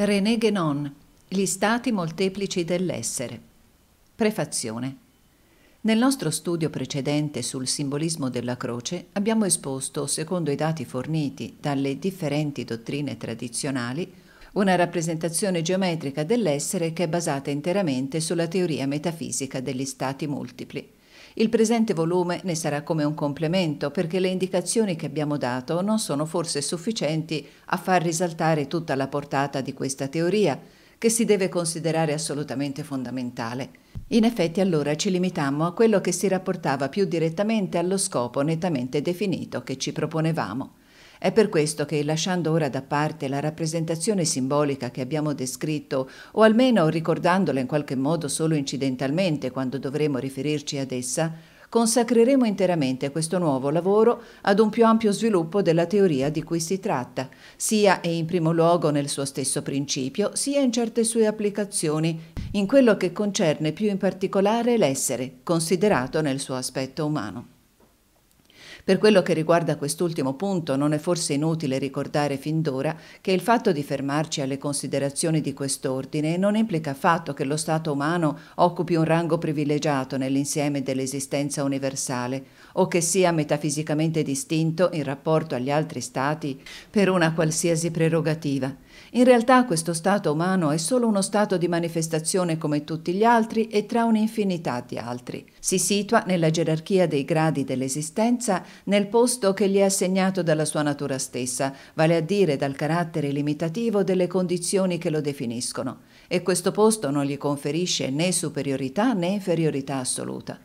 René Guénon, Gli stati molteplici dell'essere. Prefazione. Nel nostro studio precedente sul simbolismo della croce abbiamo esposto, secondo i dati forniti dalle differenti dottrine tradizionali, una rappresentazione geometrica dell'essere che è basata interamente sulla teoria metafisica degli stati multipli il presente volume ne sarà come un complemento perché le indicazioni che abbiamo dato non sono forse sufficienti a far risaltare tutta la portata di questa teoria, che si deve considerare assolutamente fondamentale. In effetti allora ci limitammo a quello che si rapportava più direttamente allo scopo nettamente definito che ci proponevamo. È per questo che, lasciando ora da parte la rappresentazione simbolica che abbiamo descritto, o almeno ricordandola in qualche modo solo incidentalmente quando dovremo riferirci ad essa, consacreremo interamente questo nuovo lavoro ad un più ampio sviluppo della teoria di cui si tratta, sia e in primo luogo nel suo stesso principio, sia in certe sue applicazioni, in quello che concerne più in particolare l'essere, considerato nel suo aspetto umano. Per quello che riguarda quest'ultimo punto, non è forse inutile ricordare fin d'ora che il fatto di fermarci alle considerazioni di quest'ordine non implica affatto che lo stato umano occupi un rango privilegiato nell'insieme dell'esistenza universale o che sia metafisicamente distinto in rapporto agli altri stati per una qualsiasi prerogativa in realtà questo stato umano è solo uno stato di manifestazione come tutti gli altri e tra un'infinità di altri. Si situa nella gerarchia dei gradi dell'esistenza nel posto che gli è assegnato dalla sua natura stessa, vale a dire dal carattere limitativo delle condizioni che lo definiscono, e questo posto non gli conferisce né superiorità né inferiorità assoluta.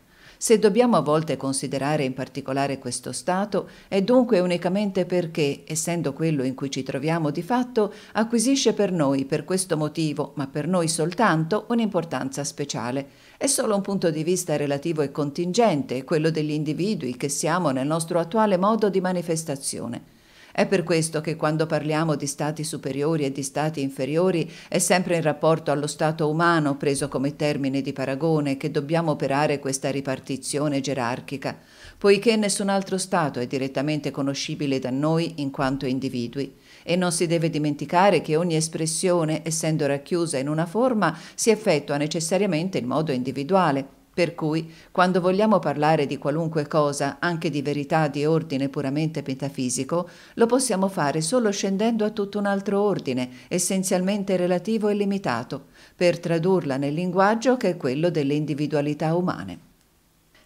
Se dobbiamo a volte considerare in particolare questo stato, è dunque unicamente perché, essendo quello in cui ci troviamo di fatto, acquisisce per noi, per questo motivo, ma per noi soltanto, un'importanza speciale. È solo un punto di vista relativo e contingente, quello degli individui che siamo nel nostro attuale modo di manifestazione. È per questo che quando parliamo di stati superiori e di stati inferiori è sempre in rapporto allo stato umano preso come termine di paragone che dobbiamo operare questa ripartizione gerarchica, poiché nessun altro stato è direttamente conoscibile da noi in quanto individui e non si deve dimenticare che ogni espressione, essendo racchiusa in una forma, si effettua necessariamente in modo individuale per cui, quando vogliamo parlare di qualunque cosa, anche di verità di ordine puramente metafisico, lo possiamo fare solo scendendo a tutto un altro ordine, essenzialmente relativo e limitato, per tradurla nel linguaggio che è quello delle individualità umane.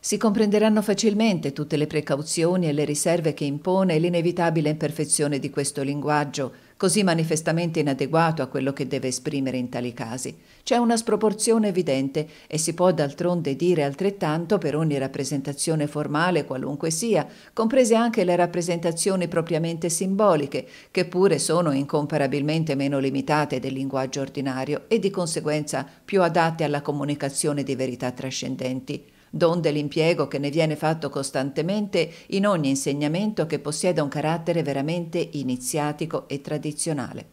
Si comprenderanno facilmente tutte le precauzioni e le riserve che impone l'inevitabile imperfezione di questo linguaggio, così manifestamente inadeguato a quello che deve esprimere in tali casi. C'è una sproporzione evidente e si può d'altronde dire altrettanto per ogni rappresentazione formale qualunque sia, comprese anche le rappresentazioni propriamente simboliche, che pure sono incomparabilmente meno limitate del linguaggio ordinario e di conseguenza più adatte alla comunicazione di verità trascendenti donde l'impiego che ne viene fatto costantemente in ogni insegnamento che possieda un carattere veramente iniziatico e tradizionale.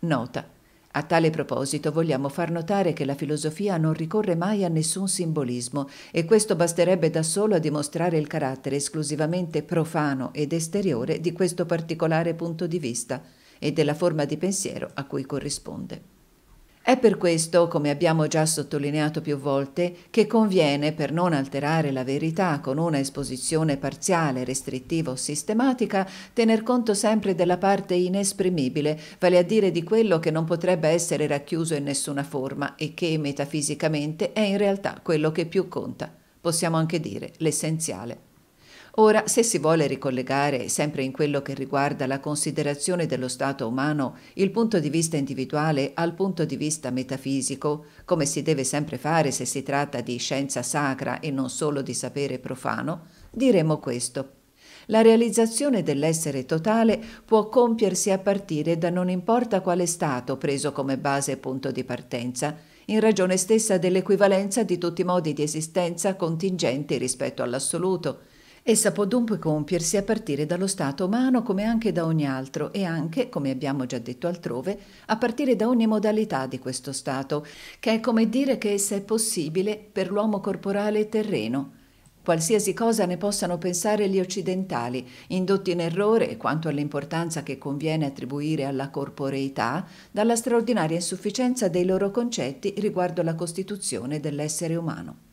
Nota. A tale proposito vogliamo far notare che la filosofia non ricorre mai a nessun simbolismo e questo basterebbe da solo a dimostrare il carattere esclusivamente profano ed esteriore di questo particolare punto di vista e della forma di pensiero a cui corrisponde. È per questo, come abbiamo già sottolineato più volte, che conviene, per non alterare la verità con una esposizione parziale, restrittiva o sistematica, tener conto sempre della parte inesprimibile, vale a dire di quello che non potrebbe essere racchiuso in nessuna forma e che metafisicamente è in realtà quello che più conta, possiamo anche dire l'essenziale. Ora, se si vuole ricollegare, sempre in quello che riguarda la considerazione dello stato umano, il punto di vista individuale al punto di vista metafisico, come si deve sempre fare se si tratta di scienza sacra e non solo di sapere profano, diremo questo. La realizzazione dell'essere totale può compiersi a partire da non importa quale stato preso come base e punto di partenza, in ragione stessa dell'equivalenza di tutti i modi di esistenza contingenti rispetto all'assoluto, Essa può dunque compiersi a partire dallo stato umano come anche da ogni altro e anche, come abbiamo già detto altrove, a partire da ogni modalità di questo stato, che è come dire che essa è possibile per l'uomo corporale e terreno. Qualsiasi cosa ne possano pensare gli occidentali, indotti in errore quanto all'importanza che conviene attribuire alla corporeità, dalla straordinaria insufficienza dei loro concetti riguardo alla costituzione dell'essere umano.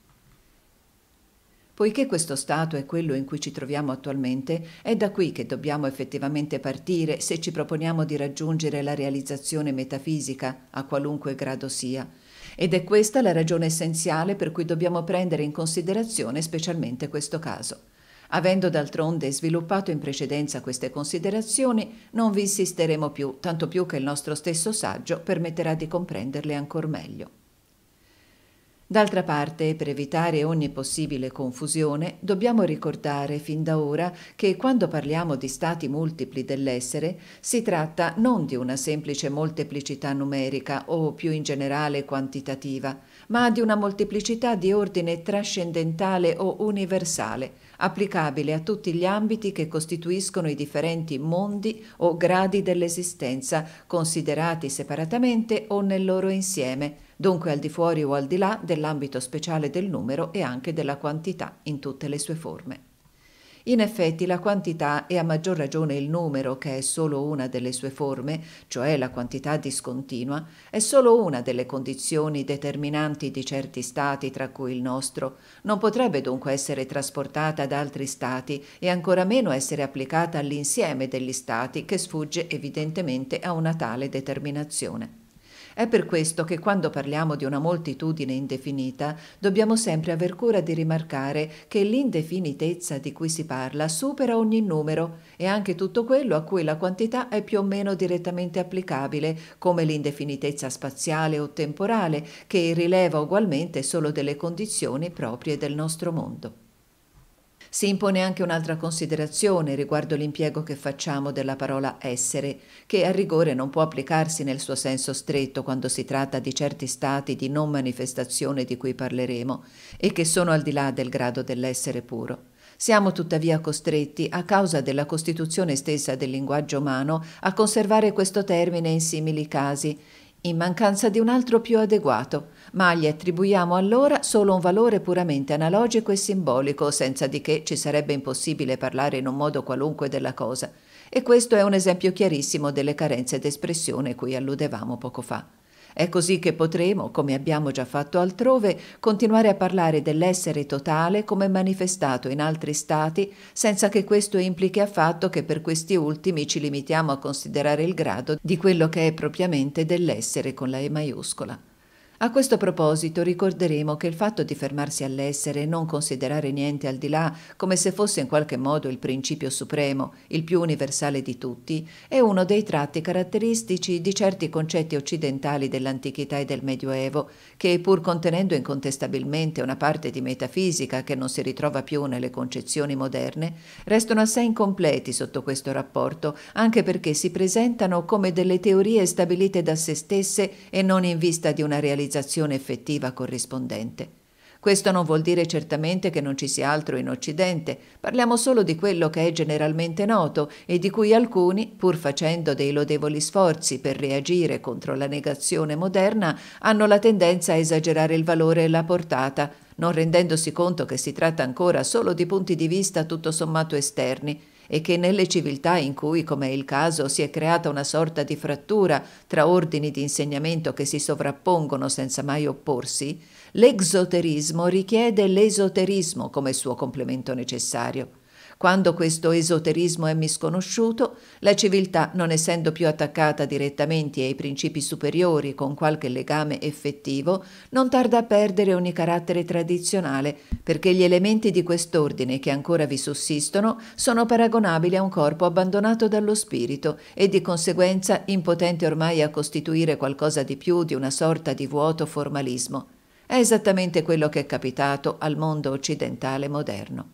Poiché questo stato è quello in cui ci troviamo attualmente, è da qui che dobbiamo effettivamente partire se ci proponiamo di raggiungere la realizzazione metafisica, a qualunque grado sia. Ed è questa la ragione essenziale per cui dobbiamo prendere in considerazione specialmente questo caso. Avendo d'altronde sviluppato in precedenza queste considerazioni, non vi insisteremo più, tanto più che il nostro stesso saggio permetterà di comprenderle ancor meglio. D'altra parte, per evitare ogni possibile confusione, dobbiamo ricordare fin da ora che quando parliamo di stati multipli dell'essere, si tratta non di una semplice molteplicità numerica o più in generale quantitativa, ma di una molteplicità di ordine trascendentale o universale, applicabile a tutti gli ambiti che costituiscono i differenti mondi o gradi dell'esistenza, considerati separatamente o nel loro insieme, dunque al di fuori o al di là dell'ambito speciale del numero e anche della quantità in tutte le sue forme. In effetti la quantità e a maggior ragione il numero, che è solo una delle sue forme, cioè la quantità discontinua, è solo una delle condizioni determinanti di certi stati, tra cui il nostro. Non potrebbe dunque essere trasportata ad altri stati e ancora meno essere applicata all'insieme degli stati che sfugge evidentemente a una tale determinazione. È per questo che quando parliamo di una moltitudine indefinita dobbiamo sempre aver cura di rimarcare che l'indefinitezza di cui si parla supera ogni numero e anche tutto quello a cui la quantità è più o meno direttamente applicabile, come l'indefinitezza spaziale o temporale, che rileva ugualmente solo delle condizioni proprie del nostro mondo. Si impone anche un'altra considerazione riguardo l'impiego che facciamo della parola essere, che a rigore non può applicarsi nel suo senso stretto quando si tratta di certi stati di non manifestazione di cui parleremo e che sono al di là del grado dell'essere puro. Siamo tuttavia costretti, a causa della costituzione stessa del linguaggio umano, a conservare questo termine in simili casi in mancanza di un altro più adeguato, ma gli attribuiamo allora solo un valore puramente analogico e simbolico, senza di che ci sarebbe impossibile parlare in un modo qualunque della cosa. E questo è un esempio chiarissimo delle carenze d'espressione cui alludevamo poco fa. È così che potremo, come abbiamo già fatto altrove, continuare a parlare dell'essere totale come manifestato in altri stati, senza che questo implichi affatto che per questi ultimi ci limitiamo a considerare il grado di quello che è propriamente dell'essere con la E maiuscola. A questo proposito ricorderemo che il fatto di fermarsi all'essere e non considerare niente al di là come se fosse in qualche modo il principio supremo, il più universale di tutti, è uno dei tratti caratteristici di certi concetti occidentali dell'antichità e del Medioevo, che pur contenendo incontestabilmente una parte di metafisica che non si ritrova più nelle concezioni moderne, restano assai incompleti sotto questo rapporto, anche perché si presentano come delle teorie stabilite da se stesse e non in vista di una realizzazione valorizzazione effettiva corrispondente. Questo non vuol dire certamente che non ci sia altro in Occidente, parliamo solo di quello che è generalmente noto e di cui alcuni, pur facendo dei lodevoli sforzi per reagire contro la negazione moderna, hanno la tendenza a esagerare il valore e la portata, non rendendosi conto che si tratta ancora solo di punti di vista tutto sommato esterni e che nelle civiltà in cui, come è il caso, si è creata una sorta di frattura tra ordini di insegnamento che si sovrappongono senza mai opporsi, l'esoterismo richiede l'esoterismo come suo complemento necessario. Quando questo esoterismo è misconosciuto, la civiltà, non essendo più attaccata direttamente ai principi superiori con qualche legame effettivo, non tarda a perdere ogni carattere tradizionale, perché gli elementi di quest'ordine che ancora vi sussistono sono paragonabili a un corpo abbandonato dallo spirito e di conseguenza impotente ormai a costituire qualcosa di più di una sorta di vuoto formalismo. È esattamente quello che è capitato al mondo occidentale moderno.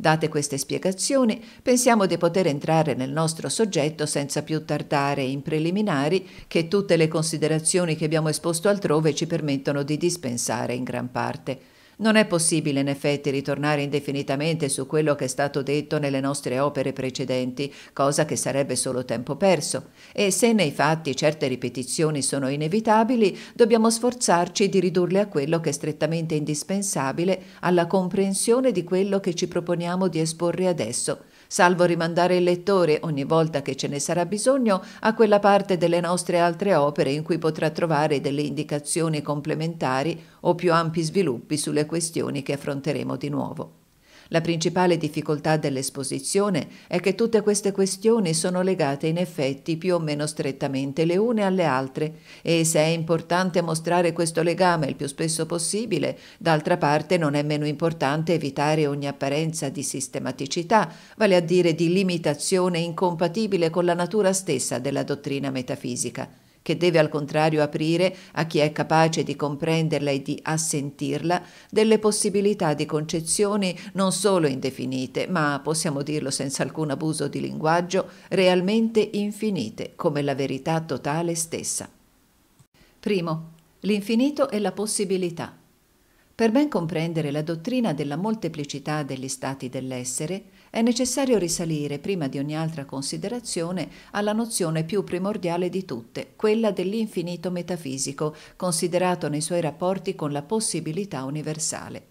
Date queste spiegazioni, pensiamo di poter entrare nel nostro soggetto senza più tardare in preliminari che tutte le considerazioni che abbiamo esposto altrove ci permettono di dispensare in gran parte. Non è possibile in effetti ritornare indefinitamente su quello che è stato detto nelle nostre opere precedenti, cosa che sarebbe solo tempo perso, e se nei fatti certe ripetizioni sono inevitabili, dobbiamo sforzarci di ridurle a quello che è strettamente indispensabile alla comprensione di quello che ci proponiamo di esporre adesso, salvo rimandare il lettore, ogni volta che ce ne sarà bisogno, a quella parte delle nostre altre opere in cui potrà trovare delle indicazioni complementari o più ampi sviluppi sulle questioni che affronteremo di nuovo. La principale difficoltà dell'esposizione è che tutte queste questioni sono legate in effetti più o meno strettamente le une alle altre e se è importante mostrare questo legame il più spesso possibile, d'altra parte non è meno importante evitare ogni apparenza di sistematicità, vale a dire di limitazione incompatibile con la natura stessa della dottrina metafisica che deve al contrario aprire a chi è capace di comprenderla e di assentirla delle possibilità di concezioni non solo indefinite, ma possiamo dirlo senza alcun abuso di linguaggio, realmente infinite, come la verità totale stessa. Primo, l'infinito e la possibilità. Per ben comprendere la dottrina della molteplicità degli stati dell'essere, è necessario risalire, prima di ogni altra considerazione, alla nozione più primordiale di tutte, quella dell'infinito metafisico, considerato nei suoi rapporti con la possibilità universale.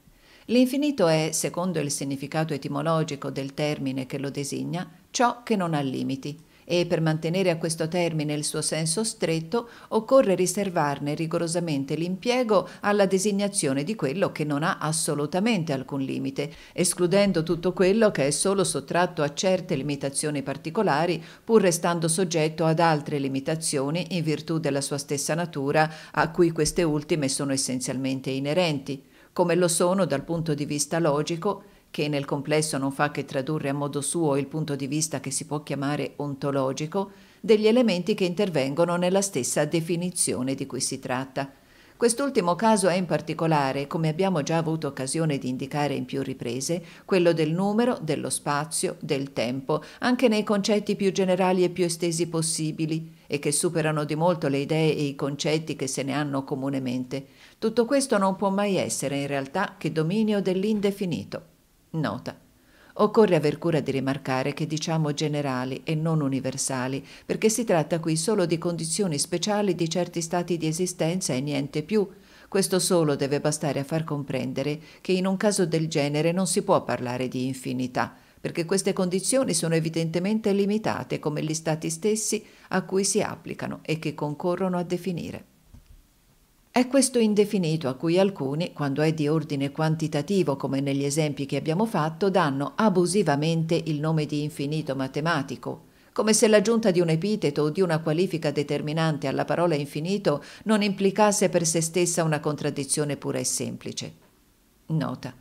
L'infinito è, secondo il significato etimologico del termine che lo designa, ciò che non ha limiti e per mantenere a questo termine il suo senso stretto occorre riservarne rigorosamente l'impiego alla designazione di quello che non ha assolutamente alcun limite, escludendo tutto quello che è solo sottratto a certe limitazioni particolari, pur restando soggetto ad altre limitazioni in virtù della sua stessa natura a cui queste ultime sono essenzialmente inerenti, come lo sono dal punto di vista logico che nel complesso non fa che tradurre a modo suo il punto di vista che si può chiamare ontologico, degli elementi che intervengono nella stessa definizione di cui si tratta. Quest'ultimo caso è in particolare, come abbiamo già avuto occasione di indicare in più riprese, quello del numero, dello spazio, del tempo, anche nei concetti più generali e più estesi possibili, e che superano di molto le idee e i concetti che se ne hanno comunemente. Tutto questo non può mai essere in realtà che dominio dell'indefinito. Nota. Occorre aver cura di rimarcare che diciamo generali e non universali, perché si tratta qui solo di condizioni speciali di certi stati di esistenza e niente più. Questo solo deve bastare a far comprendere che in un caso del genere non si può parlare di infinità, perché queste condizioni sono evidentemente limitate come gli stati stessi a cui si applicano e che concorrono a definire. È questo indefinito a cui alcuni, quando è di ordine quantitativo come negli esempi che abbiamo fatto, danno abusivamente il nome di infinito matematico, come se l'aggiunta di un epiteto o di una qualifica determinante alla parola infinito non implicasse per se stessa una contraddizione pura e semplice. Nota.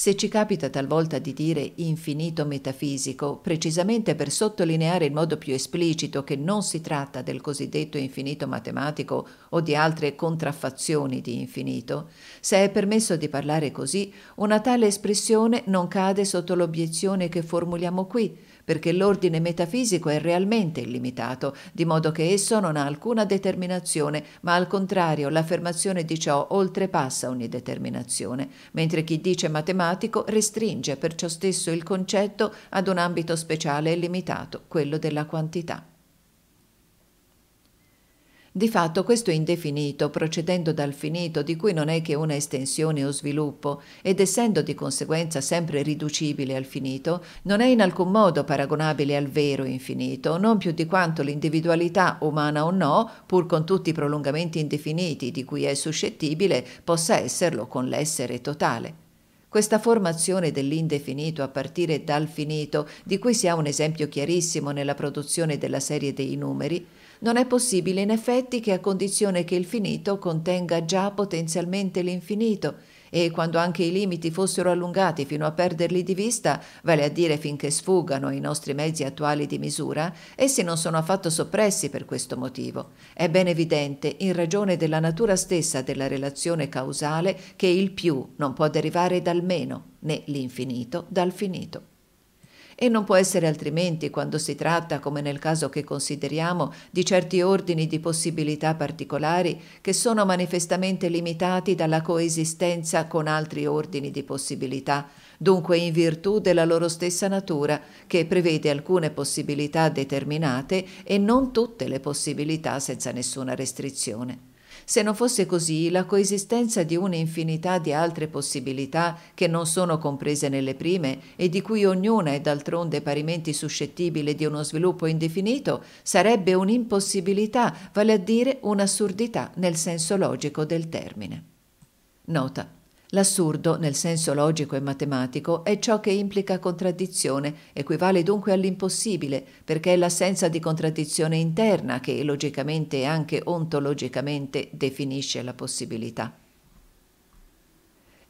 Se ci capita talvolta di dire infinito metafisico, precisamente per sottolineare in modo più esplicito che non si tratta del cosiddetto infinito matematico o di altre contraffazioni di infinito, se è permesso di parlare così, una tale espressione non cade sotto l'obiezione che formuliamo qui, perché l'ordine metafisico è realmente illimitato, di modo che esso non ha alcuna determinazione, ma al contrario l'affermazione di ciò oltrepassa ogni determinazione, mentre chi dice matematico restringe perciò stesso il concetto ad un ambito speciale e limitato, quello della quantità. Di fatto questo indefinito, procedendo dal finito, di cui non è che una estensione o sviluppo, ed essendo di conseguenza sempre riducibile al finito, non è in alcun modo paragonabile al vero infinito, non più di quanto l'individualità, umana o no, pur con tutti i prolungamenti indefiniti di cui è suscettibile, possa esserlo con l'essere totale. Questa formazione dell'indefinito a partire dal finito, di cui si ha un esempio chiarissimo nella produzione della serie dei numeri, non è possibile in effetti che a condizione che il finito contenga già potenzialmente l'infinito e quando anche i limiti fossero allungati fino a perderli di vista, vale a dire finché sfuggano i nostri mezzi attuali di misura, essi non sono affatto soppressi per questo motivo. È ben evidente, in ragione della natura stessa della relazione causale, che il più non può derivare dal meno, né l'infinito dal finito. E non può essere altrimenti quando si tratta, come nel caso che consideriamo, di certi ordini di possibilità particolari che sono manifestamente limitati dalla coesistenza con altri ordini di possibilità, dunque in virtù della loro stessa natura, che prevede alcune possibilità determinate e non tutte le possibilità senza nessuna restrizione. Se non fosse così, la coesistenza di un'infinità di altre possibilità che non sono comprese nelle prime e di cui ognuna è d'altronde parimenti suscettibile di uno sviluppo indefinito, sarebbe un'impossibilità, vale a dire un'assurdità nel senso logico del termine. Nota. L'assurdo, nel senso logico e matematico, è ciò che implica contraddizione, equivale dunque all'impossibile, perché è l'assenza di contraddizione interna che logicamente e anche ontologicamente definisce la possibilità.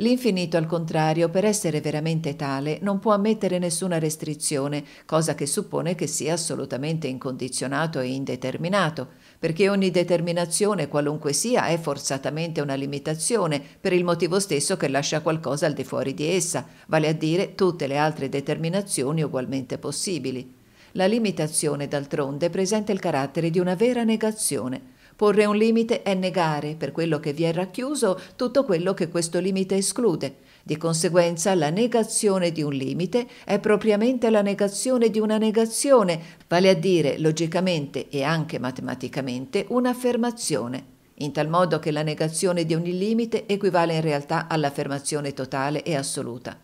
L'infinito, al contrario, per essere veramente tale, non può ammettere nessuna restrizione, cosa che suppone che sia assolutamente incondizionato e indeterminato, perché ogni determinazione, qualunque sia, è forzatamente una limitazione, per il motivo stesso che lascia qualcosa al di fuori di essa, vale a dire tutte le altre determinazioni ugualmente possibili. La limitazione, d'altronde, presenta il carattere di una vera negazione. Porre un limite è negare, per quello che vi è racchiuso, tutto quello che questo limite esclude, di conseguenza la negazione di un limite è propriamente la negazione di una negazione, vale a dire logicamente e anche matematicamente un'affermazione in tal modo che la negazione di ogni limite equivale in realtà all'affermazione totale e assoluta.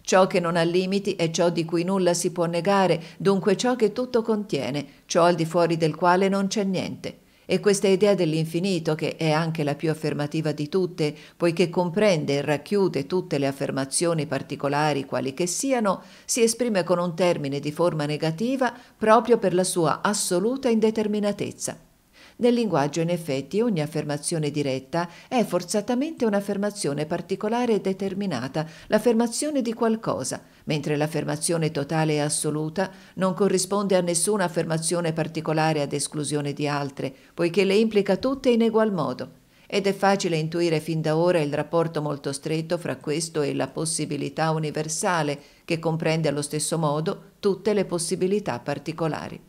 Ciò che non ha limiti è ciò di cui nulla si può negare, dunque ciò che tutto contiene, ciò al di fuori del quale non c'è niente. E questa idea dell'infinito, che è anche la più affermativa di tutte, poiché comprende e racchiude tutte le affermazioni particolari quali che siano, si esprime con un termine di forma negativa proprio per la sua assoluta indeterminatezza. Nel linguaggio, in effetti, ogni affermazione diretta è forzatamente un'affermazione particolare e determinata, l'affermazione di qualcosa, mentre l'affermazione totale e assoluta non corrisponde a nessuna affermazione particolare ad esclusione di altre, poiché le implica tutte in egual modo ed è facile intuire fin da ora il rapporto molto stretto fra questo e la possibilità universale, che comprende allo stesso modo tutte le possibilità particolari.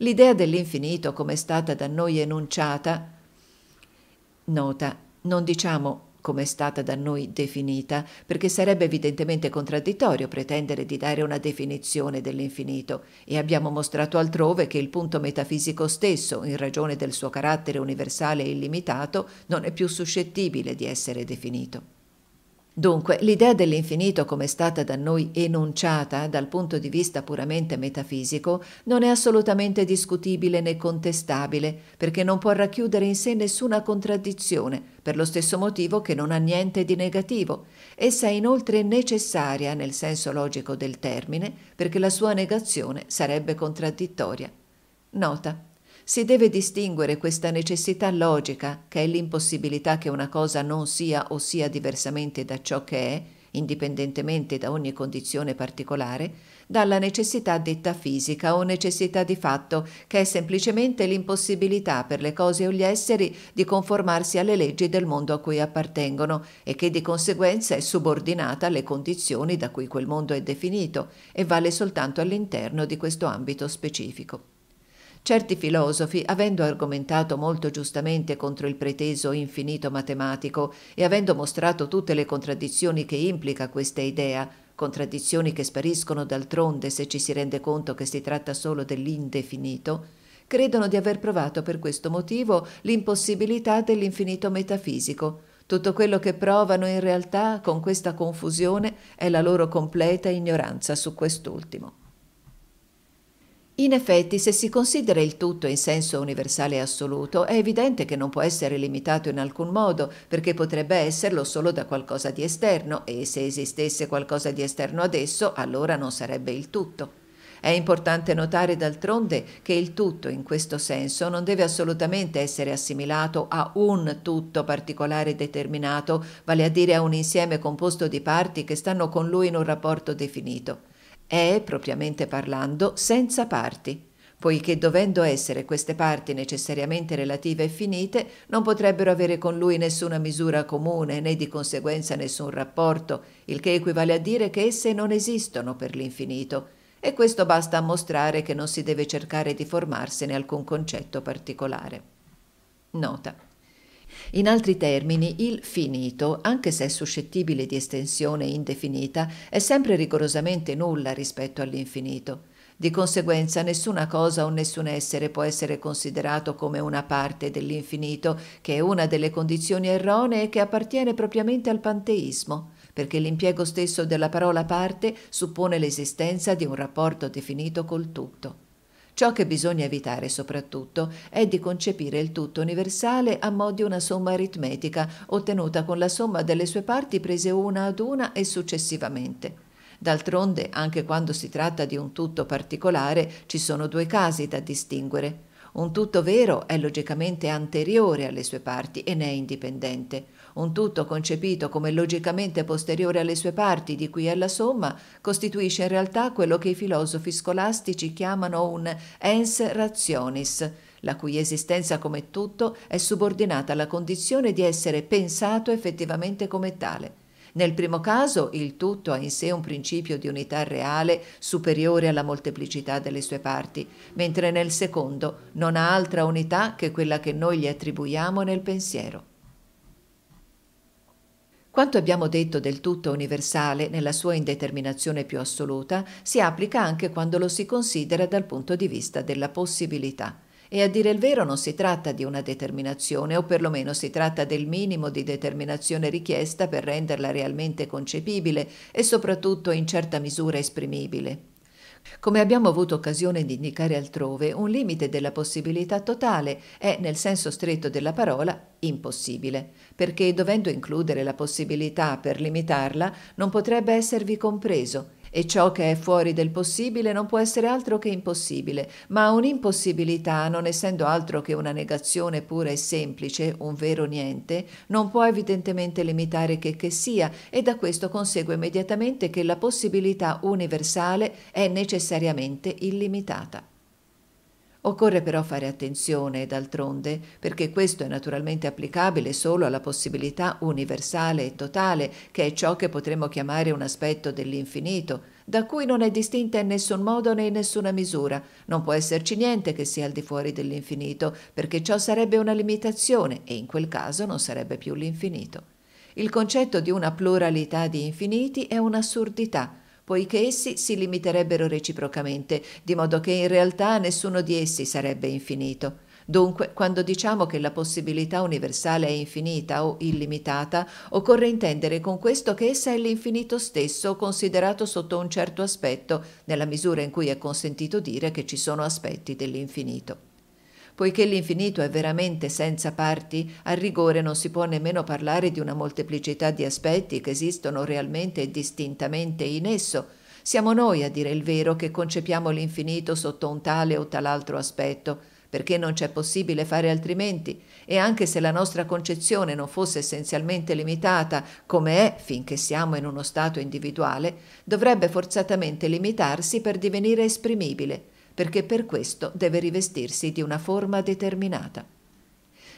L'idea dell'infinito, come è stata da noi enunciata, nota, non diciamo come è stata da noi definita, perché sarebbe evidentemente contraddittorio pretendere di dare una definizione dell'infinito, e abbiamo mostrato altrove che il punto metafisico stesso, in ragione del suo carattere universale e illimitato, non è più suscettibile di essere definito. Dunque, l'idea dell'infinito come è stata da noi enunciata dal punto di vista puramente metafisico non è assolutamente discutibile né contestabile, perché non può racchiudere in sé nessuna contraddizione, per lo stesso motivo che non ha niente di negativo. Essa è inoltre necessaria nel senso logico del termine, perché la sua negazione sarebbe contraddittoria. Nota si deve distinguere questa necessità logica, che è l'impossibilità che una cosa non sia o sia diversamente da ciò che è, indipendentemente da ogni condizione particolare, dalla necessità detta fisica o necessità di fatto, che è semplicemente l'impossibilità per le cose o gli esseri di conformarsi alle leggi del mondo a cui appartengono e che di conseguenza è subordinata alle condizioni da cui quel mondo è definito e vale soltanto all'interno di questo ambito specifico. Certi filosofi, avendo argomentato molto giustamente contro il preteso infinito matematico e avendo mostrato tutte le contraddizioni che implica questa idea, contraddizioni che spariscono d'altronde se ci si rende conto che si tratta solo dell'indefinito, credono di aver provato per questo motivo l'impossibilità dell'infinito metafisico. Tutto quello che provano in realtà con questa confusione è la loro completa ignoranza su quest'ultimo. In effetti, se si considera il tutto in senso universale e assoluto, è evidente che non può essere limitato in alcun modo, perché potrebbe esserlo solo da qualcosa di esterno, e se esistesse qualcosa di esterno ad esso, allora non sarebbe il tutto. È importante notare d'altronde che il tutto in questo senso non deve assolutamente essere assimilato a un tutto particolare determinato, vale a dire a un insieme composto di parti che stanno con lui in un rapporto definito è, propriamente parlando, senza parti, poiché dovendo essere queste parti necessariamente relative e finite, non potrebbero avere con lui nessuna misura comune né di conseguenza nessun rapporto, il che equivale a dire che esse non esistono per l'infinito, e questo basta a mostrare che non si deve cercare di formarsene alcun concetto particolare. Nota. In altri termini, il finito, anche se è suscettibile di estensione indefinita, è sempre rigorosamente nulla rispetto all'infinito. Di conseguenza nessuna cosa o nessun essere può essere considerato come una parte dell'infinito, che è una delle condizioni erronee che appartiene propriamente al panteismo, perché l'impiego stesso della parola parte suppone l'esistenza di un rapporto definito col tutto. Ciò che bisogna evitare soprattutto è di concepire il tutto universale a mo' di una somma aritmetica ottenuta con la somma delle sue parti prese una ad una e successivamente. D'altronde, anche quando si tratta di un tutto particolare, ci sono due casi da distinguere. Un tutto vero è logicamente anteriore alle sue parti e ne è indipendente. Un tutto concepito come logicamente posteriore alle sue parti, di cui è la somma, costituisce in realtà quello che i filosofi scolastici chiamano un ens rationis, la cui esistenza come tutto è subordinata alla condizione di essere pensato effettivamente come tale. Nel primo caso il tutto ha in sé un principio di unità reale superiore alla molteplicità delle sue parti, mentre nel secondo non ha altra unità che quella che noi gli attribuiamo nel pensiero. Quanto abbiamo detto del tutto universale nella sua indeterminazione più assoluta si applica anche quando lo si considera dal punto di vista della possibilità. E a dire il vero non si tratta di una determinazione, o perlomeno si tratta del minimo di determinazione richiesta per renderla realmente concepibile e soprattutto in certa misura esprimibile. Come abbiamo avuto occasione di indicare altrove, un limite della possibilità totale è, nel senso stretto della parola, impossibile, perché dovendo includere la possibilità per limitarla, non potrebbe esservi compreso e ciò che è fuori del possibile non può essere altro che impossibile, ma un'impossibilità, non essendo altro che una negazione pura e semplice, un vero niente, non può evidentemente limitare che che sia e da questo consegue immediatamente che la possibilità universale è necessariamente illimitata. Occorre però fare attenzione, d'altronde, perché questo è naturalmente applicabile solo alla possibilità universale e totale, che è ciò che potremmo chiamare un aspetto dell'infinito, da cui non è distinta in nessun modo né in nessuna misura. Non può esserci niente che sia al di fuori dell'infinito, perché ciò sarebbe una limitazione e in quel caso non sarebbe più l'infinito. Il concetto di una pluralità di infiniti è un'assurdità poiché essi si limiterebbero reciprocamente, di modo che in realtà nessuno di essi sarebbe infinito. Dunque, quando diciamo che la possibilità universale è infinita o illimitata, occorre intendere con questo che essa è l'infinito stesso considerato sotto un certo aspetto, nella misura in cui è consentito dire che ci sono aspetti dell'infinito. Poiché l'infinito è veramente senza parti, a rigore non si può nemmeno parlare di una molteplicità di aspetti che esistono realmente e distintamente in esso. Siamo noi, a dire il vero, che concepiamo l'infinito sotto un tale o tal'altro aspetto perché non c'è possibile fare altrimenti, e anche se la nostra concezione non fosse essenzialmente limitata, come è finché siamo in uno stato individuale, dovrebbe forzatamente limitarsi per divenire esprimibile perché per questo deve rivestirsi di una forma determinata.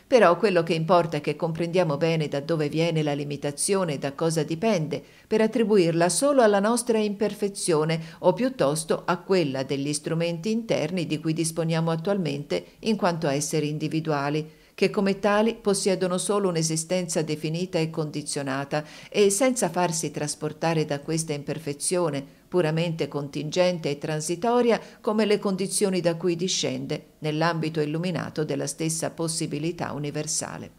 Però quello che importa è che comprendiamo bene da dove viene la limitazione e da cosa dipende, per attribuirla solo alla nostra imperfezione o piuttosto a quella degli strumenti interni di cui disponiamo attualmente in quanto esseri individuali, che come tali possiedono solo un'esistenza definita e condizionata e senza farsi trasportare da questa imperfezione, puramente contingente e transitoria come le condizioni da cui discende nell'ambito illuminato della stessa possibilità universale.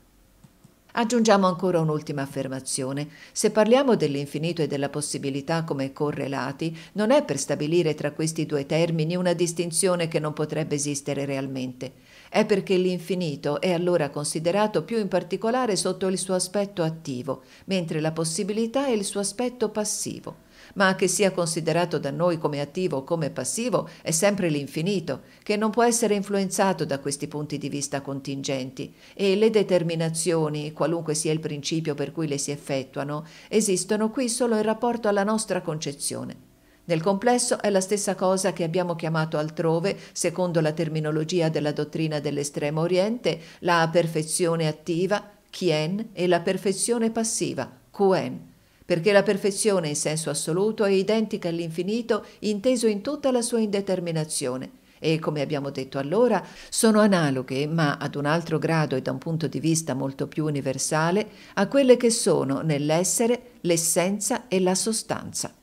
Aggiungiamo ancora un'ultima affermazione. Se parliamo dell'infinito e della possibilità come correlati, non è per stabilire tra questi due termini una distinzione che non potrebbe esistere realmente. È perché l'infinito è allora considerato più in particolare sotto il suo aspetto attivo, mentre la possibilità è il suo aspetto passivo ma che sia considerato da noi come attivo o come passivo è sempre l'infinito, che non può essere influenzato da questi punti di vista contingenti e le determinazioni, qualunque sia il principio per cui le si effettuano, esistono qui solo in rapporto alla nostra concezione. Nel complesso è la stessa cosa che abbiamo chiamato altrove, secondo la terminologia della dottrina dell'estremo oriente, la perfezione attiva, Kien, e la perfezione passiva, Quen perché la perfezione in senso assoluto è identica all'infinito inteso in tutta la sua indeterminazione e, come abbiamo detto allora, sono analoghe, ma ad un altro grado e da un punto di vista molto più universale, a quelle che sono nell'essere l'essenza e la sostanza.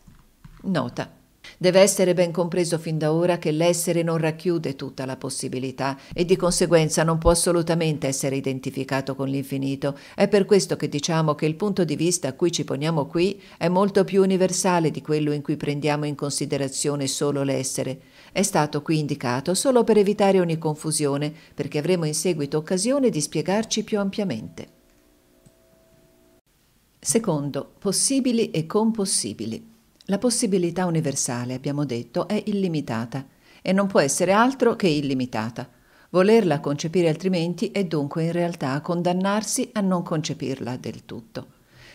Nota. Deve essere ben compreso fin da ora che l'essere non racchiude tutta la possibilità e di conseguenza non può assolutamente essere identificato con l'infinito. È per questo che diciamo che il punto di vista a cui ci poniamo qui è molto più universale di quello in cui prendiamo in considerazione solo l'essere. È stato qui indicato solo per evitare ogni confusione, perché avremo in seguito occasione di spiegarci più ampiamente. Secondo, possibili e compossibili. La possibilità universale, abbiamo detto, è illimitata e non può essere altro che illimitata. Volerla concepire altrimenti è dunque in realtà condannarsi a non concepirla del tutto.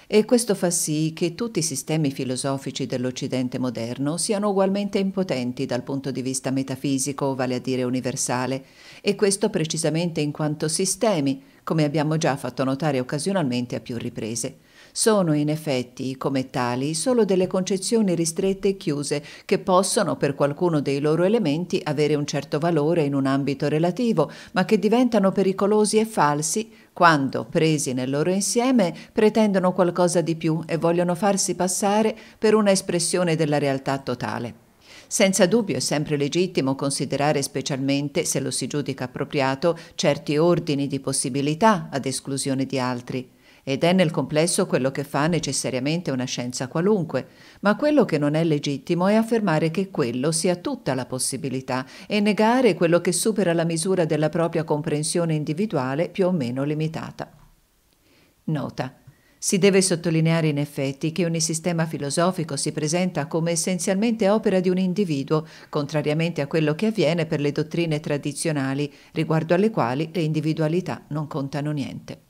E questo fa sì che tutti i sistemi filosofici dell'Occidente moderno siano ugualmente impotenti dal punto di vista metafisico, vale a dire universale, e questo precisamente in quanto sistemi, come abbiamo già fatto notare occasionalmente a più riprese sono in effetti, come tali, solo delle concezioni ristrette e chiuse che possono, per qualcuno dei loro elementi, avere un certo valore in un ambito relativo, ma che diventano pericolosi e falsi quando, presi nel loro insieme, pretendono qualcosa di più e vogliono farsi passare per una espressione della realtà totale. Senza dubbio è sempre legittimo considerare specialmente, se lo si giudica appropriato, certi ordini di possibilità ad esclusione di altri ed è nel complesso quello che fa necessariamente una scienza qualunque, ma quello che non è legittimo è affermare che quello sia tutta la possibilità e negare quello che supera la misura della propria comprensione individuale più o meno limitata. Nota. Si deve sottolineare in effetti che ogni sistema filosofico si presenta come essenzialmente opera di un individuo, contrariamente a quello che avviene per le dottrine tradizionali, riguardo alle quali le individualità non contano niente.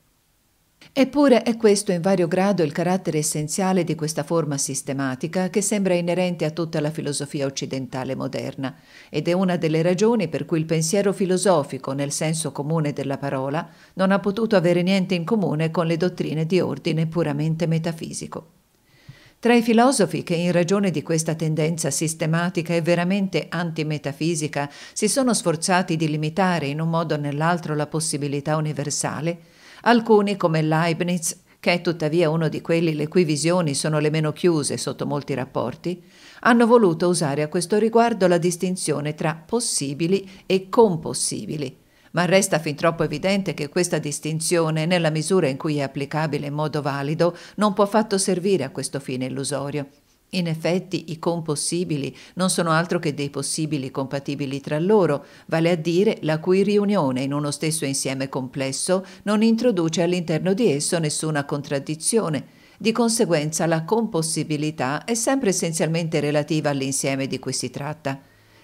Eppure è questo in vario grado il carattere essenziale di questa forma sistematica che sembra inerente a tutta la filosofia occidentale moderna ed è una delle ragioni per cui il pensiero filosofico, nel senso comune della parola, non ha potuto avere niente in comune con le dottrine di ordine puramente metafisico. Tra i filosofi che in ragione di questa tendenza sistematica e veramente antimetafisica si sono sforzati di limitare in un modo o nell'altro la possibilità universale, alcuni come Leibniz, che è tuttavia uno di quelli le cui visioni sono le meno chiuse sotto molti rapporti, hanno voluto usare a questo riguardo la distinzione tra possibili e compossibili, ma resta fin troppo evidente che questa distinzione, nella misura in cui è applicabile in modo valido, non può affatto servire a questo fine illusorio. In effetti i compossibili non sono altro che dei possibili compatibili tra loro, vale a dire la cui riunione in uno stesso insieme complesso non introduce all'interno di esso nessuna contraddizione. Di conseguenza la compossibilità è sempre essenzialmente relativa all'insieme di cui si tratta.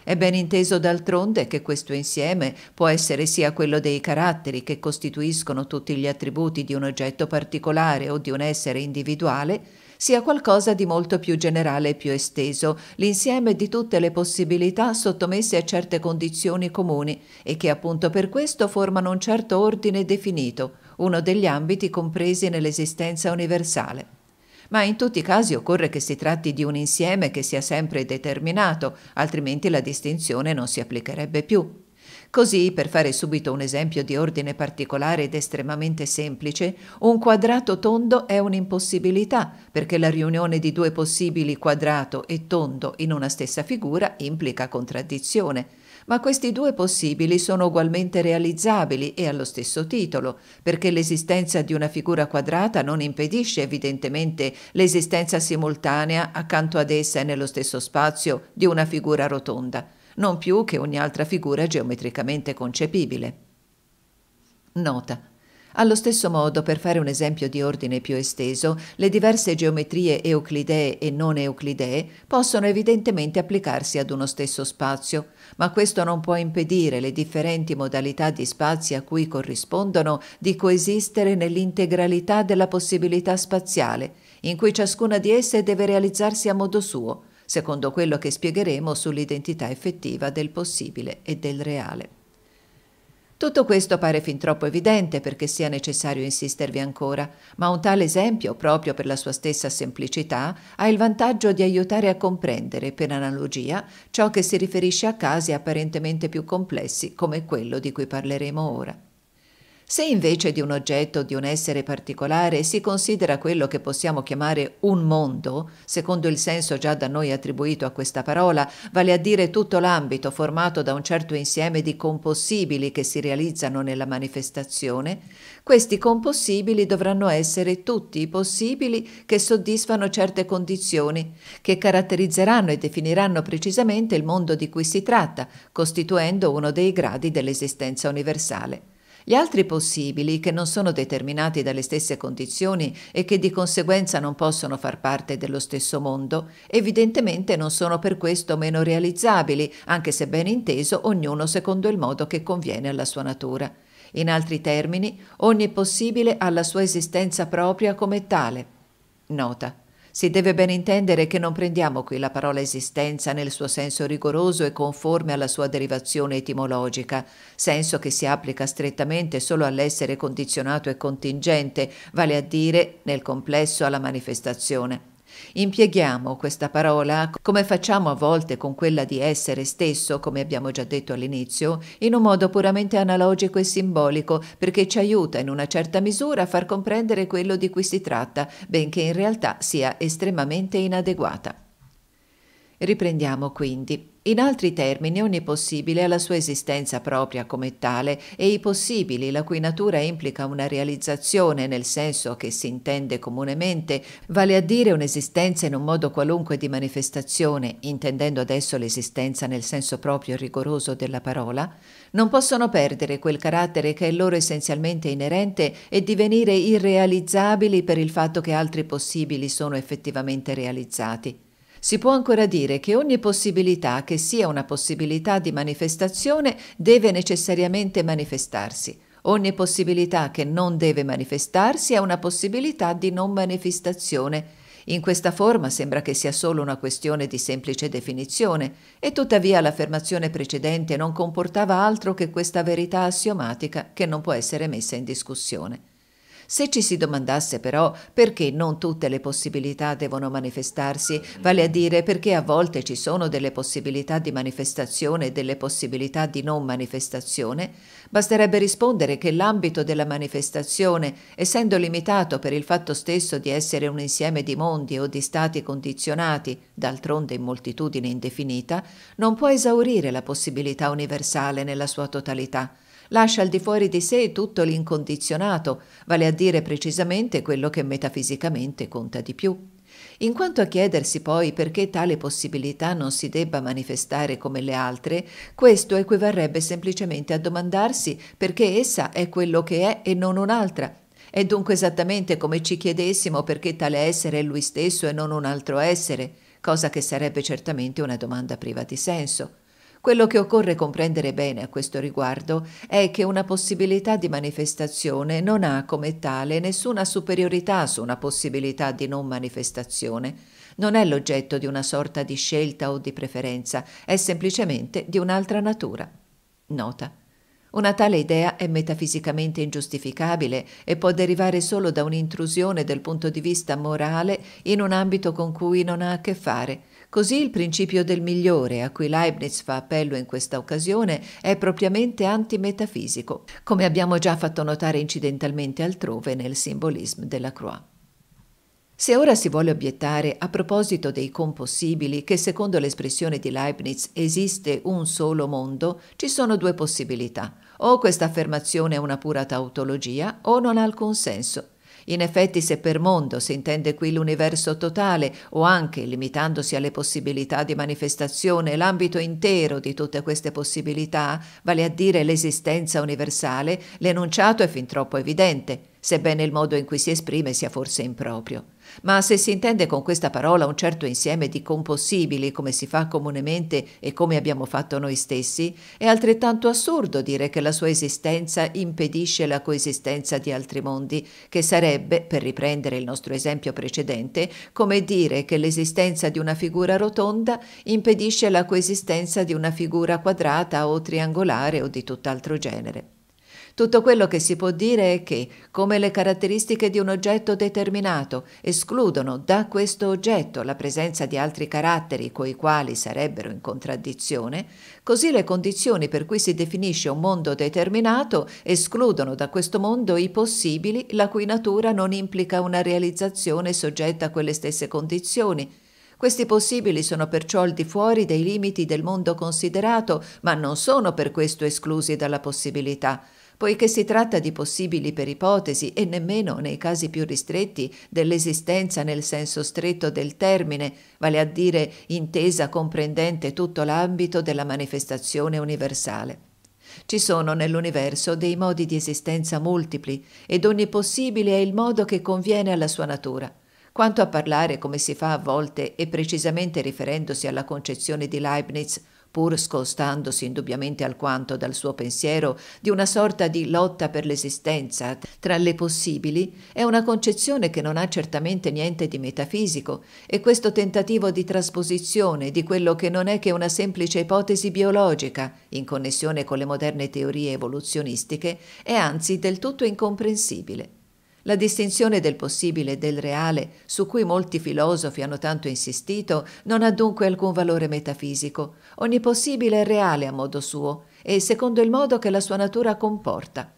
È ben inteso d'altronde che questo insieme può essere sia quello dei caratteri che costituiscono tutti gli attributi di un oggetto particolare o di un essere individuale, sia qualcosa di molto più generale e più esteso, l'insieme di tutte le possibilità sottomesse a certe condizioni comuni e che appunto per questo formano un certo ordine definito, uno degli ambiti compresi nell'esistenza universale ma in tutti i casi occorre che si tratti di un insieme che sia sempre determinato, altrimenti la distinzione non si applicherebbe più. Così, per fare subito un esempio di ordine particolare ed estremamente semplice, un quadrato tondo è un'impossibilità, perché la riunione di due possibili quadrato e tondo in una stessa figura implica contraddizione. Ma questi due possibili sono ugualmente realizzabili e allo stesso titolo, perché l'esistenza di una figura quadrata non impedisce evidentemente l'esistenza simultanea accanto ad essa e nello stesso spazio di una figura rotonda non più che ogni altra figura geometricamente concepibile. Nota. Allo stesso modo, per fare un esempio di ordine più esteso, le diverse geometrie euclidee e non euclidee possono evidentemente applicarsi ad uno stesso spazio, ma questo non può impedire le differenti modalità di spazi a cui corrispondono di coesistere nell'integralità della possibilità spaziale, in cui ciascuna di esse deve realizzarsi a modo suo, secondo quello che spiegheremo sull'identità effettiva del possibile e del reale. Tutto questo pare fin troppo evidente perché sia necessario insistervi ancora, ma un tale esempio, proprio per la sua stessa semplicità, ha il vantaggio di aiutare a comprendere, per analogia, ciò che si riferisce a casi apparentemente più complessi come quello di cui parleremo ora. Se invece di un oggetto o di un essere particolare si considera quello che possiamo chiamare un mondo, secondo il senso già da noi attribuito a questa parola, vale a dire tutto l'ambito formato da un certo insieme di compossibili che si realizzano nella manifestazione, questi compossibili dovranno essere tutti i possibili che soddisfano certe condizioni, che caratterizzeranno e definiranno precisamente il mondo di cui si tratta, costituendo uno dei gradi dell'esistenza universale. Gli altri possibili, che non sono determinati dalle stesse condizioni e che di conseguenza non possono far parte dello stesso mondo, evidentemente non sono per questo meno realizzabili, anche se ben inteso ognuno secondo il modo che conviene alla sua natura. In altri termini, ogni possibile ha la sua esistenza propria come tale. Nota. Si deve ben intendere che non prendiamo qui la parola esistenza nel suo senso rigoroso e conforme alla sua derivazione etimologica, senso che si applica strettamente solo all'essere condizionato e contingente, vale a dire nel complesso alla manifestazione. Impieghiamo questa parola, come facciamo a volte con quella di essere stesso, come abbiamo già detto all'inizio, in un modo puramente analogico e simbolico, perché ci aiuta in una certa misura a far comprendere quello di cui si tratta, benché in realtà sia estremamente inadeguata. Riprendiamo quindi. In altri termini, ogni possibile ha la sua esistenza propria come tale e i possibili, la cui natura implica una realizzazione nel senso che si intende comunemente, vale a dire un'esistenza in un modo qualunque di manifestazione, intendendo adesso l'esistenza nel senso proprio e rigoroso della parola, non possono perdere quel carattere che è loro essenzialmente inerente e divenire irrealizzabili per il fatto che altri possibili sono effettivamente realizzati. Si può ancora dire che ogni possibilità che sia una possibilità di manifestazione deve necessariamente manifestarsi. Ogni possibilità che non deve manifestarsi è una possibilità di non manifestazione. In questa forma sembra che sia solo una questione di semplice definizione, e tuttavia l'affermazione precedente non comportava altro che questa verità assiomatica che non può essere messa in discussione. Se ci si domandasse però perché non tutte le possibilità devono manifestarsi, vale a dire perché a volte ci sono delle possibilità di manifestazione e delle possibilità di non manifestazione, basterebbe rispondere che l'ambito della manifestazione, essendo limitato per il fatto stesso di essere un insieme di mondi o di stati condizionati, d'altronde in moltitudine indefinita, non può esaurire la possibilità universale nella sua totalità lascia al di fuori di sé tutto l'incondizionato, vale a dire precisamente quello che metafisicamente conta di più. In quanto a chiedersi poi perché tale possibilità non si debba manifestare come le altre, questo equivarrebbe semplicemente a domandarsi perché essa è quello che è e non un'altra. È dunque esattamente come ci chiedessimo perché tale essere è lui stesso e non un altro essere, cosa che sarebbe certamente una domanda priva di senso. Quello che occorre comprendere bene a questo riguardo è che una possibilità di manifestazione non ha come tale nessuna superiorità su una possibilità di non manifestazione. Non è l'oggetto di una sorta di scelta o di preferenza, è semplicemente di un'altra natura. Nota. Una tale idea è metafisicamente ingiustificabile e può derivare solo da un'intrusione del punto di vista morale in un ambito con cui non ha a che fare, Così il principio del migliore, a cui Leibniz fa appello in questa occasione, è propriamente antimetafisico, come abbiamo già fatto notare incidentalmente altrove nel simbolismo della Croix. Se ora si vuole obiettare a proposito dei compossibili che secondo l'espressione di Leibniz esiste un solo mondo, ci sono due possibilità. O questa affermazione è una pura tautologia o non ha alcun senso in effetti se per mondo si intende qui l'universo totale o anche, limitandosi alle possibilità di manifestazione, l'ambito intero di tutte queste possibilità, vale a dire l'esistenza universale, l'enunciato è fin troppo evidente, sebbene il modo in cui si esprime sia forse improprio ma se si intende con questa parola un certo insieme di compossibili, come si fa comunemente e come abbiamo fatto noi stessi, è altrettanto assurdo dire che la sua esistenza impedisce la coesistenza di altri mondi, che sarebbe, per riprendere il nostro esempio precedente, come dire che l'esistenza di una figura rotonda impedisce la coesistenza di una figura quadrata o triangolare o di tutt'altro genere. Tutto quello che si può dire è che, come le caratteristiche di un oggetto determinato escludono da questo oggetto la presenza di altri caratteri coi quali sarebbero in contraddizione, così le condizioni per cui si definisce un mondo determinato escludono da questo mondo i possibili la cui natura non implica una realizzazione soggetta a quelle stesse condizioni, questi possibili sono perciò al di fuori dei limiti del mondo considerato, ma non sono per questo esclusi dalla possibilità, poiché si tratta di possibili per ipotesi e nemmeno nei casi più ristretti dell'esistenza nel senso stretto del termine, vale a dire intesa comprendente tutto l'ambito della manifestazione universale. Ci sono nell'universo dei modi di esistenza multipli ed ogni possibile è il modo che conviene alla sua natura. Quanto a parlare come si fa a volte e precisamente riferendosi alla concezione di Leibniz, pur scostandosi indubbiamente alquanto dal suo pensiero di una sorta di lotta per l'esistenza tra le possibili, è una concezione che non ha certamente niente di metafisico e questo tentativo di trasposizione di quello che non è che una semplice ipotesi biologica, in connessione con le moderne teorie evoluzionistiche, è anzi del tutto incomprensibile. La distinzione del possibile e del reale, su cui molti filosofi hanno tanto insistito, non ha dunque alcun valore metafisico. Ogni possibile è reale a modo suo e secondo il modo che la sua natura comporta.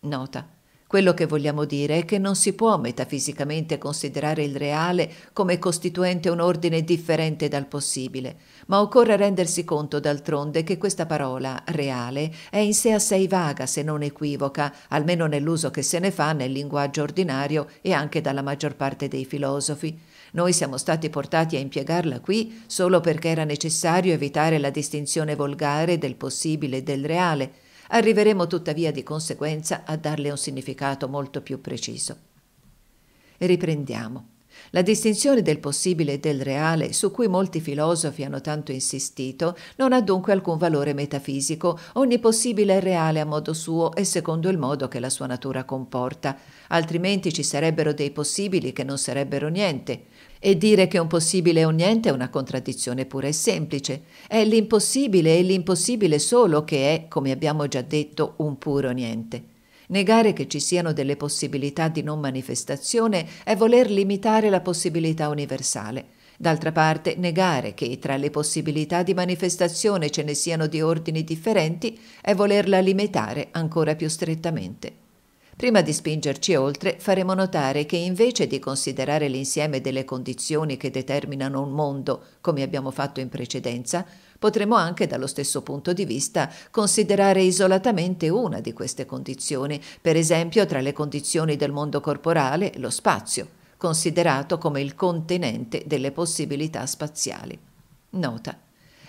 Nota. Quello che vogliamo dire è che non si può metafisicamente considerare il reale come costituente un ordine differente dal possibile, ma occorre rendersi conto d'altronde che questa parola reale è in sé assai vaga se non equivoca, almeno nell'uso che se ne fa nel linguaggio ordinario e anche dalla maggior parte dei filosofi. Noi siamo stati portati a impiegarla qui solo perché era necessario evitare la distinzione volgare del possibile e del reale, Arriveremo tuttavia di conseguenza a darle un significato molto più preciso. Riprendiamo. La distinzione del possibile e del reale, su cui molti filosofi hanno tanto insistito, non ha dunque alcun valore metafisico. Ogni possibile è reale a modo suo e secondo il modo che la sua natura comporta, altrimenti ci sarebbero dei possibili che non sarebbero niente, e dire che un possibile è un niente è una contraddizione pura e semplice. È l'impossibile e l'impossibile solo che è, come abbiamo già detto, un puro niente. Negare che ci siano delle possibilità di non manifestazione è voler limitare la possibilità universale. D'altra parte, negare che tra le possibilità di manifestazione ce ne siano di ordini differenti è volerla limitare ancora più strettamente. Prima di spingerci oltre, faremo notare che invece di considerare l'insieme delle condizioni che determinano un mondo, come abbiamo fatto in precedenza, potremo anche dallo stesso punto di vista considerare isolatamente una di queste condizioni, per esempio tra le condizioni del mondo corporale lo spazio, considerato come il contenente delle possibilità spaziali. Nota.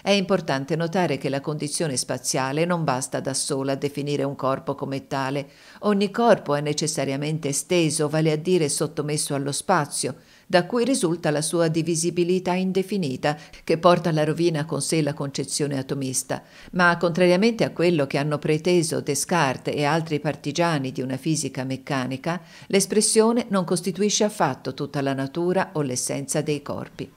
È importante notare che la condizione spaziale non basta da sola a definire un corpo come tale. Ogni corpo è necessariamente esteso, vale a dire sottomesso allo spazio, da cui risulta la sua divisibilità indefinita, che porta alla rovina con sé la concezione atomista. Ma contrariamente a quello che hanno preteso Descartes e altri partigiani di una fisica meccanica, l'espressione non costituisce affatto tutta la natura o l'essenza dei corpi.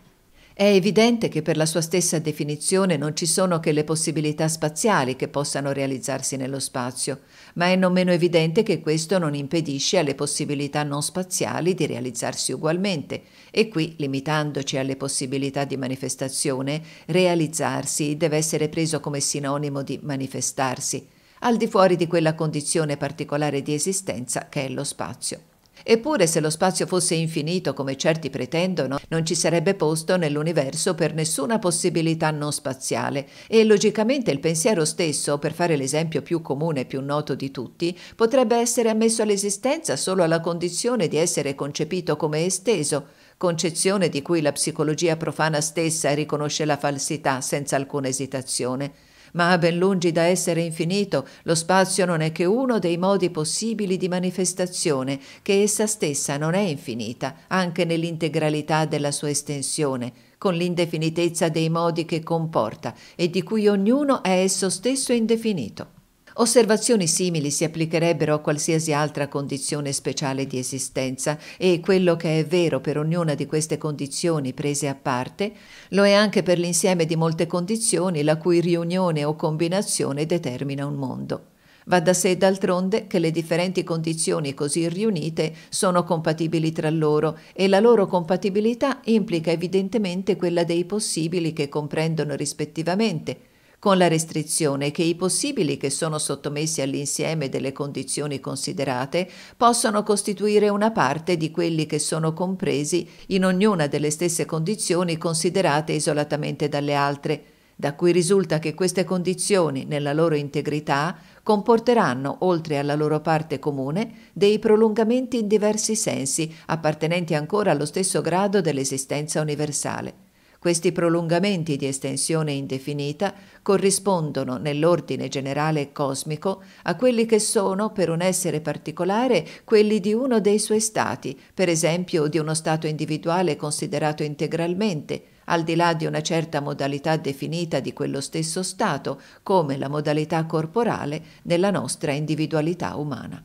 È evidente che per la sua stessa definizione non ci sono che le possibilità spaziali che possano realizzarsi nello spazio, ma è non meno evidente che questo non impedisce alle possibilità non spaziali di realizzarsi ugualmente e qui, limitandoci alle possibilità di manifestazione, realizzarsi deve essere preso come sinonimo di manifestarsi, al di fuori di quella condizione particolare di esistenza che è lo spazio. Eppure se lo spazio fosse infinito, come certi pretendono, non ci sarebbe posto nell'universo per nessuna possibilità non spaziale e logicamente il pensiero stesso, per fare l'esempio più comune e più noto di tutti, potrebbe essere ammesso all'esistenza solo alla condizione di essere concepito come esteso, concezione di cui la psicologia profana stessa riconosce la falsità senza alcuna esitazione ma ben lungi da essere infinito, lo spazio non è che uno dei modi possibili di manifestazione, che essa stessa non è infinita, anche nell'integralità della sua estensione, con l'indefinitezza dei modi che comporta e di cui ognuno è esso stesso indefinito. Osservazioni simili si applicherebbero a qualsiasi altra condizione speciale di esistenza e quello che è vero per ognuna di queste condizioni prese a parte lo è anche per l'insieme di molte condizioni la cui riunione o combinazione determina un mondo. Va da sé d'altronde che le differenti condizioni così riunite sono compatibili tra loro e la loro compatibilità implica evidentemente quella dei possibili che comprendono rispettivamente con la restrizione che i possibili che sono sottomessi all'insieme delle condizioni considerate possono costituire una parte di quelli che sono compresi in ognuna delle stesse condizioni considerate isolatamente dalle altre, da cui risulta che queste condizioni, nella loro integrità, comporteranno, oltre alla loro parte comune, dei prolungamenti in diversi sensi, appartenenti ancora allo stesso grado dell'esistenza universale. Questi prolungamenti di estensione indefinita corrispondono nell'ordine generale cosmico a quelli che sono, per un essere particolare, quelli di uno dei suoi stati, per esempio di uno stato individuale considerato integralmente, al di là di una certa modalità definita di quello stesso stato, come la modalità corporale nella nostra individualità umana.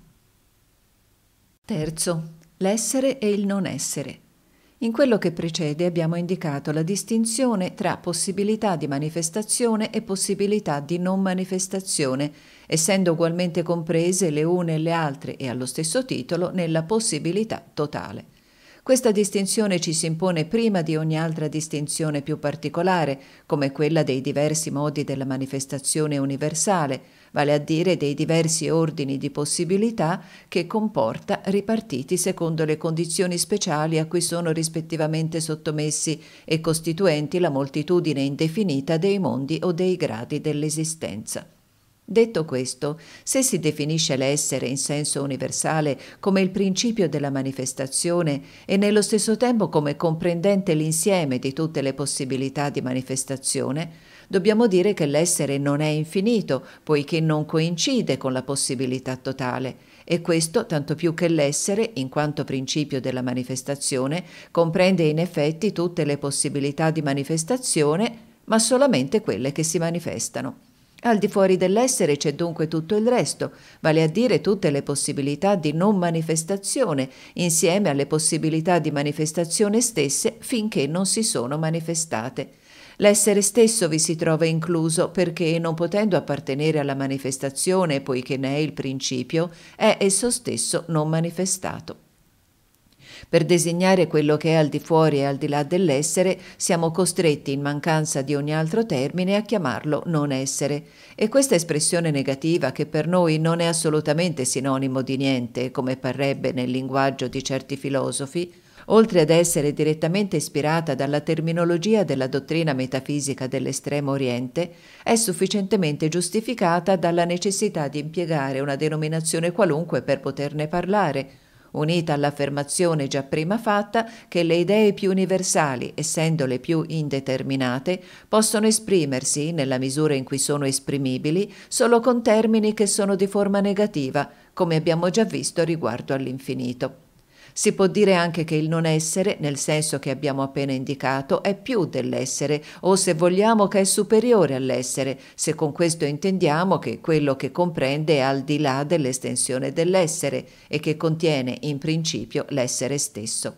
Terzo, l'essere e il non essere. In quello che precede abbiamo indicato la distinzione tra possibilità di manifestazione e possibilità di non manifestazione, essendo ugualmente comprese le une e le altre e allo stesso titolo nella possibilità totale. Questa distinzione ci si impone prima di ogni altra distinzione più particolare, come quella dei diversi modi della manifestazione universale, vale a dire dei diversi ordini di possibilità che comporta ripartiti secondo le condizioni speciali a cui sono rispettivamente sottomessi e costituenti la moltitudine indefinita dei mondi o dei gradi dell'esistenza. Detto questo, se si definisce l'essere in senso universale come il principio della manifestazione e nello stesso tempo come comprendente l'insieme di tutte le possibilità di manifestazione, dobbiamo dire che l'essere non è infinito, poiché non coincide con la possibilità totale, e questo tanto più che l'essere, in quanto principio della manifestazione, comprende in effetti tutte le possibilità di manifestazione, ma solamente quelle che si manifestano. Al di fuori dell'essere c'è dunque tutto il resto, vale a dire tutte le possibilità di non manifestazione, insieme alle possibilità di manifestazione stesse finché non si sono manifestate. L'essere stesso vi si trova incluso perché, non potendo appartenere alla manifestazione, poiché ne è il principio, è esso stesso non manifestato. Per designare quello che è al di fuori e al di là dell'essere, siamo costretti, in mancanza di ogni altro termine, a chiamarlo non essere. E questa espressione negativa, che per noi non è assolutamente sinonimo di niente, come parrebbe nel linguaggio di certi filosofi, oltre ad essere direttamente ispirata dalla terminologia della dottrina metafisica dell'estremo oriente, è sufficientemente giustificata dalla necessità di impiegare una denominazione qualunque per poterne parlare, unita all'affermazione già prima fatta che le idee più universali, essendo le più indeterminate, possono esprimersi, nella misura in cui sono esprimibili, solo con termini che sono di forma negativa, come abbiamo già visto riguardo all'infinito. Si può dire anche che il non essere, nel senso che abbiamo appena indicato, è più dell'essere o se vogliamo che è superiore all'essere, se con questo intendiamo che quello che comprende è al di là dell'estensione dell'essere e che contiene in principio l'essere stesso.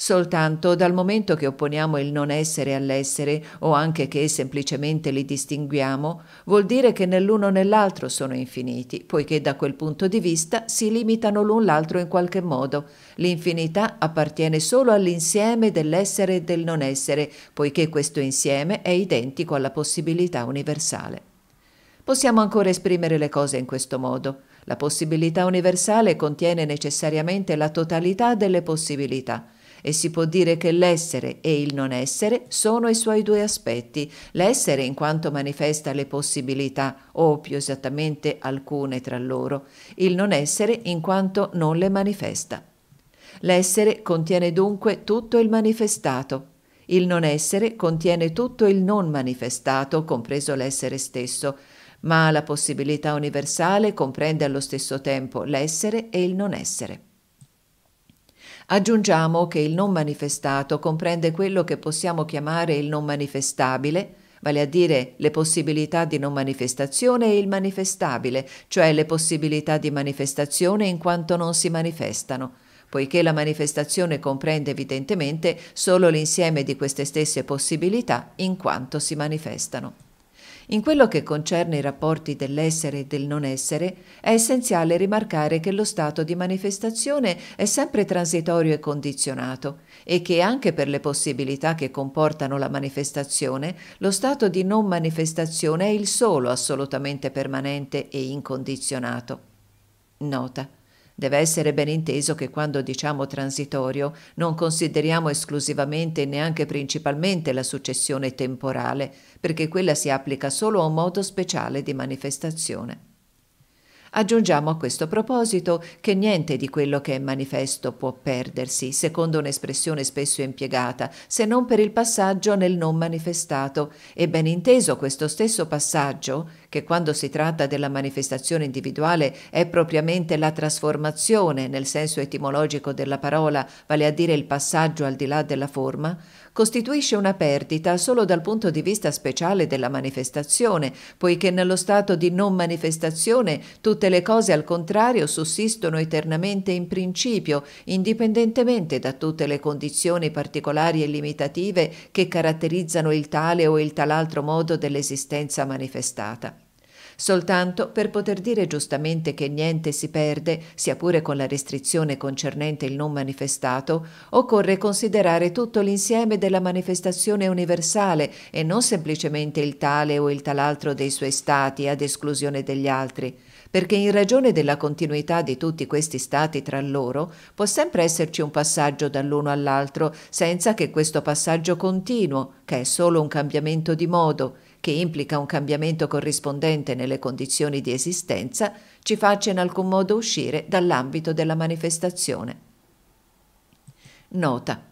Soltanto dal momento che opponiamo il non essere all'essere o anche che semplicemente li distinguiamo, vuol dire che nell'uno nell'altro sono infiniti, poiché da quel punto di vista si limitano l'un l'altro in qualche modo. L'infinità appartiene solo all'insieme dell'essere e del non essere, poiché questo insieme è identico alla possibilità universale. Possiamo ancora esprimere le cose in questo modo. La possibilità universale contiene necessariamente la totalità delle possibilità e si può dire che l'essere e il non essere sono i suoi due aspetti, l'essere in quanto manifesta le possibilità, o più esattamente alcune tra loro, il non essere in quanto non le manifesta. L'essere contiene dunque tutto il manifestato. Il non essere contiene tutto il non manifestato, compreso l'essere stesso, ma la possibilità universale comprende allo stesso tempo l'essere e il non essere. Aggiungiamo che il non manifestato comprende quello che possiamo chiamare il non manifestabile, vale a dire le possibilità di non manifestazione e il manifestabile, cioè le possibilità di manifestazione in quanto non si manifestano poiché la manifestazione comprende evidentemente solo l'insieme di queste stesse possibilità in quanto si manifestano. In quello che concerne i rapporti dell'essere e del non essere, è essenziale rimarcare che lo stato di manifestazione è sempre transitorio e condizionato e che anche per le possibilità che comportano la manifestazione, lo stato di non manifestazione è il solo assolutamente permanente e incondizionato. Nota. Deve essere ben inteso che quando diciamo transitorio non consideriamo esclusivamente e neanche principalmente la successione temporale, perché quella si applica solo a un modo speciale di manifestazione. Aggiungiamo a questo proposito che niente di quello che è manifesto può perdersi, secondo un'espressione spesso impiegata, se non per il passaggio nel non manifestato. E ben inteso questo stesso passaggio, che quando si tratta della manifestazione individuale è propriamente la trasformazione nel senso etimologico della parola, vale a dire il passaggio al di là della forma, costituisce una perdita solo dal punto di vista speciale della manifestazione, poiché nello stato di non manifestazione tutte le cose al contrario sussistono eternamente in principio, indipendentemente da tutte le condizioni particolari e limitative che caratterizzano il tale o il tal altro modo dell'esistenza manifestata soltanto per poter dire giustamente che niente si perde, sia pure con la restrizione concernente il non manifestato, occorre considerare tutto l'insieme della manifestazione universale e non semplicemente il tale o il tal'altro dei suoi stati ad esclusione degli altri perché in ragione della continuità di tutti questi stati tra loro può sempre esserci un passaggio dall'uno all'altro senza che questo passaggio continuo, che è solo un cambiamento di modo, che implica un cambiamento corrispondente nelle condizioni di esistenza, ci faccia in alcun modo uscire dall'ambito della manifestazione. Nota.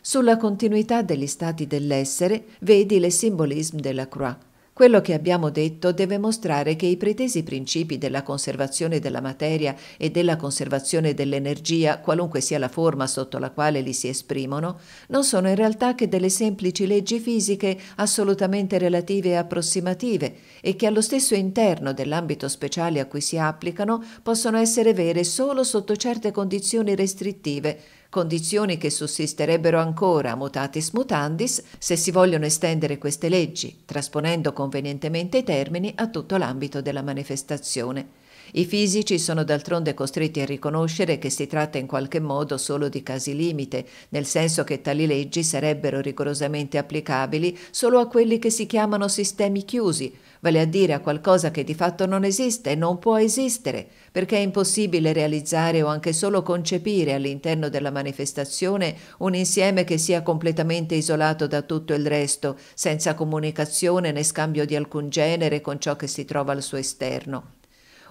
Sulla continuità degli stati dell'essere vedi le simbolismi della Croix quello che abbiamo detto deve mostrare che i pretesi principi della conservazione della materia e della conservazione dell'energia, qualunque sia la forma sotto la quale li si esprimono, non sono in realtà che delle semplici leggi fisiche assolutamente relative e approssimative e che allo stesso interno dell'ambito speciale a cui si applicano possono essere vere solo sotto certe condizioni restrittive, condizioni che sussisterebbero ancora mutatis mutandis se si vogliono estendere queste leggi, trasponendo convenientemente i termini a tutto l'ambito della manifestazione. I fisici sono d'altronde costretti a riconoscere che si tratta in qualche modo solo di casi limite, nel senso che tali leggi sarebbero rigorosamente applicabili solo a quelli che si chiamano sistemi chiusi, vale a dire a qualcosa che di fatto non esiste e non può esistere, perché è impossibile realizzare o anche solo concepire all'interno della manifestazione un insieme che sia completamente isolato da tutto il resto, senza comunicazione né scambio di alcun genere con ciò che si trova al suo esterno.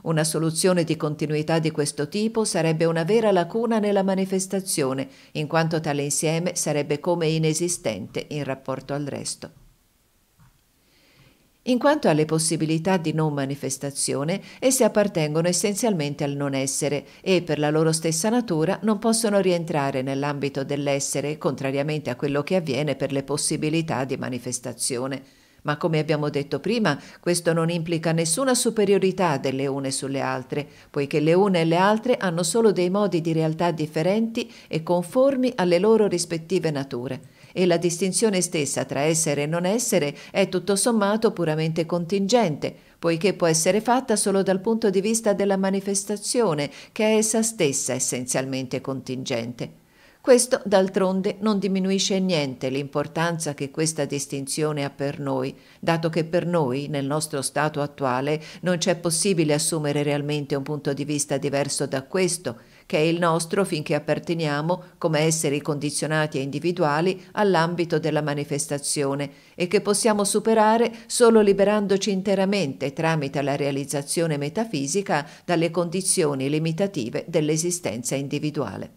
Una soluzione di continuità di questo tipo sarebbe una vera lacuna nella manifestazione, in quanto tale insieme sarebbe come inesistente in rapporto al resto. In quanto alle possibilità di non manifestazione, esse appartengono essenzialmente al non essere e per la loro stessa natura non possono rientrare nell'ambito dell'essere, contrariamente a quello che avviene per le possibilità di manifestazione. Ma come abbiamo detto prima, questo non implica nessuna superiorità delle une sulle altre, poiché le une e le altre hanno solo dei modi di realtà differenti e conformi alle loro rispettive nature e la distinzione stessa tra essere e non essere è tutto sommato puramente contingente, poiché può essere fatta solo dal punto di vista della manifestazione, che è essa stessa essenzialmente contingente. Questo, d'altronde, non diminuisce niente l'importanza che questa distinzione ha per noi, dato che per noi, nel nostro stato attuale, non c'è possibile assumere realmente un punto di vista diverso da questo, che è il nostro finché apparteniamo, come esseri condizionati e individuali, all'ambito della manifestazione e che possiamo superare solo liberandoci interamente tramite la realizzazione metafisica dalle condizioni limitative dell'esistenza individuale.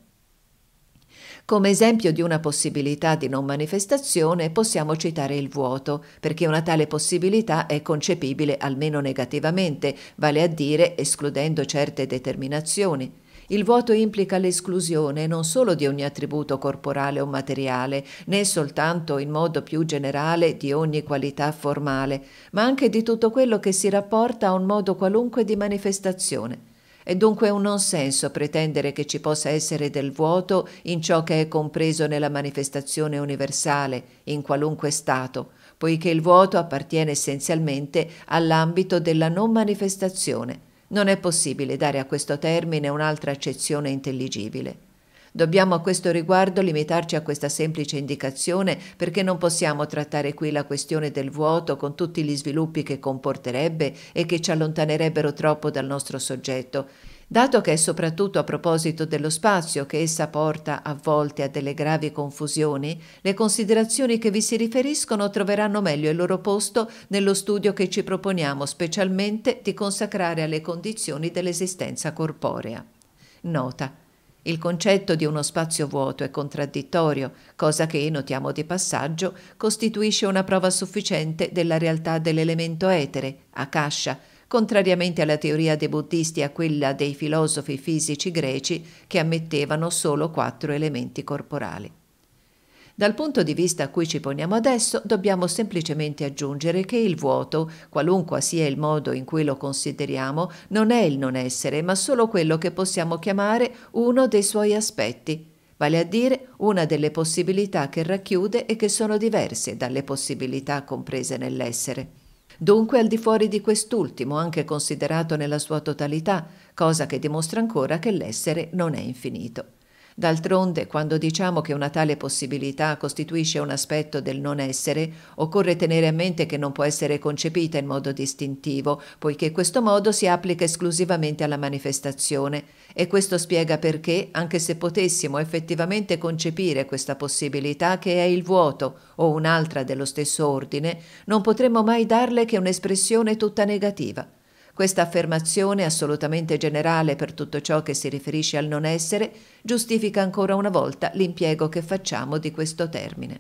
Come esempio di una possibilità di non manifestazione possiamo citare il vuoto, perché una tale possibilità è concepibile almeno negativamente, vale a dire escludendo certe determinazioni. Il vuoto implica l'esclusione non solo di ogni attributo corporale o materiale, né soltanto in modo più generale di ogni qualità formale, ma anche di tutto quello che si rapporta a un modo qualunque di manifestazione. È dunque un non senso pretendere che ci possa essere del vuoto in ciò che è compreso nella manifestazione universale, in qualunque stato, poiché il vuoto appartiene essenzialmente all'ambito della non manifestazione. Non è possibile dare a questo termine un'altra accezione intelligibile. Dobbiamo a questo riguardo limitarci a questa semplice indicazione perché non possiamo trattare qui la questione del vuoto con tutti gli sviluppi che comporterebbe e che ci allontanerebbero troppo dal nostro soggetto Dato che è soprattutto a proposito dello spazio che essa porta a volte a delle gravi confusioni, le considerazioni che vi si riferiscono troveranno meglio il loro posto nello studio che ci proponiamo specialmente di consacrare alle condizioni dell'esistenza corporea. Nota. Il concetto di uno spazio vuoto è contraddittorio, cosa che, notiamo di passaggio, costituisce una prova sufficiente della realtà dell'elemento etere, Akasha, contrariamente alla teoria dei buddisti e a quella dei filosofi fisici greci che ammettevano solo quattro elementi corporali. Dal punto di vista a cui ci poniamo adesso, dobbiamo semplicemente aggiungere che il vuoto, qualunque sia il modo in cui lo consideriamo, non è il non essere, ma solo quello che possiamo chiamare uno dei suoi aspetti, vale a dire una delle possibilità che racchiude e che sono diverse dalle possibilità comprese nell'essere. Dunque al di fuori di quest'ultimo, anche considerato nella sua totalità, cosa che dimostra ancora che l'essere non è infinito. D'altronde, quando diciamo che una tale possibilità costituisce un aspetto del non essere, occorre tenere a mente che non può essere concepita in modo distintivo, poiché questo modo si applica esclusivamente alla manifestazione. E questo spiega perché, anche se potessimo effettivamente concepire questa possibilità che è il vuoto o un'altra dello stesso ordine, non potremmo mai darle che un'espressione tutta negativa. Questa affermazione, assolutamente generale per tutto ciò che si riferisce al non essere, giustifica ancora una volta l'impiego che facciamo di questo termine.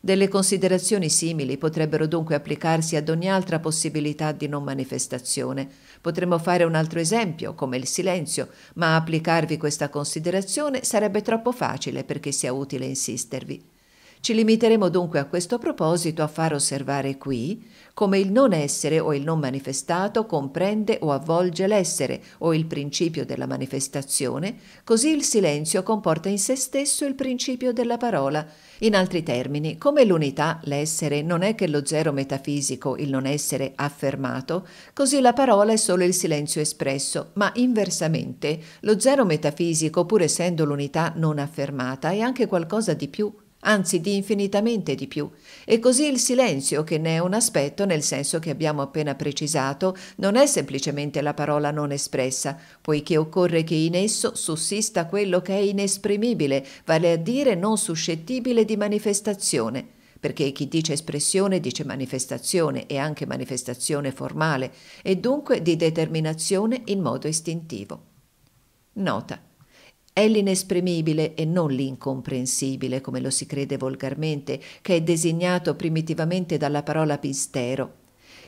Delle considerazioni simili potrebbero dunque applicarsi ad ogni altra possibilità di non manifestazione. Potremmo fare un altro esempio, come il silenzio, ma applicarvi questa considerazione sarebbe troppo facile perché sia utile insistervi. Ci limiteremo dunque a questo proposito a far osservare qui come il non essere o il non manifestato comprende o avvolge l'essere o il principio della manifestazione, così il silenzio comporta in se stesso il principio della parola. In altri termini, come l'unità, l'essere, non è che lo zero metafisico, il non essere affermato, così la parola è solo il silenzio espresso, ma inversamente lo zero metafisico, pur essendo l'unità non affermata, è anche qualcosa di più anzi di infinitamente di più. E così il silenzio, che ne è un aspetto nel senso che abbiamo appena precisato, non è semplicemente la parola non espressa, poiché occorre che in esso sussista quello che è inesprimibile, vale a dire non suscettibile di manifestazione. Perché chi dice espressione dice manifestazione e anche manifestazione formale, e dunque di determinazione in modo istintivo. Nota. È l'inesprimibile e non l'incomprensibile, come lo si crede volgarmente, che è designato primitivamente dalla parola pistero,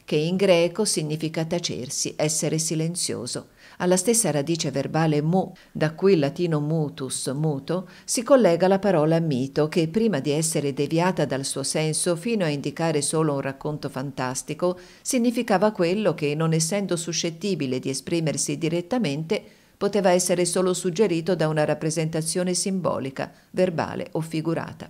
che in greco significa tacersi, essere silenzioso. Alla stessa radice verbale mu, da cui il latino mutus, muto, si collega la parola mito, che prima di essere deviata dal suo senso fino a indicare solo un racconto fantastico, significava quello che, non essendo suscettibile di esprimersi direttamente, poteva essere solo suggerito da una rappresentazione simbolica, verbale o figurata.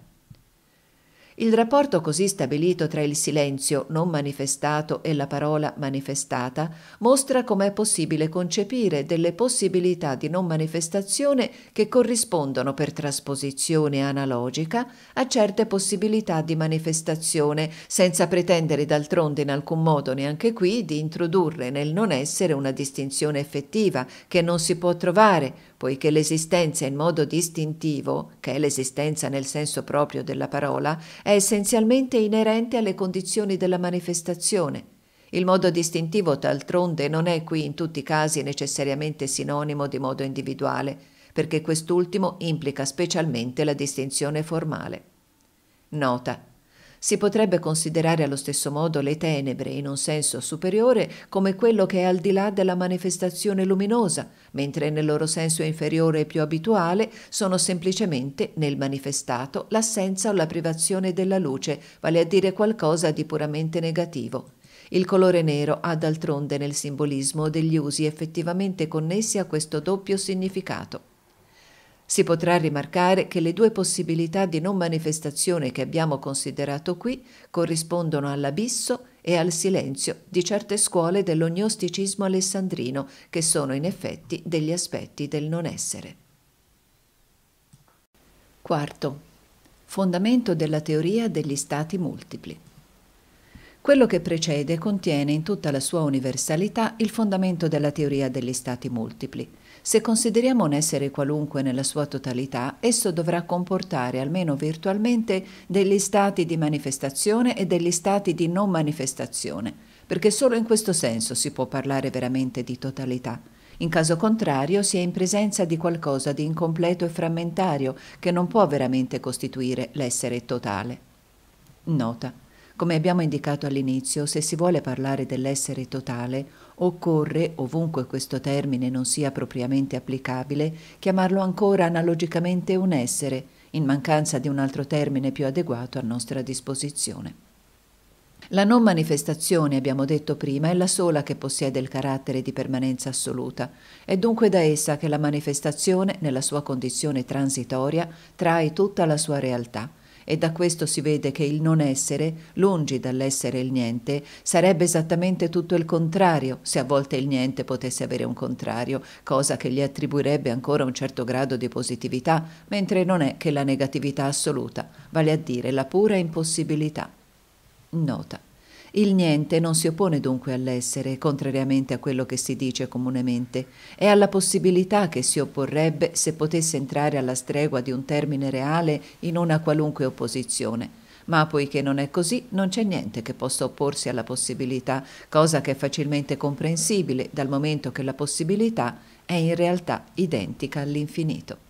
Il rapporto così stabilito tra il silenzio non manifestato e la parola manifestata mostra come è possibile concepire delle possibilità di non manifestazione che corrispondono per trasposizione analogica a certe possibilità di manifestazione, senza pretendere d'altronde in alcun modo neanche qui di introdurre nel non essere una distinzione effettiva che non si può trovare, poiché l'esistenza in modo distintivo, che è l'esistenza nel senso proprio della parola, è essenzialmente inerente alle condizioni della manifestazione. Il modo distintivo, d'altronde, non è qui in tutti i casi necessariamente sinonimo di modo individuale, perché quest'ultimo implica specialmente la distinzione formale. Nota si potrebbe considerare allo stesso modo le tenebre, in un senso superiore, come quello che è al di là della manifestazione luminosa, mentre nel loro senso inferiore e più abituale sono semplicemente, nel manifestato, l'assenza o la privazione della luce, vale a dire qualcosa di puramente negativo. Il colore nero ha d'altronde nel simbolismo degli usi effettivamente connessi a questo doppio significato. Si potrà rimarcare che le due possibilità di non manifestazione che abbiamo considerato qui corrispondono all'abisso e al silenzio di certe scuole dell'ognosticismo alessandrino, che sono in effetti degli aspetti del non essere. Quarto. Fondamento della teoria degli stati multipli. Quello che precede contiene in tutta la sua universalità il fondamento della teoria degli stati multipli se consideriamo un essere qualunque nella sua totalità, esso dovrà comportare, almeno virtualmente, degli stati di manifestazione e degli stati di non manifestazione, perché solo in questo senso si può parlare veramente di totalità. In caso contrario si è in presenza di qualcosa di incompleto e frammentario che non può veramente costituire l'essere totale. Nota. Come abbiamo indicato all'inizio, se si vuole parlare dell'essere totale, Occorre, ovunque questo termine non sia propriamente applicabile, chiamarlo ancora analogicamente un essere, in mancanza di un altro termine più adeguato a nostra disposizione. La non manifestazione, abbiamo detto prima, è la sola che possiede il carattere di permanenza assoluta. È dunque da essa che la manifestazione, nella sua condizione transitoria, trae tutta la sua realtà e da questo si vede che il non essere, lungi dall'essere il niente, sarebbe esattamente tutto il contrario, se a volte il niente potesse avere un contrario, cosa che gli attribuirebbe ancora un certo grado di positività, mentre non è che la negatività assoluta, vale a dire la pura impossibilità. Nota. Il niente non si oppone dunque all'essere, contrariamente a quello che si dice comunemente, è alla possibilità che si opporrebbe se potesse entrare alla stregua di un termine reale in una qualunque opposizione. Ma poiché non è così, non c'è niente che possa opporsi alla possibilità, cosa che è facilmente comprensibile dal momento che la possibilità è in realtà identica all'infinito.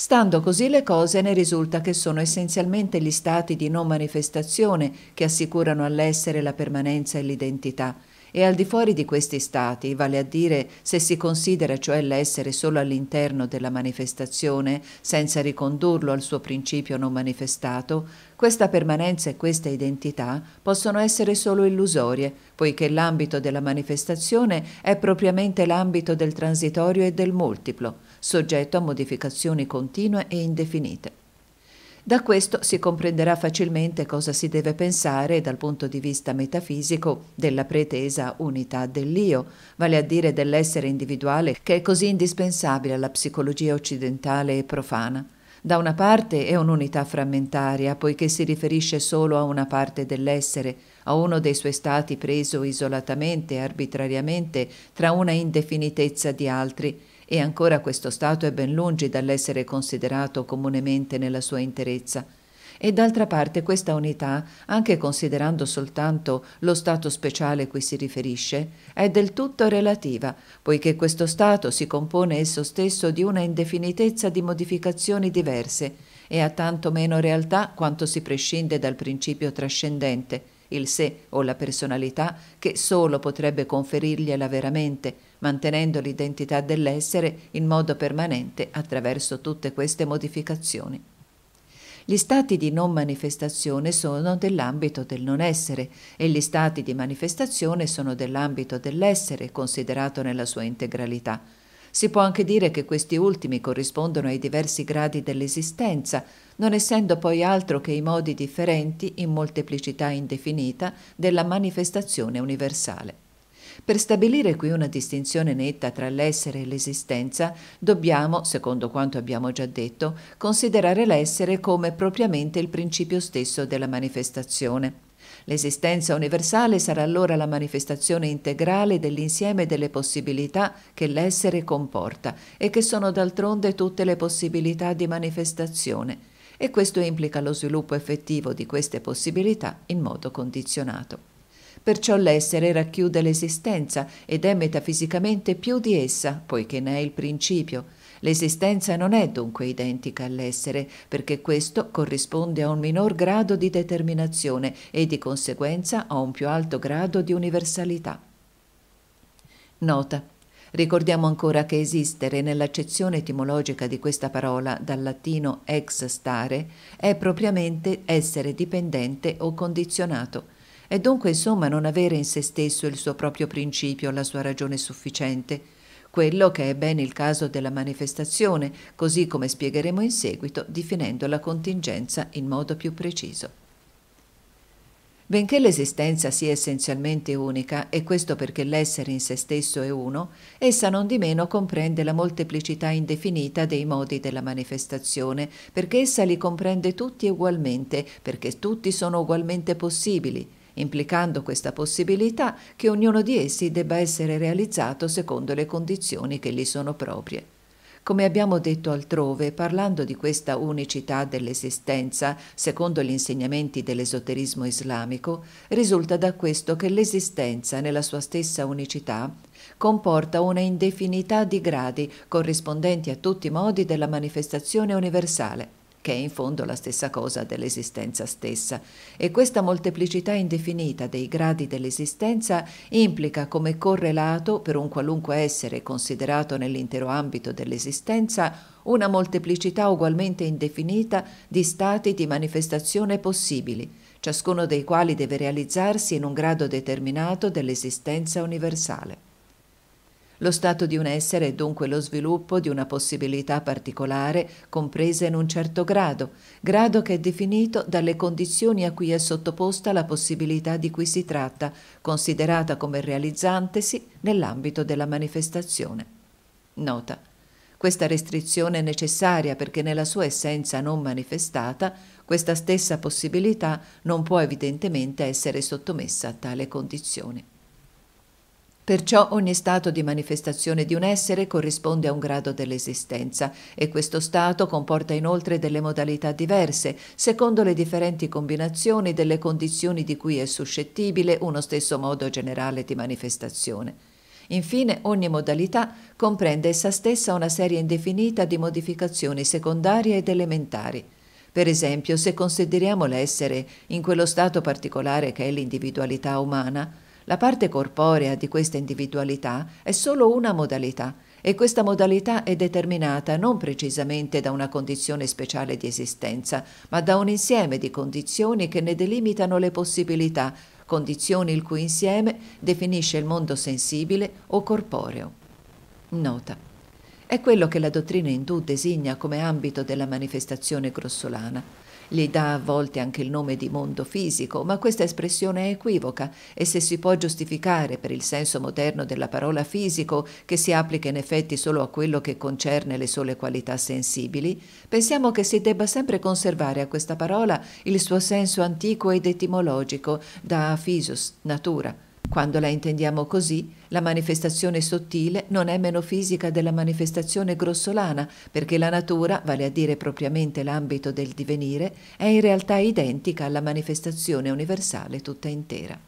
Stando così le cose ne risulta che sono essenzialmente gli stati di non manifestazione che assicurano all'essere la permanenza e l'identità e al di fuori di questi stati, vale a dire se si considera cioè l'essere solo all'interno della manifestazione, senza ricondurlo al suo principio non manifestato, questa permanenza e questa identità possono essere solo illusorie, poiché l'ambito della manifestazione è propriamente l'ambito del transitorio e del multiplo soggetto a modificazioni continue e indefinite. Da questo si comprenderà facilmente cosa si deve pensare dal punto di vista metafisico della pretesa unità dell'io, vale a dire dell'essere individuale che è così indispensabile alla psicologia occidentale e profana. Da una parte è un'unità frammentaria, poiché si riferisce solo a una parte dell'essere, a uno dei suoi stati preso isolatamente, e arbitrariamente, tra una indefinitezza di altri, e ancora questo stato è ben lungi dall'essere considerato comunemente nella sua interezza. E d'altra parte questa unità, anche considerando soltanto lo stato speciale cui si riferisce, è del tutto relativa, poiché questo stato si compone esso stesso di una indefinitezza di modificazioni diverse e ha tanto meno realtà quanto si prescinde dal principio trascendente il sé o la personalità che solo potrebbe conferirgliela veramente, mantenendo l'identità dell'essere in modo permanente attraverso tutte queste modificazioni. Gli stati di non manifestazione sono dell'ambito del non essere e gli stati di manifestazione sono dell'ambito dell'essere considerato nella sua integralità. Si può anche dire che questi ultimi corrispondono ai diversi gradi dell'esistenza, non essendo poi altro che i modi differenti, in molteplicità indefinita, della manifestazione universale. Per stabilire qui una distinzione netta tra l'essere e l'esistenza, dobbiamo, secondo quanto abbiamo già detto, considerare l'essere come propriamente il principio stesso della manifestazione. L'esistenza universale sarà allora la manifestazione integrale dell'insieme delle possibilità che l'essere comporta e che sono d'altronde tutte le possibilità di manifestazione e questo implica lo sviluppo effettivo di queste possibilità in modo condizionato. Perciò l'essere racchiude l'esistenza ed è metafisicamente più di essa, poiché ne è il principio, L'esistenza non è dunque identica all'essere, perché questo corrisponde a un minor grado di determinazione e di conseguenza a un più alto grado di universalità. Nota. Ricordiamo ancora che esistere nell'accezione etimologica di questa parola dal latino ex stare è propriamente essere dipendente o condizionato È dunque insomma non avere in se stesso il suo proprio principio, la sua ragione sufficiente, quello che è bene il caso della manifestazione, così come spiegheremo in seguito, definendo la contingenza in modo più preciso. Benché l'esistenza sia essenzialmente unica, e questo perché l'essere in se stesso è uno, essa non di meno comprende la molteplicità indefinita dei modi della manifestazione, perché essa li comprende tutti ugualmente, perché tutti sono ugualmente possibili, implicando questa possibilità che ognuno di essi debba essere realizzato secondo le condizioni che gli sono proprie. Come abbiamo detto altrove, parlando di questa unicità dell'esistenza, secondo gli insegnamenti dell'esoterismo islamico, risulta da questo che l'esistenza nella sua stessa unicità comporta una indefinità di gradi corrispondenti a tutti i modi della manifestazione universale che è in fondo la stessa cosa dell'esistenza stessa. E questa molteplicità indefinita dei gradi dell'esistenza implica come correlato, per un qualunque essere considerato nell'intero ambito dell'esistenza, una molteplicità ugualmente indefinita di stati di manifestazione possibili, ciascuno dei quali deve realizzarsi in un grado determinato dell'esistenza universale. Lo stato di un essere è dunque lo sviluppo di una possibilità particolare compresa in un certo grado, grado che è definito dalle condizioni a cui è sottoposta la possibilità di cui si tratta, considerata come realizzantesi nell'ambito della manifestazione. Nota. Questa restrizione è necessaria perché nella sua essenza non manifestata, questa stessa possibilità non può evidentemente essere sottomessa a tale condizione. Perciò ogni stato di manifestazione di un essere corrisponde a un grado dell'esistenza e questo stato comporta inoltre delle modalità diverse, secondo le differenti combinazioni delle condizioni di cui è suscettibile uno stesso modo generale di manifestazione. Infine, ogni modalità comprende essa stessa una serie indefinita di modificazioni secondarie ed elementari. Per esempio, se consideriamo l'essere in quello stato particolare che è l'individualità umana, la parte corporea di questa individualità è solo una modalità e questa modalità è determinata non precisamente da una condizione speciale di esistenza, ma da un insieme di condizioni che ne delimitano le possibilità, condizioni il cui insieme definisce il mondo sensibile o corporeo. Nota. È quello che la dottrina indù designa come ambito della manifestazione grossolana gli dà a volte anche il nome di mondo fisico, ma questa espressione è equivoca e se si può giustificare per il senso moderno della parola fisico, che si applica in effetti solo a quello che concerne le sole qualità sensibili, pensiamo che si debba sempre conservare a questa parola il suo senso antico ed etimologico, da physos, natura quando la intendiamo così, la manifestazione sottile non è meno fisica della manifestazione grossolana, perché la natura, vale a dire propriamente l'ambito del divenire, è in realtà identica alla manifestazione universale tutta intera.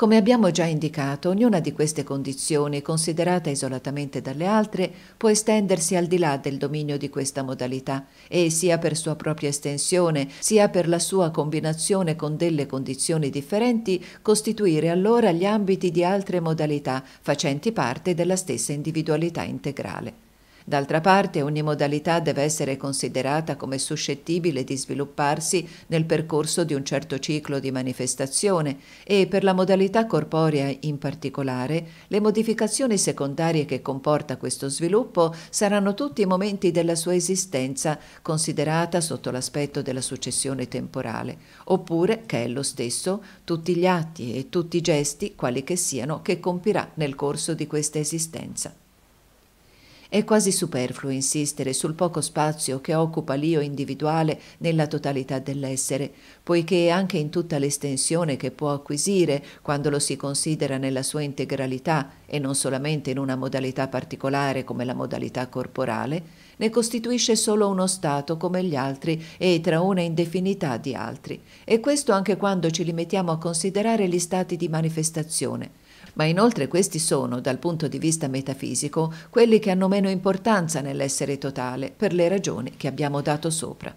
Come abbiamo già indicato, ognuna di queste condizioni, considerata isolatamente dalle altre, può estendersi al di là del dominio di questa modalità e, sia per sua propria estensione, sia per la sua combinazione con delle condizioni differenti, costituire allora gli ambiti di altre modalità facenti parte della stessa individualità integrale. D'altra parte ogni modalità deve essere considerata come suscettibile di svilupparsi nel percorso di un certo ciclo di manifestazione e per la modalità corporea in particolare le modificazioni secondarie che comporta questo sviluppo saranno tutti i momenti della sua esistenza considerata sotto l'aspetto della successione temporale, oppure che è lo stesso tutti gli atti e tutti i gesti, quali che siano, che compirà nel corso di questa esistenza. È quasi superfluo insistere sul poco spazio che occupa l'io individuale nella totalità dell'essere, poiché anche in tutta l'estensione che può acquisire quando lo si considera nella sua integralità e non solamente in una modalità particolare come la modalità corporale, ne costituisce solo uno stato come gli altri e tra una indefinità di altri, e questo anche quando ci limitiamo a considerare gli stati di manifestazione ma inoltre questi sono, dal punto di vista metafisico, quelli che hanno meno importanza nell'essere totale, per le ragioni che abbiamo dato sopra.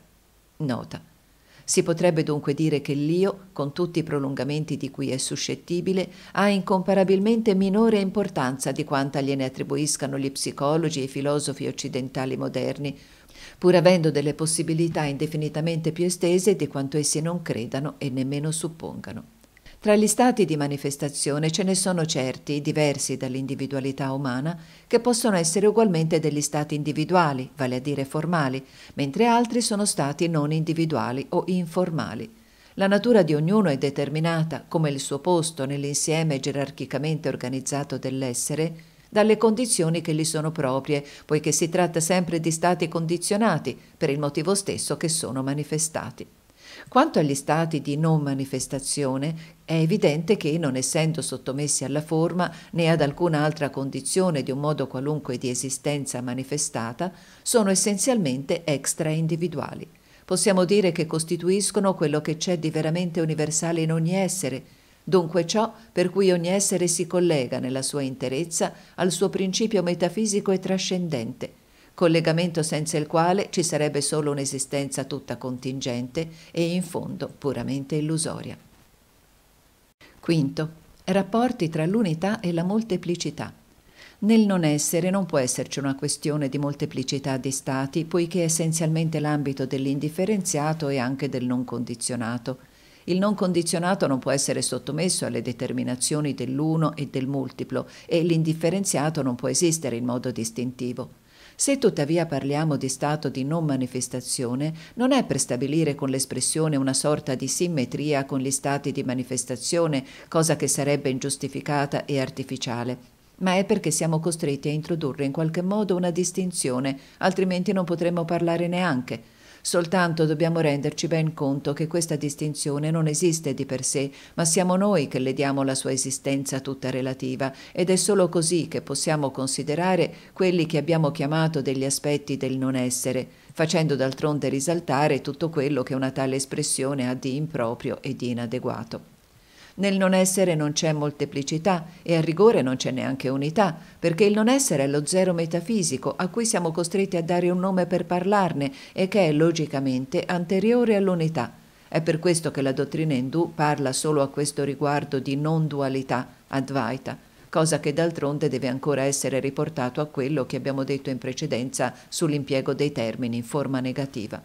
Nota. Si potrebbe dunque dire che l'io, con tutti i prolungamenti di cui è suscettibile, ha incomparabilmente minore importanza di quanta gliene attribuiscano gli psicologi e i filosofi occidentali moderni, pur avendo delle possibilità indefinitamente più estese di quanto essi non credano e nemmeno suppongano. Tra gli stati di manifestazione ce ne sono certi, diversi dall'individualità umana, che possono essere ugualmente degli stati individuali, vale a dire formali, mentre altri sono stati non individuali o informali. La natura di ognuno è determinata, come il suo posto nell'insieme gerarchicamente organizzato dell'essere, dalle condizioni che gli sono proprie, poiché si tratta sempre di stati condizionati per il motivo stesso che sono manifestati. Quanto agli stati di non manifestazione, è evidente che, non essendo sottomessi alla forma né ad alcuna altra condizione di un modo qualunque di esistenza manifestata, sono essenzialmente extraindividuali. Possiamo dire che costituiscono quello che c'è di veramente universale in ogni essere, dunque ciò per cui ogni essere si collega nella sua interezza al suo principio metafisico e trascendente – collegamento senza il quale ci sarebbe solo un'esistenza tutta contingente e in fondo puramente illusoria. Quinto, rapporti tra l'unità e la molteplicità. Nel non essere non può esserci una questione di molteplicità di stati, poiché è essenzialmente l'ambito dell'indifferenziato e anche del non condizionato. Il non condizionato non può essere sottomesso alle determinazioni dell'uno e del multiplo e l'indifferenziato non può esistere in modo distintivo. Se tuttavia parliamo di stato di non manifestazione, non è per stabilire con l'espressione una sorta di simmetria con gli stati di manifestazione, cosa che sarebbe ingiustificata e artificiale, ma è perché siamo costretti a introdurre in qualche modo una distinzione, altrimenti non potremmo parlare neanche Soltanto dobbiamo renderci ben conto che questa distinzione non esiste di per sé, ma siamo noi che le diamo la sua esistenza tutta relativa ed è solo così che possiamo considerare quelli che abbiamo chiamato degli aspetti del non essere, facendo d'altronde risaltare tutto quello che una tale espressione ha di improprio e di inadeguato. Nel non essere non c'è molteplicità e a rigore non c'è neanche unità, perché il non essere è lo zero metafisico a cui siamo costretti a dare un nome per parlarne e che è logicamente anteriore all'unità. È per questo che la dottrina indù parla solo a questo riguardo di non dualità, Advaita, cosa che d'altronde deve ancora essere riportato a quello che abbiamo detto in precedenza sull'impiego dei termini in forma negativa.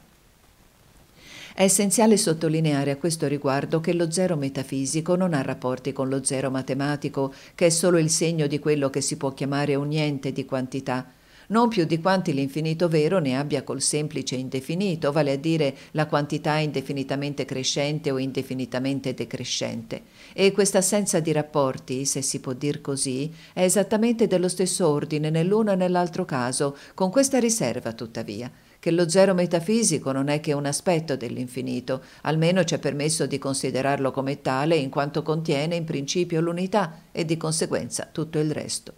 È essenziale sottolineare a questo riguardo che lo zero metafisico non ha rapporti con lo zero matematico, che è solo il segno di quello che si può chiamare un niente di quantità, non più di quanti l'infinito vero ne abbia col semplice indefinito, vale a dire la quantità indefinitamente crescente o indefinitamente decrescente. E questa assenza di rapporti, se si può dir così, è esattamente dello stesso ordine nell'uno e nell'altro caso, con questa riserva tuttavia che lo zero metafisico non è che un aspetto dell'infinito, almeno ci ha permesso di considerarlo come tale in quanto contiene in principio l'unità e di conseguenza tutto il resto.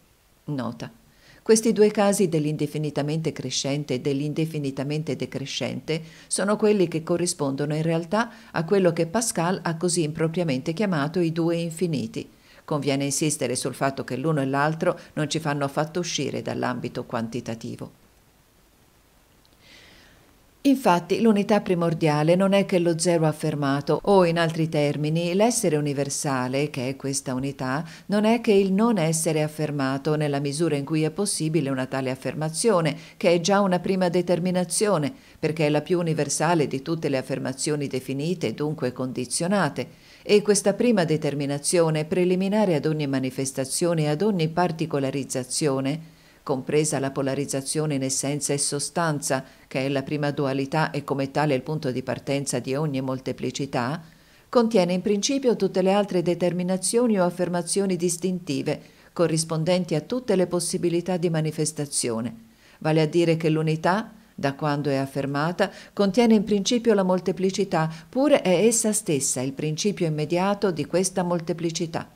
Nota. Questi due casi dell'indefinitamente crescente e dell'indefinitamente decrescente sono quelli che corrispondono in realtà a quello che Pascal ha così impropriamente chiamato i due infiniti. Conviene insistere sul fatto che l'uno e l'altro non ci fanno affatto uscire dall'ambito quantitativo. Infatti l'unità primordiale non è che lo zero affermato, o in altri termini l'essere universale, che è questa unità, non è che il non essere affermato nella misura in cui è possibile una tale affermazione, che è già una prima determinazione, perché è la più universale di tutte le affermazioni definite e dunque condizionate, e questa prima determinazione preliminare ad ogni manifestazione e ad ogni particolarizzazione compresa la polarizzazione in essenza e sostanza, che è la prima dualità e come tale il punto di partenza di ogni molteplicità, contiene in principio tutte le altre determinazioni o affermazioni distintive, corrispondenti a tutte le possibilità di manifestazione, vale a dire che l'unità, da quando è affermata, contiene in principio la molteplicità, pure è essa stessa il principio immediato di questa molteplicità.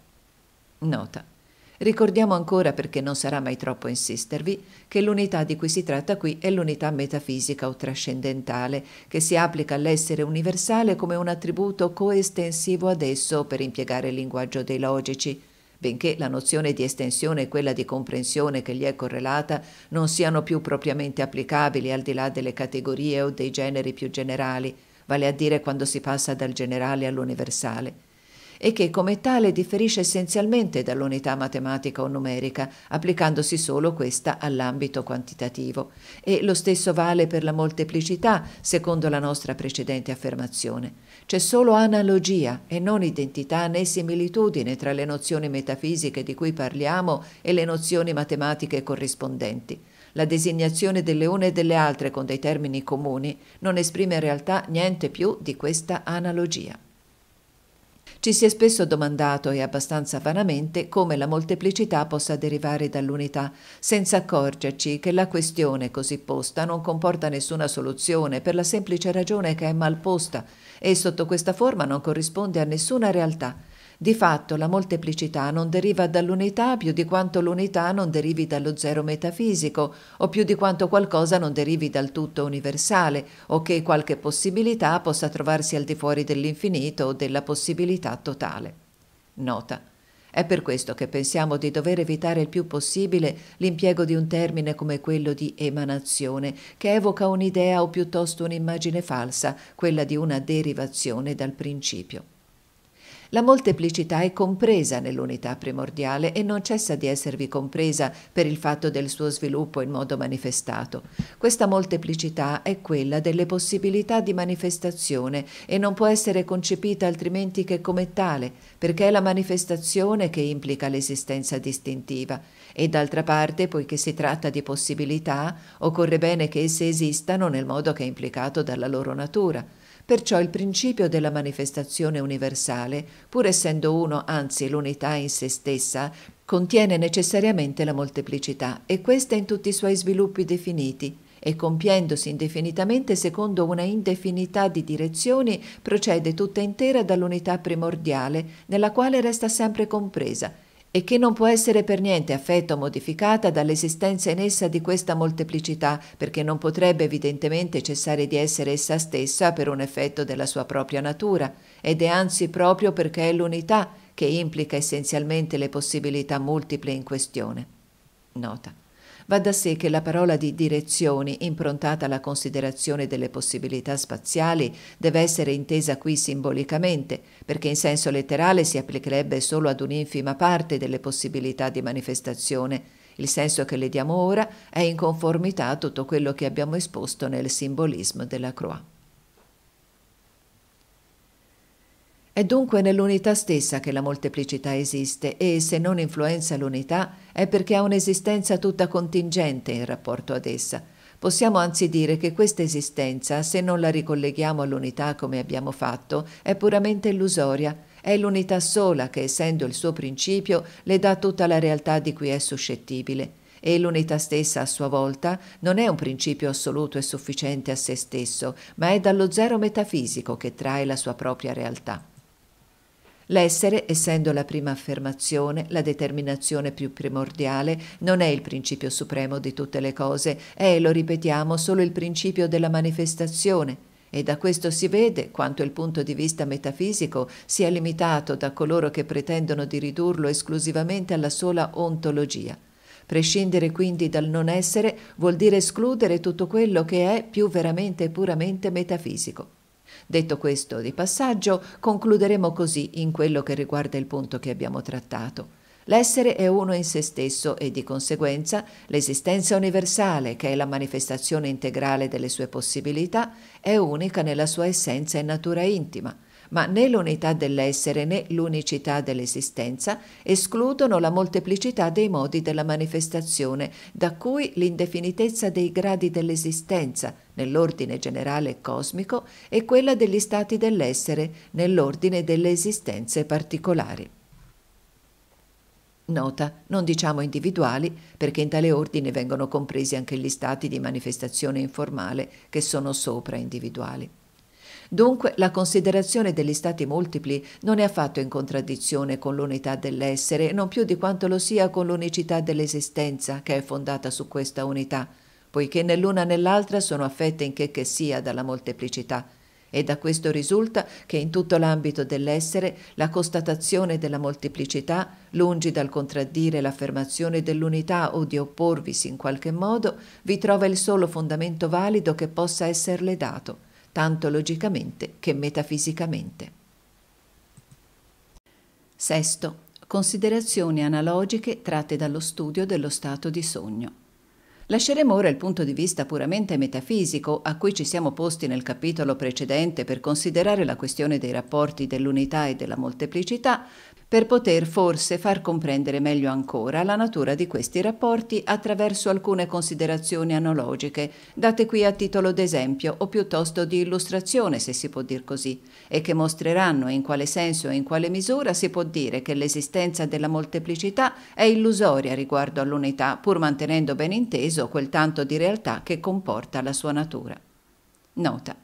Nota. Ricordiamo ancora, perché non sarà mai troppo insistervi, che l'unità di cui si tratta qui è l'unità metafisica o trascendentale, che si applica all'essere universale come un attributo coestensivo ad esso, per impiegare il linguaggio dei logici, benché la nozione di estensione e quella di comprensione che gli è correlata non siano più propriamente applicabili al di là delle categorie o dei generi più generali, vale a dire quando si passa dal generale all'universale e che come tale differisce essenzialmente dall'unità matematica o numerica, applicandosi solo questa all'ambito quantitativo. E lo stesso vale per la molteplicità, secondo la nostra precedente affermazione. C'è solo analogia e non identità né similitudine tra le nozioni metafisiche di cui parliamo e le nozioni matematiche corrispondenti. La designazione delle une e delle altre con dei termini comuni non esprime in realtà niente più di questa analogia. Ci si è spesso domandato e abbastanza vanamente come la molteplicità possa derivare dall'unità, senza accorgerci che la questione così posta non comporta nessuna soluzione per la semplice ragione che è mal posta e sotto questa forma non corrisponde a nessuna realtà di fatto la molteplicità non deriva dall'unità più di quanto l'unità non derivi dallo zero metafisico, o più di quanto qualcosa non derivi dal tutto universale, o che qualche possibilità possa trovarsi al di fuori dell'infinito o della possibilità totale. Nota. È per questo che pensiamo di dover evitare il più possibile l'impiego di un termine come quello di emanazione, che evoca un'idea o piuttosto un'immagine falsa, quella di una derivazione dal principio. La molteplicità è compresa nell'unità primordiale e non cessa di esservi compresa per il fatto del suo sviluppo in modo manifestato. Questa molteplicità è quella delle possibilità di manifestazione e non può essere concepita altrimenti che come tale, perché è la manifestazione che implica l'esistenza distintiva. E d'altra parte, poiché si tratta di possibilità, occorre bene che esse esistano nel modo che è implicato dalla loro natura Perciò il principio della manifestazione universale, pur essendo uno, anzi l'unità in se stessa, contiene necessariamente la molteplicità e questa in tutti i suoi sviluppi definiti e compiendosi indefinitamente secondo una indefinità di direzioni procede tutta intera dall'unità primordiale nella quale resta sempre compresa e che non può essere per niente affetto o modificata dall'esistenza in essa di questa molteplicità, perché non potrebbe evidentemente cessare di essere essa stessa per un effetto della sua propria natura, ed è anzi proprio perché è l'unità che implica essenzialmente le possibilità multiple in questione. Nota. Va da sé che la parola di direzioni, improntata alla considerazione delle possibilità spaziali, deve essere intesa qui simbolicamente, perché in senso letterale si applicherebbe solo ad un'infima parte delle possibilità di manifestazione. Il senso che le diamo ora è in conformità a tutto quello che abbiamo esposto nel simbolismo della Croix. È dunque nell'unità stessa che la molteplicità esiste e se non influenza l'unità è perché ha un'esistenza tutta contingente in rapporto ad essa. Possiamo anzi dire che questa esistenza, se non la ricolleghiamo all'unità come abbiamo fatto, è puramente illusoria. È l'unità sola che, essendo il suo principio, le dà tutta la realtà di cui è suscettibile e l'unità stessa a sua volta non è un principio assoluto e sufficiente a se stesso, ma è dallo zero metafisico che trae la sua propria realtà. L'essere, essendo la prima affermazione, la determinazione più primordiale, non è il principio supremo di tutte le cose, è, lo ripetiamo, solo il principio della manifestazione. E da questo si vede quanto il punto di vista metafisico sia limitato da coloro che pretendono di ridurlo esclusivamente alla sola ontologia. Prescindere quindi dal non essere vuol dire escludere tutto quello che è più veramente e puramente metafisico. Detto questo di passaggio, concluderemo così in quello che riguarda il punto che abbiamo trattato. L'essere è uno in se stesso e di conseguenza l'esistenza universale, che è la manifestazione integrale delle sue possibilità, è unica nella sua essenza e natura intima ma né l'unità dell'essere né l'unicità dell'esistenza escludono la molteplicità dei modi della manifestazione, da cui l'indefinitezza dei gradi dell'esistenza nell'ordine generale cosmico e quella degli stati dell'essere nell'ordine delle esistenze particolari. Nota, non diciamo individuali, perché in tale ordine vengono compresi anche gli stati di manifestazione informale che sono sopra individuali. Dunque la considerazione degli stati multipli non è affatto in contraddizione con l'unità dell'essere, non più di quanto lo sia con l'unicità dell'esistenza che è fondata su questa unità, poiché né l'una né l'altra sono affette in che che sia dalla molteplicità. E da questo risulta che in tutto l'ambito dell'essere la constatazione della molteplicità, lungi dal contraddire l'affermazione dell'unità o di opporvisi in qualche modo, vi trova il solo fondamento valido che possa esserle dato tanto logicamente che metafisicamente. Sesto, considerazioni analogiche tratte dallo studio dello stato di sogno. Lasceremo ora il punto di vista puramente metafisico a cui ci siamo posti nel capitolo precedente per considerare la questione dei rapporti dell'unità e della molteplicità per poter forse far comprendere meglio ancora la natura di questi rapporti attraverso alcune considerazioni analogiche, date qui a titolo d'esempio o piuttosto di illustrazione, se si può dir così, e che mostreranno in quale senso e in quale misura si può dire che l'esistenza della molteplicità è illusoria riguardo all'unità, pur mantenendo ben inteso quel tanto di realtà che comporta la sua natura. Nota.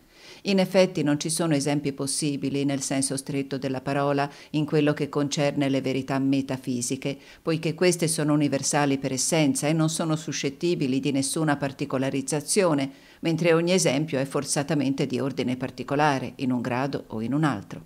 In effetti non ci sono esempi possibili nel senso stretto della parola in quello che concerne le verità metafisiche, poiché queste sono universali per essenza e non sono suscettibili di nessuna particolarizzazione, mentre ogni esempio è forzatamente di ordine particolare, in un grado o in un altro.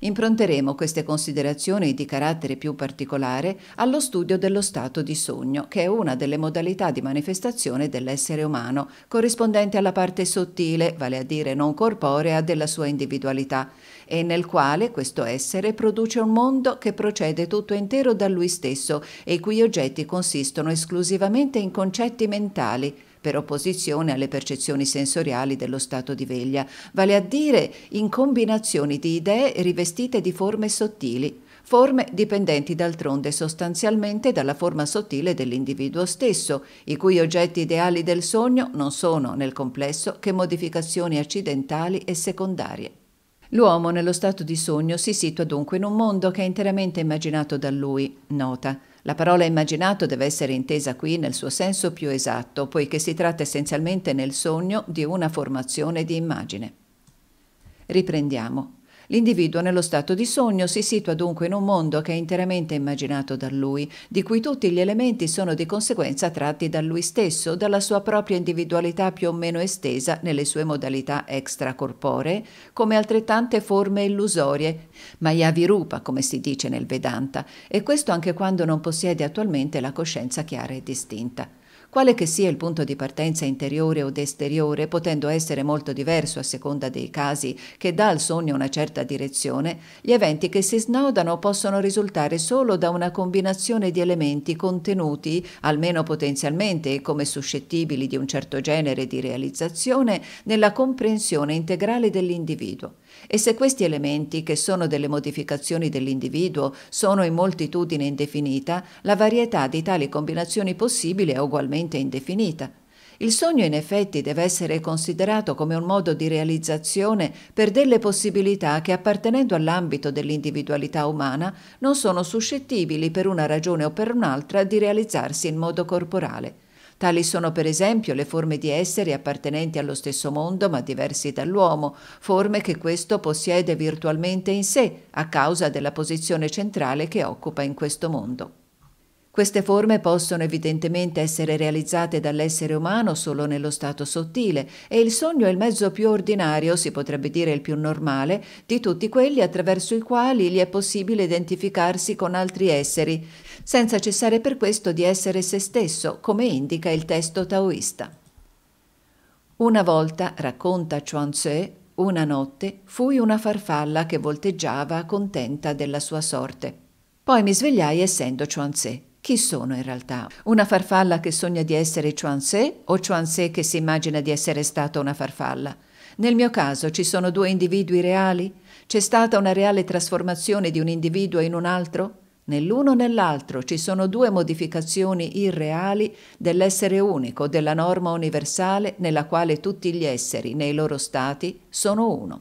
Impronteremo queste considerazioni di carattere più particolare allo studio dello stato di sogno, che è una delle modalità di manifestazione dell'essere umano, corrispondente alla parte sottile, vale a dire non corporea, della sua individualità, e nel quale questo essere produce un mondo che procede tutto intero da lui stesso e i cui oggetti consistono esclusivamente in concetti mentali, per opposizione alle percezioni sensoriali dello stato di veglia, vale a dire in combinazioni di idee rivestite di forme sottili, forme dipendenti d'altronde sostanzialmente dalla forma sottile dell'individuo stesso, i cui oggetti ideali del sogno non sono, nel complesso, che modificazioni accidentali e secondarie. L'uomo nello stato di sogno si situa dunque in un mondo che è interamente immaginato da lui, nota, la parola immaginato deve essere intesa qui nel suo senso più esatto, poiché si tratta essenzialmente nel sogno di una formazione di immagine. Riprendiamo. L'individuo nello stato di sogno si situa dunque in un mondo che è interamente immaginato da lui, di cui tutti gli elementi sono di conseguenza tratti da lui stesso, dalla sua propria individualità più o meno estesa nelle sue modalità extracorporee, come altrettante forme illusorie, maya virupa come si dice nel Vedanta, e questo anche quando non possiede attualmente la coscienza chiara e distinta quale che sia il punto di partenza interiore o esteriore, potendo essere molto diverso a seconda dei casi che dà al sogno una certa direzione, gli eventi che si snodano possono risultare solo da una combinazione di elementi contenuti, almeno potenzialmente e come suscettibili di un certo genere di realizzazione, nella comprensione integrale dell'individuo. E se questi elementi, che sono delle modificazioni dell'individuo, sono in moltitudine indefinita, la varietà di tali combinazioni possibili è ugualmente indefinita. Il sogno in effetti deve essere considerato come un modo di realizzazione per delle possibilità che appartenendo all'ambito dell'individualità umana non sono suscettibili per una ragione o per un'altra di realizzarsi in modo corporale. Tali sono per esempio le forme di esseri appartenenti allo stesso mondo ma diversi dall'uomo, forme che questo possiede virtualmente in sé a causa della posizione centrale che occupa in questo mondo. Queste forme possono evidentemente essere realizzate dall'essere umano solo nello stato sottile e il sogno è il mezzo più ordinario, si potrebbe dire il più normale, di tutti quelli attraverso i quali gli è possibile identificarsi con altri esseri, senza cessare per questo di essere se stesso, come indica il testo taoista. Una volta, racconta Chuan Tse, una notte fui una farfalla che volteggiava contenta della sua sorte. Poi mi svegliai essendo Chuan Tse. Chi sono in realtà? Una farfalla che sogna di essere Chuan Tse o Chuan Tse che si immagina di essere stata una farfalla? Nel mio caso ci sono due individui reali? C'è stata una reale trasformazione di un individuo in un altro? Nell'uno o nell'altro ci sono due modificazioni irreali dell'essere unico, della norma universale nella quale tutti gli esseri, nei loro stati, sono uno.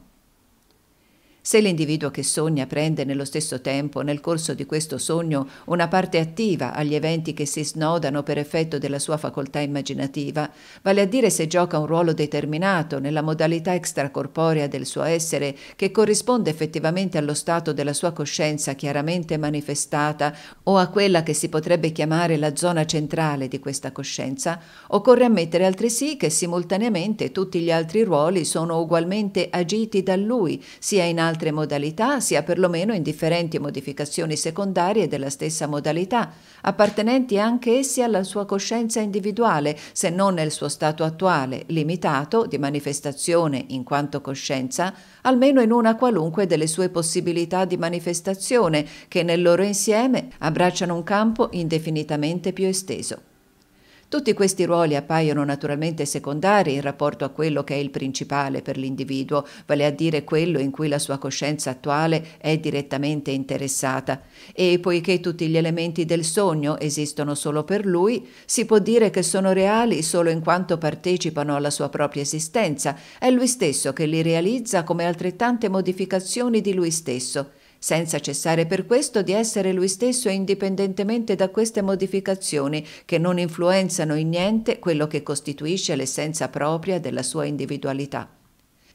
Se l'individuo che sogna prende nello stesso tempo, nel corso di questo sogno, una parte attiva agli eventi che si snodano per effetto della sua facoltà immaginativa, vale a dire se gioca un ruolo determinato nella modalità extracorporea del suo essere che corrisponde effettivamente allo stato della sua coscienza chiaramente manifestata o a quella che si potrebbe chiamare la zona centrale di questa coscienza, occorre ammettere altresì che simultaneamente tutti gli altri ruoli sono ugualmente agiti da lui, sia in altri altre modalità sia perlomeno in differenti modificazioni secondarie della stessa modalità, appartenenti anche essi alla sua coscienza individuale, se non nel suo stato attuale, limitato di manifestazione in quanto coscienza, almeno in una qualunque delle sue possibilità di manifestazione, che nel loro insieme abbracciano un campo indefinitamente più esteso. Tutti questi ruoli appaiono naturalmente secondari in rapporto a quello che è il principale per l'individuo, vale a dire quello in cui la sua coscienza attuale è direttamente interessata. E poiché tutti gli elementi del sogno esistono solo per lui, si può dire che sono reali solo in quanto partecipano alla sua propria esistenza, è lui stesso che li realizza come altrettante modificazioni di lui stesso senza cessare per questo di essere lui stesso indipendentemente da queste modificazioni che non influenzano in niente quello che costituisce l'essenza propria della sua individualità.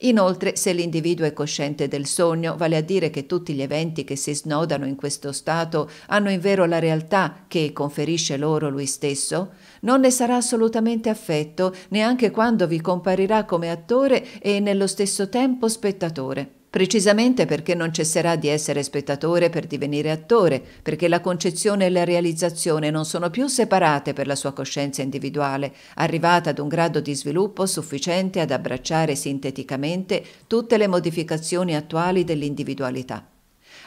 Inoltre, se l'individuo è cosciente del sogno, vale a dire che tutti gli eventi che si snodano in questo stato hanno in vero la realtà che conferisce loro lui stesso, non ne sarà assolutamente affetto neanche quando vi comparirà come attore e nello stesso tempo spettatore precisamente perché non cesserà di essere spettatore per divenire attore, perché la concezione e la realizzazione non sono più separate per la sua coscienza individuale, arrivata ad un grado di sviluppo sufficiente ad abbracciare sinteticamente tutte le modificazioni attuali dell'individualità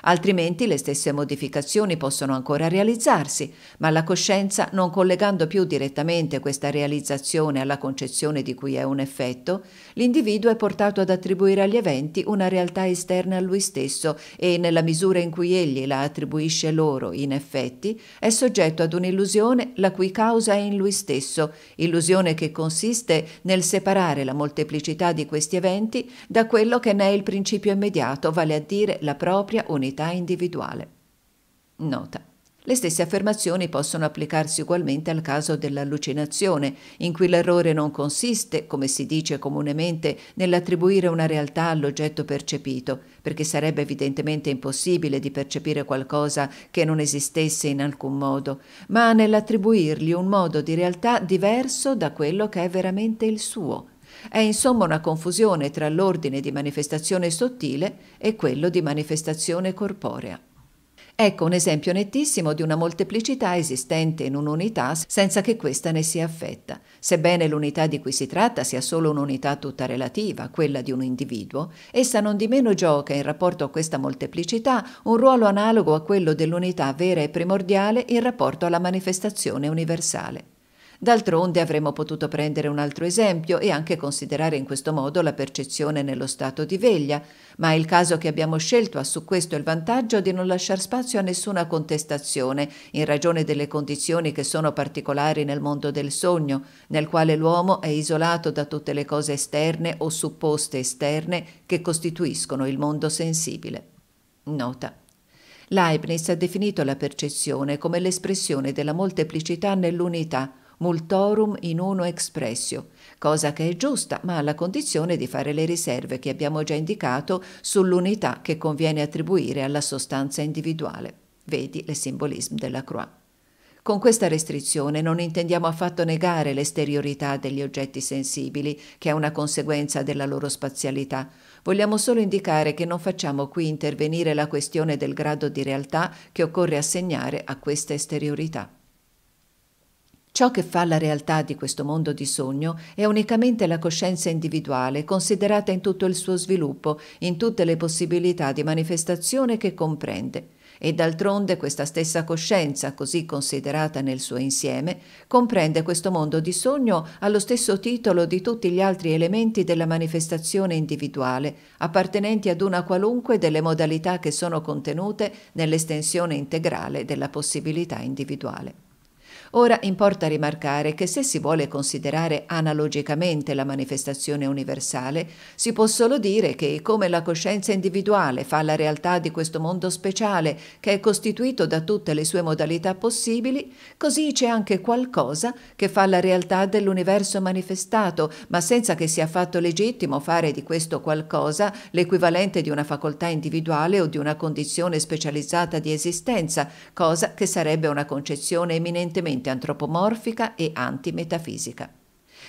altrimenti le stesse modificazioni possono ancora realizzarsi, ma la coscienza, non collegando più direttamente questa realizzazione alla concezione di cui è un effetto, l'individuo è portato ad attribuire agli eventi una realtà esterna a lui stesso e nella misura in cui egli la attribuisce loro, in effetti, è soggetto ad un'illusione la cui causa è in lui stesso, illusione che consiste nel separare la molteplicità di questi eventi da quello che ne è il principio immediato, vale a dire la propria unità identità individuale. Nota. Le stesse affermazioni possono applicarsi ugualmente al caso dell'allucinazione, in cui l'errore non consiste, come si dice comunemente, nell'attribuire una realtà all'oggetto percepito, perché sarebbe evidentemente impossibile di percepire qualcosa che non esistesse in alcun modo, ma nell'attribuirgli un modo di realtà diverso da quello che è veramente il suo. È insomma una confusione tra l'ordine di manifestazione sottile e quello di manifestazione corporea. Ecco un esempio nettissimo di una molteplicità esistente in un'unità senza che questa ne sia affetta. Sebbene l'unità di cui si tratta sia solo un'unità tutta relativa, quella di un individuo, essa non di meno gioca in rapporto a questa molteplicità un ruolo analogo a quello dell'unità vera e primordiale in rapporto alla manifestazione universale. D'altronde avremmo potuto prendere un altro esempio e anche considerare in questo modo la percezione nello stato di veglia, ma il caso che abbiamo scelto ha su questo il vantaggio di non lasciar spazio a nessuna contestazione in ragione delle condizioni che sono particolari nel mondo del sogno, nel quale l'uomo è isolato da tutte le cose esterne o supposte esterne che costituiscono il mondo sensibile. Nota. Leibniz ha definito la percezione come l'espressione della molteplicità nell'unità, multorum in uno expressio, cosa che è giusta ma alla condizione di fare le riserve che abbiamo già indicato sull'unità che conviene attribuire alla sostanza individuale. Vedi le simbolismi della Croix. Con questa restrizione non intendiamo affatto negare l'esteriorità degli oggetti sensibili, che è una conseguenza della loro spazialità. Vogliamo solo indicare che non facciamo qui intervenire la questione del grado di realtà che occorre assegnare a questa esteriorità. Ciò che fa la realtà di questo mondo di sogno è unicamente la coscienza individuale, considerata in tutto il suo sviluppo, in tutte le possibilità di manifestazione che comprende. E d'altronde questa stessa coscienza, così considerata nel suo insieme, comprende questo mondo di sogno allo stesso titolo di tutti gli altri elementi della manifestazione individuale, appartenenti ad una qualunque delle modalità che sono contenute nell'estensione integrale della possibilità individuale. Ora importa rimarcare che se si vuole considerare analogicamente la manifestazione universale, si può solo dire che come la coscienza individuale fa la realtà di questo mondo speciale che è costituito da tutte le sue modalità possibili, così c'è anche qualcosa che fa la realtà dell'universo manifestato, ma senza che sia affatto legittimo fare di questo qualcosa l'equivalente di una facoltà individuale o di una condizione specializzata di esistenza, cosa che sarebbe una concezione eminentemente profondamente antropomorfica e antimetafisica.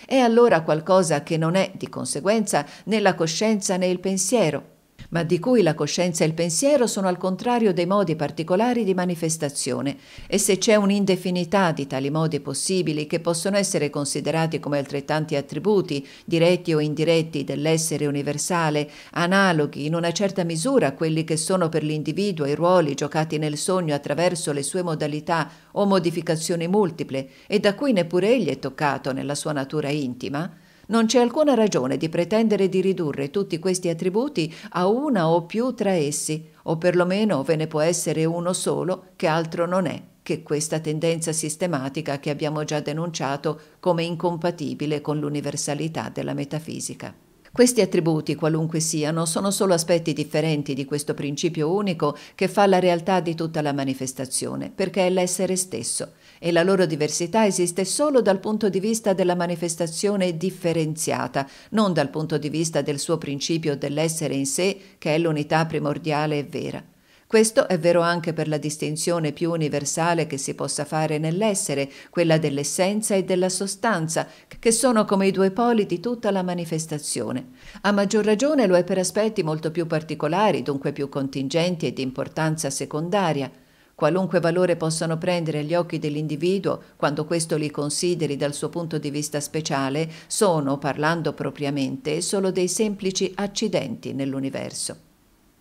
È allora qualcosa che non è, di conseguenza, né la coscienza né il pensiero, ma di cui la coscienza e il pensiero sono al contrario dei modi particolari di manifestazione, e se c'è un'indefinità di tali modi possibili che possono essere considerati come altrettanti attributi, diretti o indiretti, dell'essere universale, analoghi in una certa misura a quelli che sono per l'individuo i ruoli giocati nel sogno attraverso le sue modalità o modificazioni multiple, e da cui neppure egli è toccato nella sua natura intima, non c'è alcuna ragione di pretendere di ridurre tutti questi attributi a una o più tra essi, o perlomeno ve ne può essere uno solo che altro non è che questa tendenza sistematica che abbiamo già denunciato come incompatibile con l'universalità della metafisica. Questi attributi, qualunque siano, sono solo aspetti differenti di questo principio unico che fa la realtà di tutta la manifestazione, perché è l'essere stesso, e la loro diversità esiste solo dal punto di vista della manifestazione differenziata, non dal punto di vista del suo principio dell'essere in sé, che è l'unità primordiale e vera. Questo è vero anche per la distinzione più universale che si possa fare nell'essere, quella dell'essenza e della sostanza, che sono come i due poli di tutta la manifestazione. A maggior ragione lo è per aspetti molto più particolari, dunque più contingenti e di importanza secondaria qualunque valore possano prendere agli occhi dell'individuo quando questo li consideri dal suo punto di vista speciale, sono, parlando propriamente, solo dei semplici accidenti nell'universo.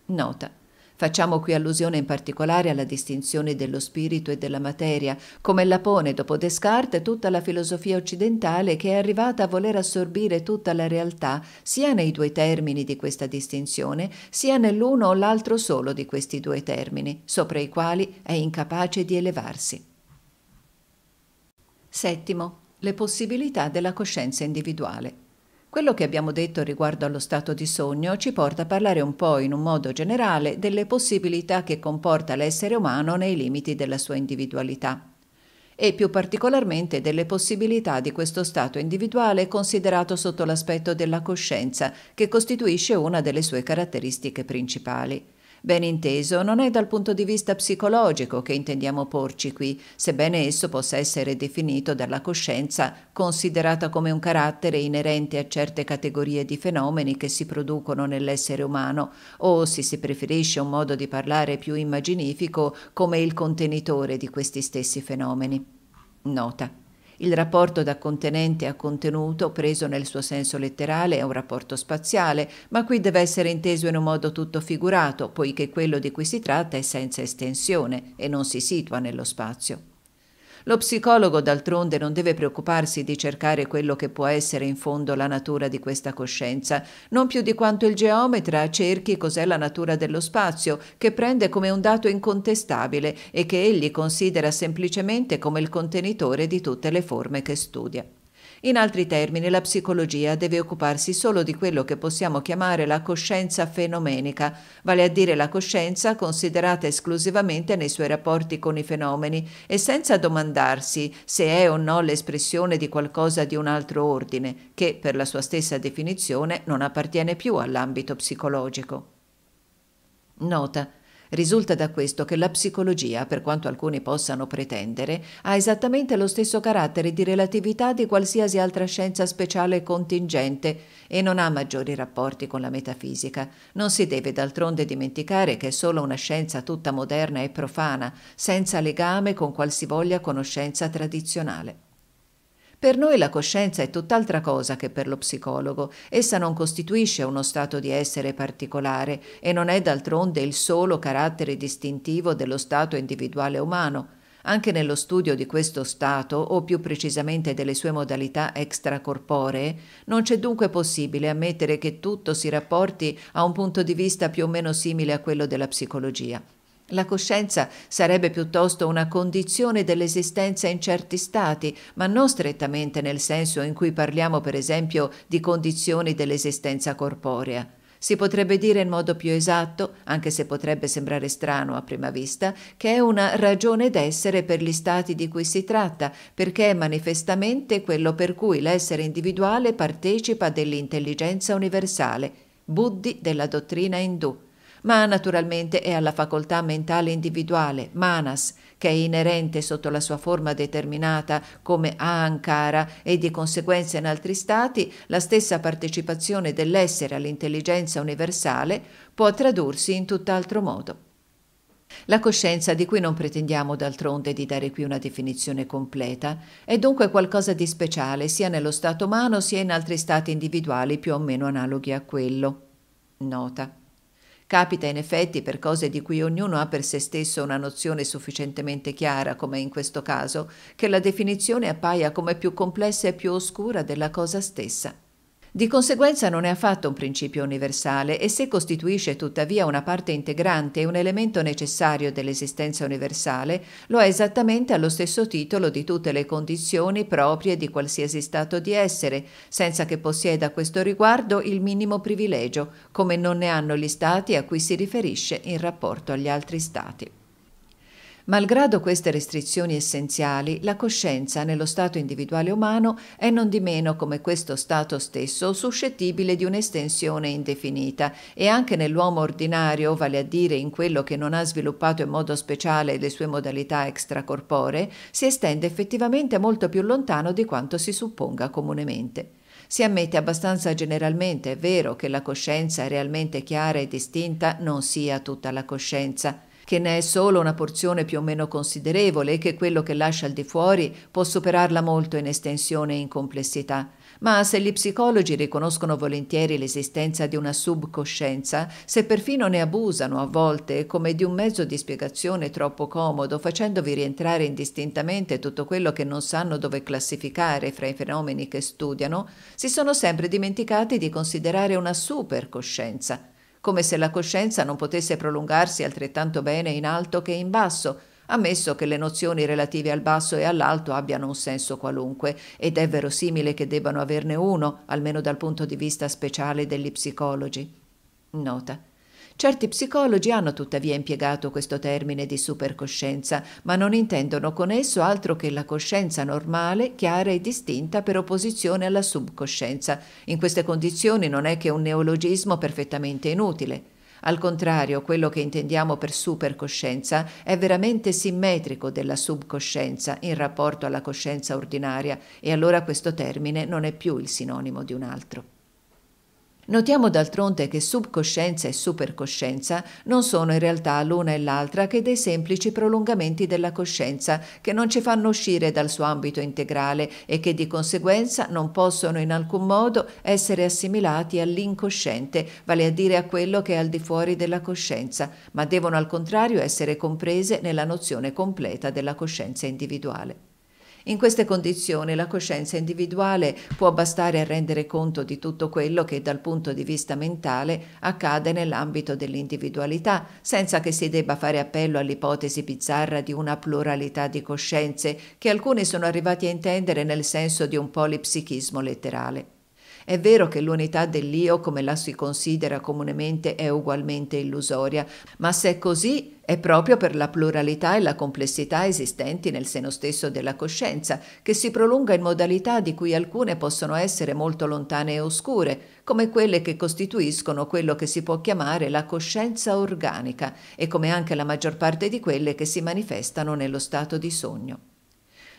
Nota. Facciamo qui allusione in particolare alla distinzione dello spirito e della materia, come la pone dopo Descartes tutta la filosofia occidentale che è arrivata a voler assorbire tutta la realtà, sia nei due termini di questa distinzione, sia nell'uno o l'altro solo di questi due termini, sopra i quali è incapace di elevarsi. Settimo, le possibilità della coscienza individuale. Quello che abbiamo detto riguardo allo stato di sogno ci porta a parlare un po' in un modo generale delle possibilità che comporta l'essere umano nei limiti della sua individualità e più particolarmente delle possibilità di questo stato individuale considerato sotto l'aspetto della coscienza, che costituisce una delle sue caratteristiche principali. Ben inteso, non è dal punto di vista psicologico che intendiamo porci qui, sebbene esso possa essere definito dalla coscienza considerata come un carattere inerente a certe categorie di fenomeni che si producono nell'essere umano, o se si preferisce un modo di parlare più immaginifico come il contenitore di questi stessi fenomeni. Nota. Il rapporto da contenente a contenuto, preso nel suo senso letterale, è un rapporto spaziale, ma qui deve essere inteso in un modo tutto figurato, poiché quello di cui si tratta è senza estensione e non si situa nello spazio. Lo psicologo d'altronde non deve preoccuparsi di cercare quello che può essere in fondo la natura di questa coscienza, non più di quanto il geometra cerchi cos'è la natura dello spazio, che prende come un dato incontestabile e che egli considera semplicemente come il contenitore di tutte le forme che studia. In altri termini, la psicologia deve occuparsi solo di quello che possiamo chiamare la coscienza fenomenica, vale a dire la coscienza considerata esclusivamente nei suoi rapporti con i fenomeni e senza domandarsi se è o no l'espressione di qualcosa di un altro ordine, che per la sua stessa definizione non appartiene più all'ambito psicologico. Nota. Risulta da questo che la psicologia, per quanto alcuni possano pretendere, ha esattamente lo stesso carattere di relatività di qualsiasi altra scienza speciale e contingente e non ha maggiori rapporti con la metafisica. Non si deve d'altronde dimenticare che è solo una scienza tutta moderna e profana, senza legame con qualsivoglia conoscenza tradizionale. Per noi la coscienza è tutt'altra cosa che per lo psicologo, essa non costituisce uno stato di essere particolare e non è d'altronde il solo carattere distintivo dello stato individuale umano. Anche nello studio di questo stato, o più precisamente delle sue modalità extracorporee, non c'è dunque possibile ammettere che tutto si rapporti a un punto di vista più o meno simile a quello della psicologia. La coscienza sarebbe piuttosto una condizione dell'esistenza in certi stati, ma non strettamente nel senso in cui parliamo per esempio di condizioni dell'esistenza corporea. Si potrebbe dire in modo più esatto, anche se potrebbe sembrare strano a prima vista, che è una ragione d'essere per gli stati di cui si tratta, perché è manifestamente quello per cui l'essere individuale partecipa dell'intelligenza universale, Buddhi della dottrina indù ma naturalmente è alla facoltà mentale individuale, manas, che è inerente sotto la sua forma determinata come a e di conseguenza in altri stati, la stessa partecipazione dell'essere all'intelligenza universale può tradursi in tutt'altro modo. La coscienza, di cui non pretendiamo d'altronde di dare qui una definizione completa, è dunque qualcosa di speciale sia nello stato umano sia in altri stati individuali più o meno analoghi a quello. Nota. Capita in effetti per cose di cui ognuno ha per se stesso una nozione sufficientemente chiara, come in questo caso, che la definizione appaia come più complessa e più oscura della cosa stessa. Di conseguenza non è affatto un principio universale e se costituisce tuttavia una parte integrante e un elemento necessario dell'esistenza universale, lo è esattamente allo stesso titolo di tutte le condizioni proprie di qualsiasi stato di essere, senza che possieda a questo riguardo il minimo privilegio, come non ne hanno gli stati a cui si riferisce in rapporto agli altri stati. Malgrado queste restrizioni essenziali, la coscienza nello stato individuale umano è non di meno come questo stato stesso suscettibile di un'estensione indefinita e anche nell'uomo ordinario, vale a dire in quello che non ha sviluppato in modo speciale le sue modalità extracorporee, si estende effettivamente molto più lontano di quanto si supponga comunemente. Si ammette abbastanza generalmente, è vero, che la coscienza realmente chiara e distinta non sia tutta la coscienza, che ne è solo una porzione più o meno considerevole e che quello che lascia al di fuori può superarla molto in estensione e in complessità. Ma se gli psicologi riconoscono volentieri l'esistenza di una subcoscienza, se perfino ne abusano a volte come di un mezzo di spiegazione troppo comodo, facendovi rientrare indistintamente tutto quello che non sanno dove classificare fra i fenomeni che studiano, si sono sempre dimenticati di considerare una supercoscienza come se la coscienza non potesse prolungarsi altrettanto bene in alto che in basso, ammesso che le nozioni relative al basso e all'alto abbiano un senso qualunque, ed è verosimile che debbano averne uno, almeno dal punto di vista speciale degli psicologi. Nota. Certi psicologi hanno tuttavia impiegato questo termine di supercoscienza, ma non intendono con esso altro che la coscienza normale, chiara e distinta per opposizione alla subcoscienza. In queste condizioni non è che un neologismo perfettamente inutile. Al contrario, quello che intendiamo per supercoscienza è veramente simmetrico della subcoscienza in rapporto alla coscienza ordinaria e allora questo termine non è più il sinonimo di un altro. Notiamo d'altronde che subcoscienza e supercoscienza non sono in realtà l'una e l'altra che dei semplici prolungamenti della coscienza che non ci fanno uscire dal suo ambito integrale e che di conseguenza non possono in alcun modo essere assimilati all'incosciente, vale a dire a quello che è al di fuori della coscienza, ma devono al contrario essere comprese nella nozione completa della coscienza individuale. In queste condizioni la coscienza individuale può bastare a rendere conto di tutto quello che dal punto di vista mentale accade nell'ambito dell'individualità, senza che si debba fare appello all'ipotesi bizzarra di una pluralità di coscienze che alcuni sono arrivati a intendere nel senso di un polipsichismo letterale. È vero che l'unità dell'io, come la si considera comunemente, è ugualmente illusoria, ma se è così è proprio per la pluralità e la complessità esistenti nel seno stesso della coscienza, che si prolunga in modalità di cui alcune possono essere molto lontane e oscure, come quelle che costituiscono quello che si può chiamare la coscienza organica e come anche la maggior parte di quelle che si manifestano nello stato di sogno.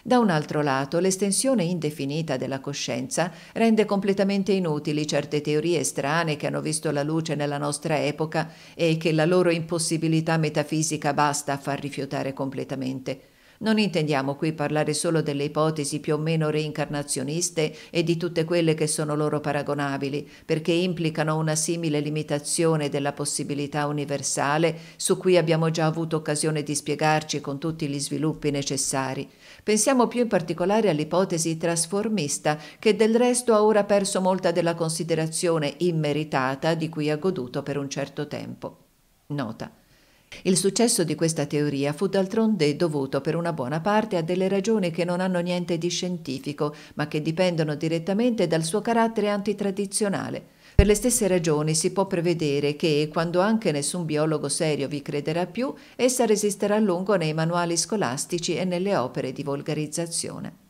Da un altro lato, l'estensione indefinita della coscienza rende completamente inutili certe teorie strane che hanno visto la luce nella nostra epoca e che la loro impossibilità metafisica basta a far rifiutare completamente. Non intendiamo qui parlare solo delle ipotesi più o meno reincarnazioniste e di tutte quelle che sono loro paragonabili, perché implicano una simile limitazione della possibilità universale su cui abbiamo già avuto occasione di spiegarci con tutti gli sviluppi necessari. Pensiamo più in particolare all'ipotesi trasformista, che del resto ha ora perso molta della considerazione immeritata di cui ha goduto per un certo tempo. Nota. Il successo di questa teoria fu d'altronde dovuto per una buona parte a delle ragioni che non hanno niente di scientifico, ma che dipendono direttamente dal suo carattere antitradizionale. Per le stesse ragioni si può prevedere che, quando anche nessun biologo serio vi crederà più, essa resisterà a lungo nei manuali scolastici e nelle opere di volgarizzazione.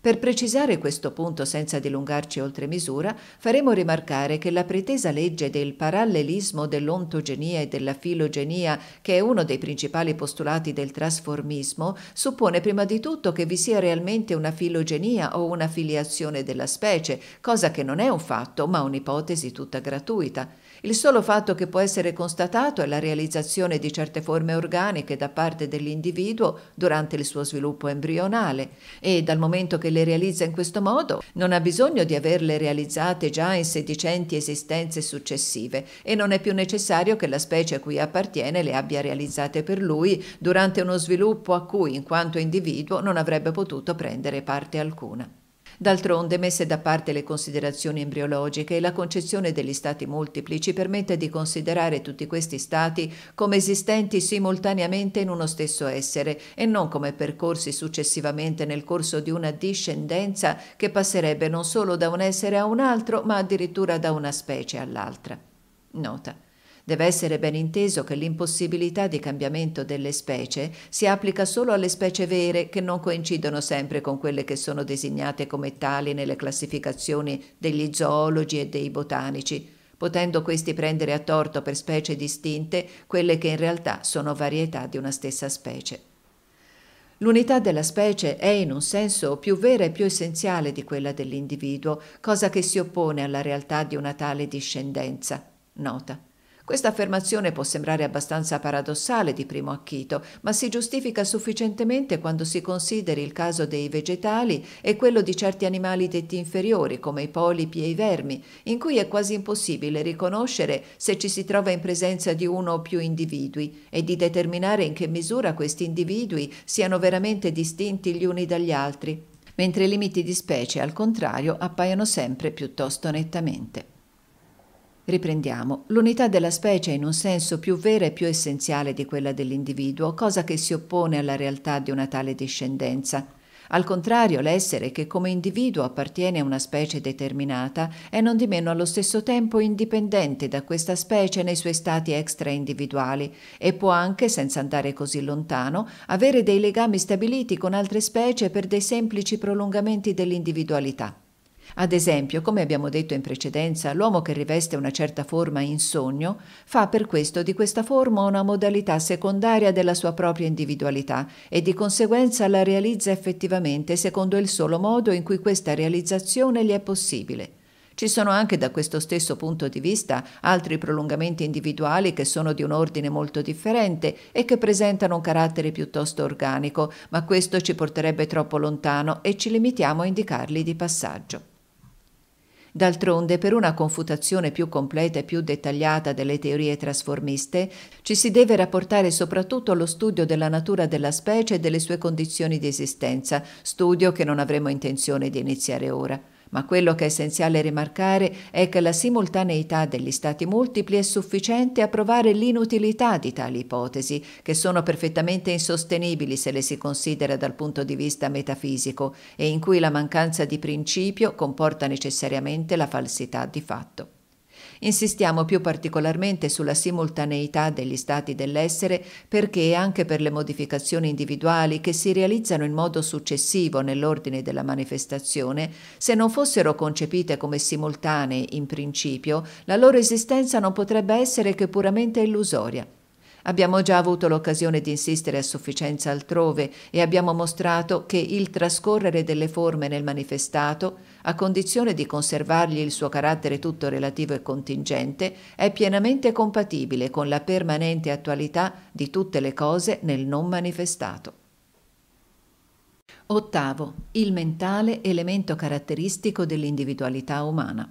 Per precisare questo punto senza dilungarci oltre misura, faremo rimarcare che la pretesa legge del parallelismo dell'ontogenia e della filogenia, che è uno dei principali postulati del trasformismo, suppone prima di tutto che vi sia realmente una filogenia o una filiazione della specie, cosa che non è un fatto ma un'ipotesi tutta gratuita. Il solo fatto che può essere constatato è la realizzazione di certe forme organiche da parte dell'individuo durante il suo sviluppo embrionale e dal momento che le realizza in questo modo non ha bisogno di averle realizzate già in sedicenti esistenze successive e non è più necessario che la specie a cui appartiene le abbia realizzate per lui durante uno sviluppo a cui in quanto individuo non avrebbe potuto prendere parte alcuna. D'altronde, messe da parte le considerazioni embriologiche, la concezione degli stati multipli ci permette di considerare tutti questi stati come esistenti simultaneamente in uno stesso essere e non come percorsi successivamente nel corso di una discendenza che passerebbe non solo da un essere a un altro, ma addirittura da una specie all'altra. Nota. Deve essere ben inteso che l'impossibilità di cambiamento delle specie si applica solo alle specie vere che non coincidono sempre con quelle che sono designate come tali nelle classificazioni degli zoologi e dei botanici, potendo questi prendere a torto per specie distinte quelle che in realtà sono varietà di una stessa specie. L'unità della specie è in un senso più vera e più essenziale di quella dell'individuo, cosa che si oppone alla realtà di una tale discendenza. Nota. Questa affermazione può sembrare abbastanza paradossale di primo acchito, ma si giustifica sufficientemente quando si consideri il caso dei vegetali e quello di certi animali detti inferiori, come i polipi e i vermi, in cui è quasi impossibile riconoscere se ci si trova in presenza di uno o più individui e di determinare in che misura questi individui siano veramente distinti gli uni dagli altri mentre i limiti di specie, al contrario, appaiono sempre piuttosto nettamente. Riprendiamo, l'unità della specie è in un senso più vera e più essenziale di quella dell'individuo, cosa che si oppone alla realtà di una tale discendenza. Al contrario, l'essere che come individuo appartiene a una specie determinata è nondimeno allo stesso tempo indipendente da questa specie nei suoi stati extraindividuali e può anche, senza andare così lontano, avere dei legami stabiliti con altre specie per dei semplici prolungamenti dell'individualità. Ad esempio, come abbiamo detto in precedenza, l'uomo che riveste una certa forma in sogno fa per questo di questa forma una modalità secondaria della sua propria individualità e di conseguenza la realizza effettivamente secondo il solo modo in cui questa realizzazione gli è possibile. Ci sono anche da questo stesso punto di vista altri prolungamenti individuali che sono di un ordine molto differente e che presentano un carattere piuttosto organico, ma questo ci porterebbe troppo lontano e ci limitiamo a indicarli di passaggio. D'altronde, per una confutazione più completa e più dettagliata delle teorie trasformiste, ci si deve rapportare soprattutto allo studio della natura della specie e delle sue condizioni di esistenza, studio che non avremo intenzione di iniziare ora ma quello che è essenziale rimarcare è che la simultaneità degli stati multipli è sufficiente a provare l'inutilità di tali ipotesi, che sono perfettamente insostenibili se le si considera dal punto di vista metafisico e in cui la mancanza di principio comporta necessariamente la falsità di fatto. Insistiamo più particolarmente sulla simultaneità degli stati dell'essere perché anche per le modificazioni individuali che si realizzano in modo successivo nell'ordine della manifestazione, se non fossero concepite come simultanee in principio, la loro esistenza non potrebbe essere che puramente illusoria. Abbiamo già avuto l'occasione di insistere a sufficienza altrove e abbiamo mostrato che il trascorrere delle forme nel manifestato a condizione di conservargli il suo carattere tutto relativo e contingente, è pienamente compatibile con la permanente attualità di tutte le cose nel non manifestato. Ottavo. Il mentale elemento caratteristico dell'individualità umana.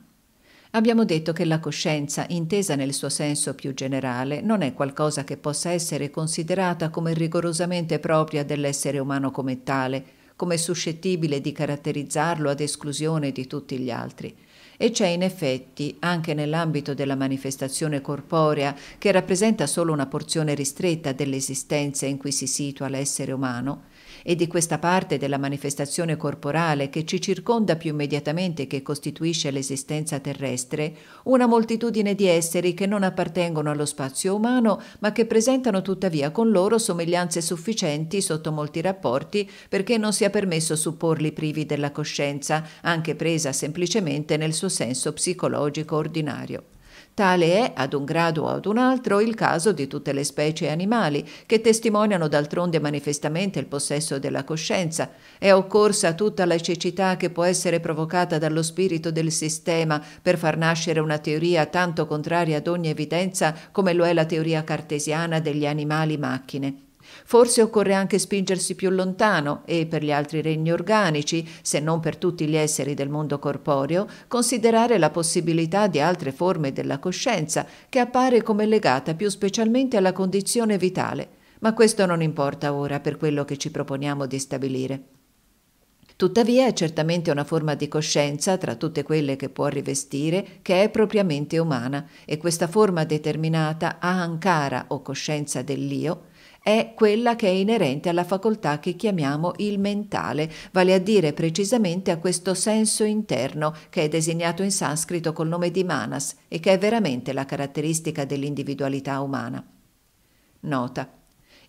Abbiamo detto che la coscienza, intesa nel suo senso più generale, non è qualcosa che possa essere considerata come rigorosamente propria dell'essere umano come tale, come suscettibile di caratterizzarlo ad esclusione di tutti gli altri. E c'è in effetti, anche nell'ambito della manifestazione corporea, che rappresenta solo una porzione ristretta dell'esistenza in cui si situa l'essere umano, e di questa parte della manifestazione corporale che ci circonda più immediatamente che costituisce l'esistenza terrestre, una moltitudine di esseri che non appartengono allo spazio umano, ma che presentano tuttavia con loro somiglianze sufficienti sotto molti rapporti perché non sia permesso supporli privi della coscienza, anche presa semplicemente nel suo senso psicologico ordinario. Tale è, ad un grado o ad un altro, il caso di tutte le specie animali, che testimoniano d'altronde manifestamente il possesso della coscienza. È occorsa tutta la cecità che può essere provocata dallo spirito del sistema per far nascere una teoria tanto contraria ad ogni evidenza come lo è la teoria cartesiana degli animali macchine. Forse occorre anche spingersi più lontano e per gli altri regni organici, se non per tutti gli esseri del mondo corporeo, considerare la possibilità di altre forme della coscienza che appare come legata più specialmente alla condizione vitale. Ma questo non importa ora per quello che ci proponiamo di stabilire. Tuttavia è certamente una forma di coscienza, tra tutte quelle che può rivestire, che è propriamente umana e questa forma determinata a ankara o coscienza dell'io è quella che è inerente alla facoltà che chiamiamo il mentale, vale a dire precisamente a questo senso interno che è designato in sanscrito col nome di manas e che è veramente la caratteristica dell'individualità umana. Nota.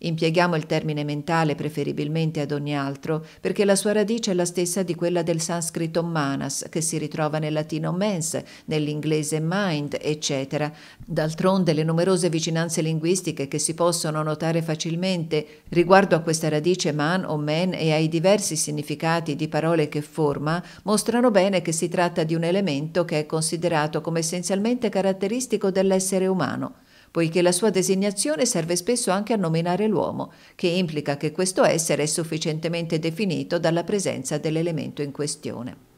Impieghiamo il termine mentale preferibilmente ad ogni altro, perché la sua radice è la stessa di quella del sanscrito manas, che si ritrova nel latino mens, nell'inglese mind, eccetera. D'altronde le numerose vicinanze linguistiche che si possono notare facilmente riguardo a questa radice man o men e ai diversi significati di parole che forma, mostrano bene che si tratta di un elemento che è considerato come essenzialmente caratteristico dell'essere umano poiché la sua designazione serve spesso anche a nominare l'uomo, che implica che questo essere è sufficientemente definito dalla presenza dell'elemento in questione.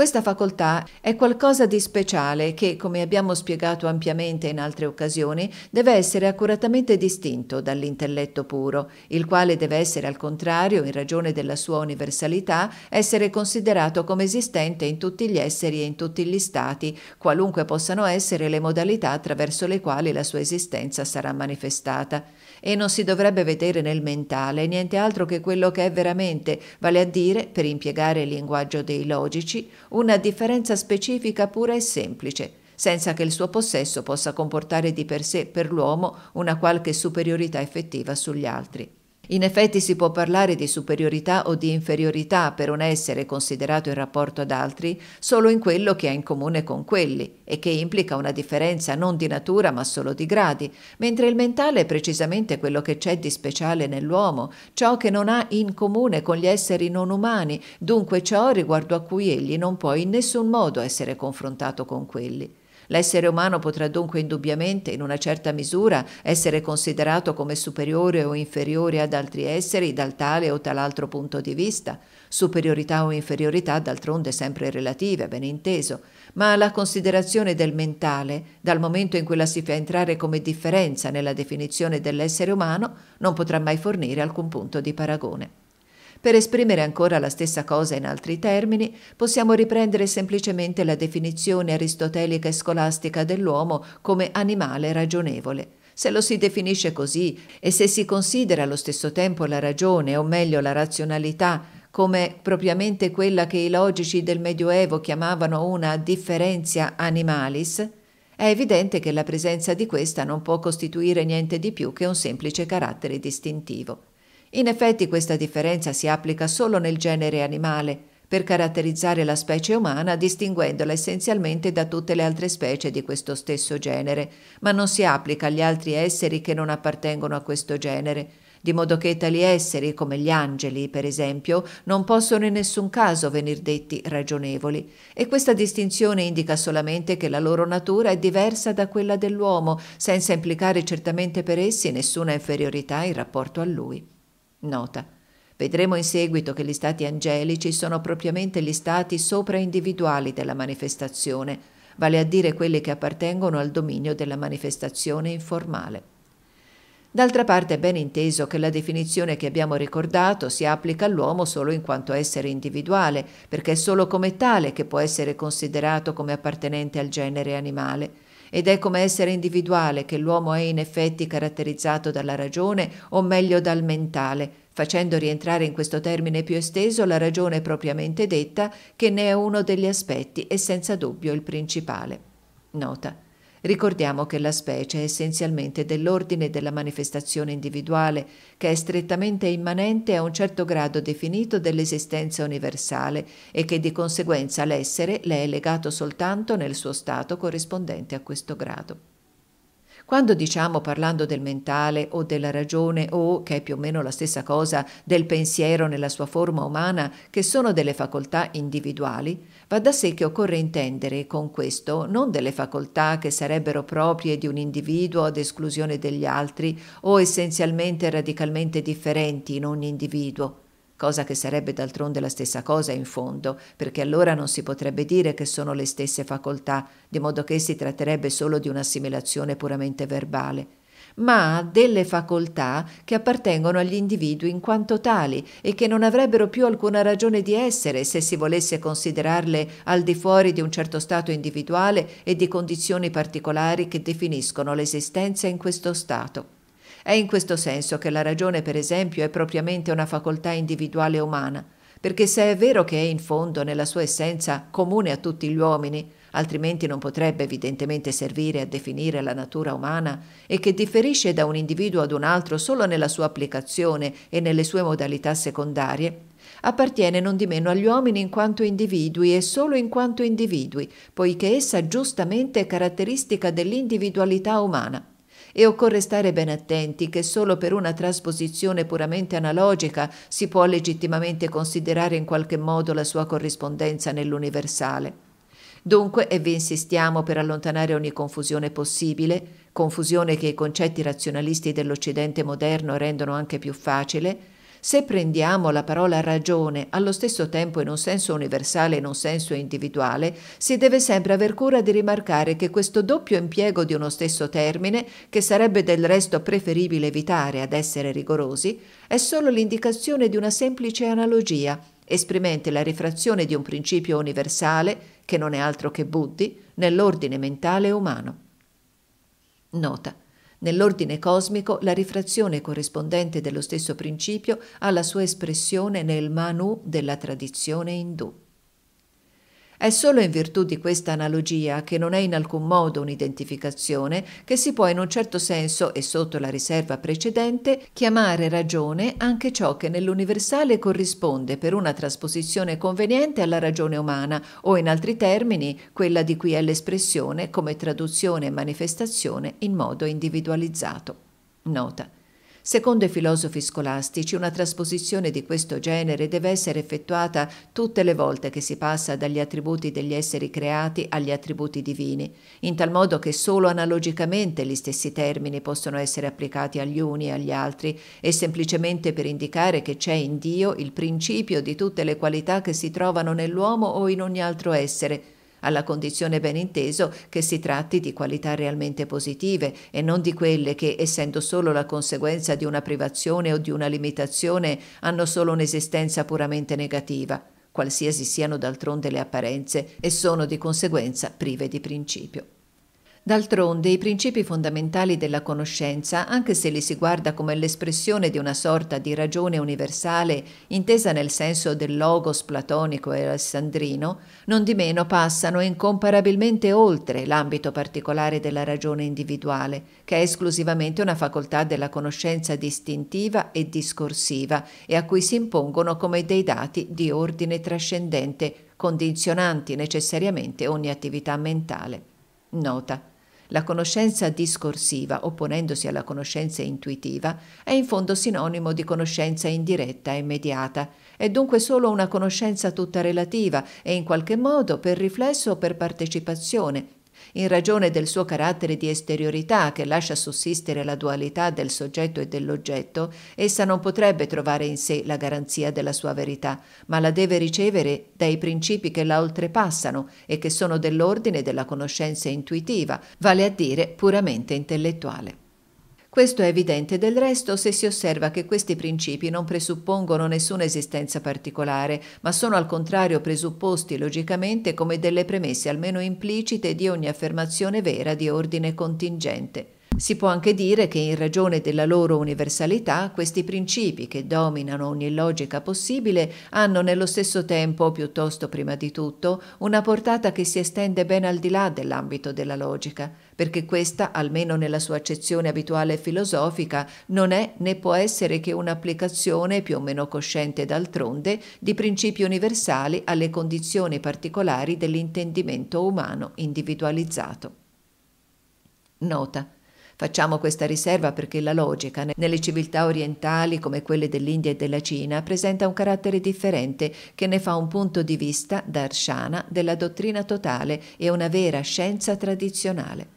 Questa facoltà è qualcosa di speciale che, come abbiamo spiegato ampiamente in altre occasioni, deve essere accuratamente distinto dall'intelletto puro, il quale deve essere al contrario, in ragione della sua universalità, essere considerato come esistente in tutti gli esseri e in tutti gli stati, qualunque possano essere le modalità attraverso le quali la sua esistenza sarà manifestata e non si dovrebbe vedere nel mentale niente altro che quello che è veramente, vale a dire, per impiegare il linguaggio dei logici, una differenza specifica pura e semplice, senza che il suo possesso possa comportare di per sé per l'uomo una qualche superiorità effettiva sugli altri. In effetti si può parlare di superiorità o di inferiorità per un essere considerato in rapporto ad altri solo in quello che ha in comune con quelli e che implica una differenza non di natura ma solo di gradi, mentre il mentale è precisamente quello che c'è di speciale nell'uomo, ciò che non ha in comune con gli esseri non umani, dunque ciò riguardo a cui egli non può in nessun modo essere confrontato con quelli. L'essere umano potrà dunque indubbiamente, in una certa misura, essere considerato come superiore o inferiore ad altri esseri dal tale o tal'altro punto di vista, superiorità o inferiorità d'altronde sempre relative, ben inteso, ma la considerazione del mentale, dal momento in cui la si fa entrare come differenza nella definizione dell'essere umano, non potrà mai fornire alcun punto di paragone. Per esprimere ancora la stessa cosa in altri termini, possiamo riprendere semplicemente la definizione aristotelica e scolastica dell'uomo come animale ragionevole. Se lo si definisce così e se si considera allo stesso tempo la ragione, o meglio la razionalità, come propriamente quella che i logici del Medioevo chiamavano una differenzia animalis, è evidente che la presenza di questa non può costituire niente di più che un semplice carattere distintivo. In effetti questa differenza si applica solo nel genere animale, per caratterizzare la specie umana distinguendola essenzialmente da tutte le altre specie di questo stesso genere, ma non si applica agli altri esseri che non appartengono a questo genere, di modo che tali esseri, come gli angeli, per esempio, non possono in nessun caso venir detti ragionevoli, e questa distinzione indica solamente che la loro natura è diversa da quella dell'uomo, senza implicare certamente per essi nessuna inferiorità in rapporto a lui. Nota. Vedremo in seguito che gli stati angelici sono propriamente gli stati sopraindividuali della manifestazione, vale a dire quelli che appartengono al dominio della manifestazione informale. D'altra parte è ben inteso che la definizione che abbiamo ricordato si applica all'uomo solo in quanto essere individuale, perché è solo come tale che può essere considerato come appartenente al genere animale ed è come essere individuale che l'uomo è in effetti caratterizzato dalla ragione o meglio dal mentale, facendo rientrare in questo termine più esteso la ragione propriamente detta, che ne è uno degli aspetti e senza dubbio il principale. Nota. Ricordiamo che la specie è essenzialmente dell'ordine della manifestazione individuale, che è strettamente immanente a un certo grado definito dell'esistenza universale e che di conseguenza l'essere le è legato soltanto nel suo stato corrispondente a questo grado. Quando diciamo parlando del mentale o della ragione o, che è più o meno la stessa cosa, del pensiero nella sua forma umana, che sono delle facoltà individuali, va da sé che occorre intendere con questo non delle facoltà che sarebbero proprie di un individuo ad esclusione degli altri o essenzialmente radicalmente differenti in ogni individuo, cosa che sarebbe d'altronde la stessa cosa in fondo, perché allora non si potrebbe dire che sono le stesse facoltà, di modo che si tratterebbe solo di un'assimilazione puramente verbale ma delle facoltà che appartengono agli individui in quanto tali e che non avrebbero più alcuna ragione di essere se si volesse considerarle al di fuori di un certo stato individuale e di condizioni particolari che definiscono l'esistenza in questo stato. È in questo senso che la ragione, per esempio, è propriamente una facoltà individuale umana, perché se è vero che è in fondo, nella sua essenza, comune a tutti gli uomini, altrimenti non potrebbe evidentemente servire a definire la natura umana, e che differisce da un individuo ad un altro solo nella sua applicazione e nelle sue modalità secondarie, appartiene non di meno agli uomini in quanto individui e solo in quanto individui, poiché essa giustamente è caratteristica dell'individualità umana e occorre stare ben attenti che solo per una trasposizione puramente analogica si può legittimamente considerare in qualche modo la sua corrispondenza nell'universale. Dunque, e vi insistiamo per allontanare ogni confusione possibile, confusione che i concetti razionalisti dell'Occidente moderno rendono anche più facile, se prendiamo la parola ragione allo stesso tempo in un senso universale e in un senso individuale, si deve sempre aver cura di rimarcare che questo doppio impiego di uno stesso termine, che sarebbe del resto preferibile evitare ad essere rigorosi, è solo l'indicazione di una semplice analogia, esprimente la rifrazione di un principio universale, che non è altro che Buddhi, nell'ordine mentale umano. Nota. Nell'ordine cosmico la rifrazione corrispondente dello stesso principio ha la sua espressione nel Manu della tradizione indù. È solo in virtù di questa analogia, che non è in alcun modo un'identificazione, che si può in un certo senso e sotto la riserva precedente chiamare ragione anche ciò che nell'universale corrisponde per una trasposizione conveniente alla ragione umana o in altri termini quella di cui è l'espressione come traduzione e manifestazione in modo individualizzato. Nota. Secondo i filosofi scolastici, una trasposizione di questo genere deve essere effettuata tutte le volte che si passa dagli attributi degli esseri creati agli attributi divini, in tal modo che solo analogicamente gli stessi termini possono essere applicati agli uni e agli altri e semplicemente per indicare che c'è in Dio il principio di tutte le qualità che si trovano nell'uomo o in ogni altro essere, alla condizione ben inteso che si tratti di qualità realmente positive e non di quelle che, essendo solo la conseguenza di una privazione o di una limitazione, hanno solo un'esistenza puramente negativa, qualsiasi siano d'altronde le apparenze, e sono di conseguenza prive di principio. D'altronde i principi fondamentali della conoscenza, anche se li si guarda come l'espressione di una sorta di ragione universale, intesa nel senso del logos platonico e alessandrino, non di meno passano incomparabilmente oltre l'ambito particolare della ragione individuale, che è esclusivamente una facoltà della conoscenza distintiva e discorsiva e a cui si impongono come dei dati di ordine trascendente, condizionanti necessariamente ogni attività mentale. Nota. La conoscenza discorsiva, opponendosi alla conoscenza intuitiva, è in fondo sinonimo di conoscenza indiretta e immediata, è dunque solo una conoscenza tutta relativa e in qualche modo per riflesso o per partecipazione, in ragione del suo carattere di esteriorità che lascia sussistere la dualità del soggetto e dell'oggetto, essa non potrebbe trovare in sé la garanzia della sua verità, ma la deve ricevere dai principi che la oltrepassano e che sono dell'ordine della conoscenza intuitiva, vale a dire puramente intellettuale. Questo è evidente del resto se si osserva che questi principi non presuppongono nessuna esistenza particolare, ma sono al contrario presupposti logicamente come delle premesse almeno implicite di ogni affermazione vera di ordine contingente. Si può anche dire che in ragione della loro universalità questi principi che dominano ogni logica possibile hanno nello stesso tempo, piuttosto prima di tutto, una portata che si estende ben al di là dell'ambito della logica, perché questa, almeno nella sua accezione abituale filosofica, non è né può essere che un'applicazione più o meno cosciente d'altronde di principi universali alle condizioni particolari dell'intendimento umano individualizzato. Nota Facciamo questa riserva perché la logica nelle civiltà orientali come quelle dell'India e della Cina presenta un carattere differente che ne fa un punto di vista darshana della dottrina totale e una vera scienza tradizionale.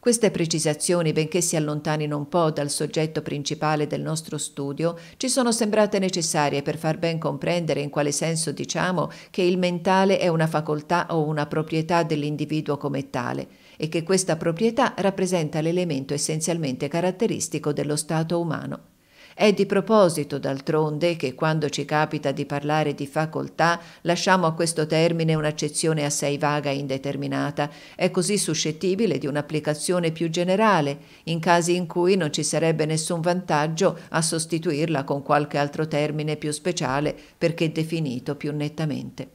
Queste precisazioni, benché si allontanino un po' dal soggetto principale del nostro studio, ci sono sembrate necessarie per far ben comprendere in quale senso diciamo che il mentale è una facoltà o una proprietà dell'individuo come tale e che questa proprietà rappresenta l'elemento essenzialmente caratteristico dello stato umano. È di proposito, d'altronde, che quando ci capita di parlare di facoltà lasciamo a questo termine un'accezione assai vaga e indeterminata, è così suscettibile di un'applicazione più generale, in casi in cui non ci sarebbe nessun vantaggio a sostituirla con qualche altro termine più speciale perché definito più nettamente.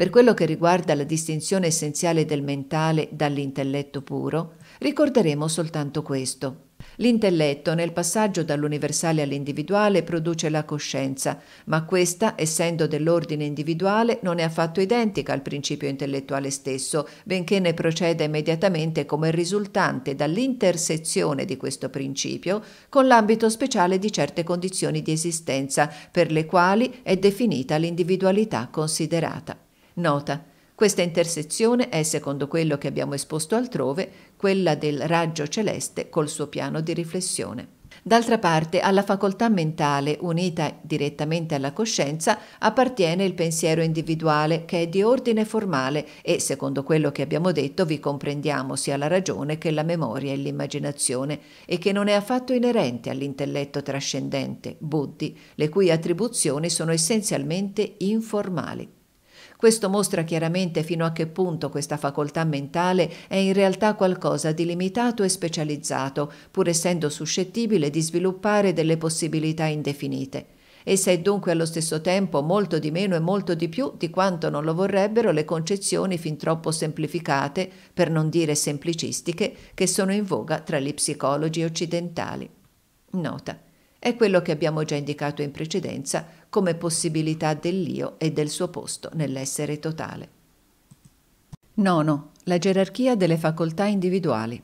Per quello che riguarda la distinzione essenziale del mentale dall'intelletto puro, ricorderemo soltanto questo. L'intelletto nel passaggio dall'universale all'individuale produce la coscienza, ma questa, essendo dell'ordine individuale, non è affatto identica al principio intellettuale stesso, benché ne proceda immediatamente come risultante dall'intersezione di questo principio con l'ambito speciale di certe condizioni di esistenza, per le quali è definita l'individualità considerata. Nota. Questa intersezione è, secondo quello che abbiamo esposto altrove, quella del raggio celeste col suo piano di riflessione. D'altra parte, alla facoltà mentale, unita direttamente alla coscienza, appartiene il pensiero individuale, che è di ordine formale e, secondo quello che abbiamo detto, vi comprendiamo sia la ragione che la memoria e l'immaginazione, e che non è affatto inerente all'intelletto trascendente, Buddhi, le cui attribuzioni sono essenzialmente informali. Questo mostra chiaramente fino a che punto questa facoltà mentale è in realtà qualcosa di limitato e specializzato, pur essendo suscettibile di sviluppare delle possibilità indefinite. Essa è dunque allo stesso tempo molto di meno e molto di più di quanto non lo vorrebbero le concezioni fin troppo semplificate, per non dire semplicistiche, che sono in voga tra gli psicologi occidentali. Nota. È quello che abbiamo già indicato in precedenza come possibilità dell'io e del suo posto nell'essere totale. Nono, la gerarchia delle facoltà individuali.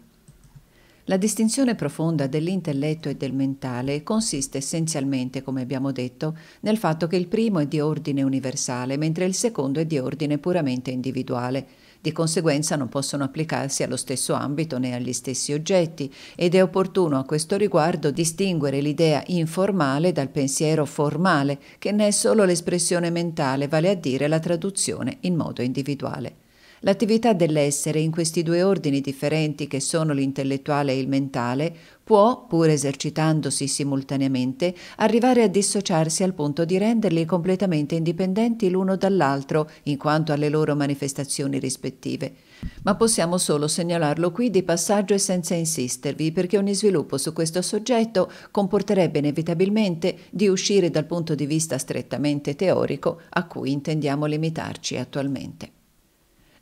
La distinzione profonda dell'intelletto e del mentale consiste essenzialmente, come abbiamo detto, nel fatto che il primo è di ordine universale, mentre il secondo è di ordine puramente individuale, di conseguenza non possono applicarsi allo stesso ambito né agli stessi oggetti ed è opportuno a questo riguardo distinguere l'idea informale dal pensiero formale, che ne è solo l'espressione mentale, vale a dire la traduzione in modo individuale. L'attività dell'essere in questi due ordini differenti che sono l'intellettuale e il mentale può, pur esercitandosi simultaneamente, arrivare a dissociarsi al punto di renderli completamente indipendenti l'uno dall'altro in quanto alle loro manifestazioni rispettive. Ma possiamo solo segnalarlo qui di passaggio e senza insistervi, perché ogni sviluppo su questo soggetto comporterebbe inevitabilmente di uscire dal punto di vista strettamente teorico a cui intendiamo limitarci attualmente.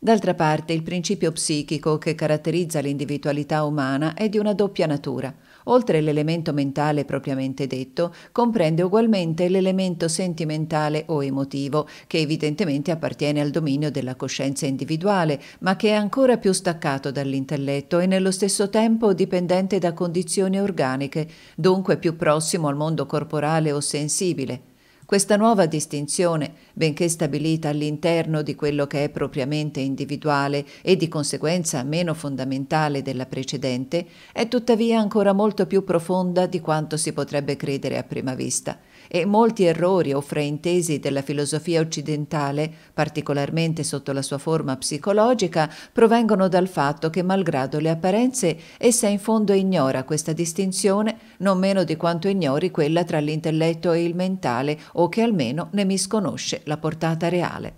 D'altra parte, il principio psichico che caratterizza l'individualità umana è di una doppia natura. Oltre l'elemento mentale propriamente detto, comprende ugualmente l'elemento sentimentale o emotivo, che evidentemente appartiene al dominio della coscienza individuale, ma che è ancora più staccato dall'intelletto e nello stesso tempo dipendente da condizioni organiche, dunque più prossimo al mondo corporale o sensibile. Questa nuova distinzione, benché stabilita all'interno di quello che è propriamente individuale e di conseguenza meno fondamentale della precedente, è tuttavia ancora molto più profonda di quanto si potrebbe credere a prima vista e molti errori o fraintesi della filosofia occidentale, particolarmente sotto la sua forma psicologica, provengono dal fatto che, malgrado le apparenze, essa in fondo ignora questa distinzione, non meno di quanto ignori quella tra l'intelletto e il mentale, o che almeno ne misconosce la portata reale.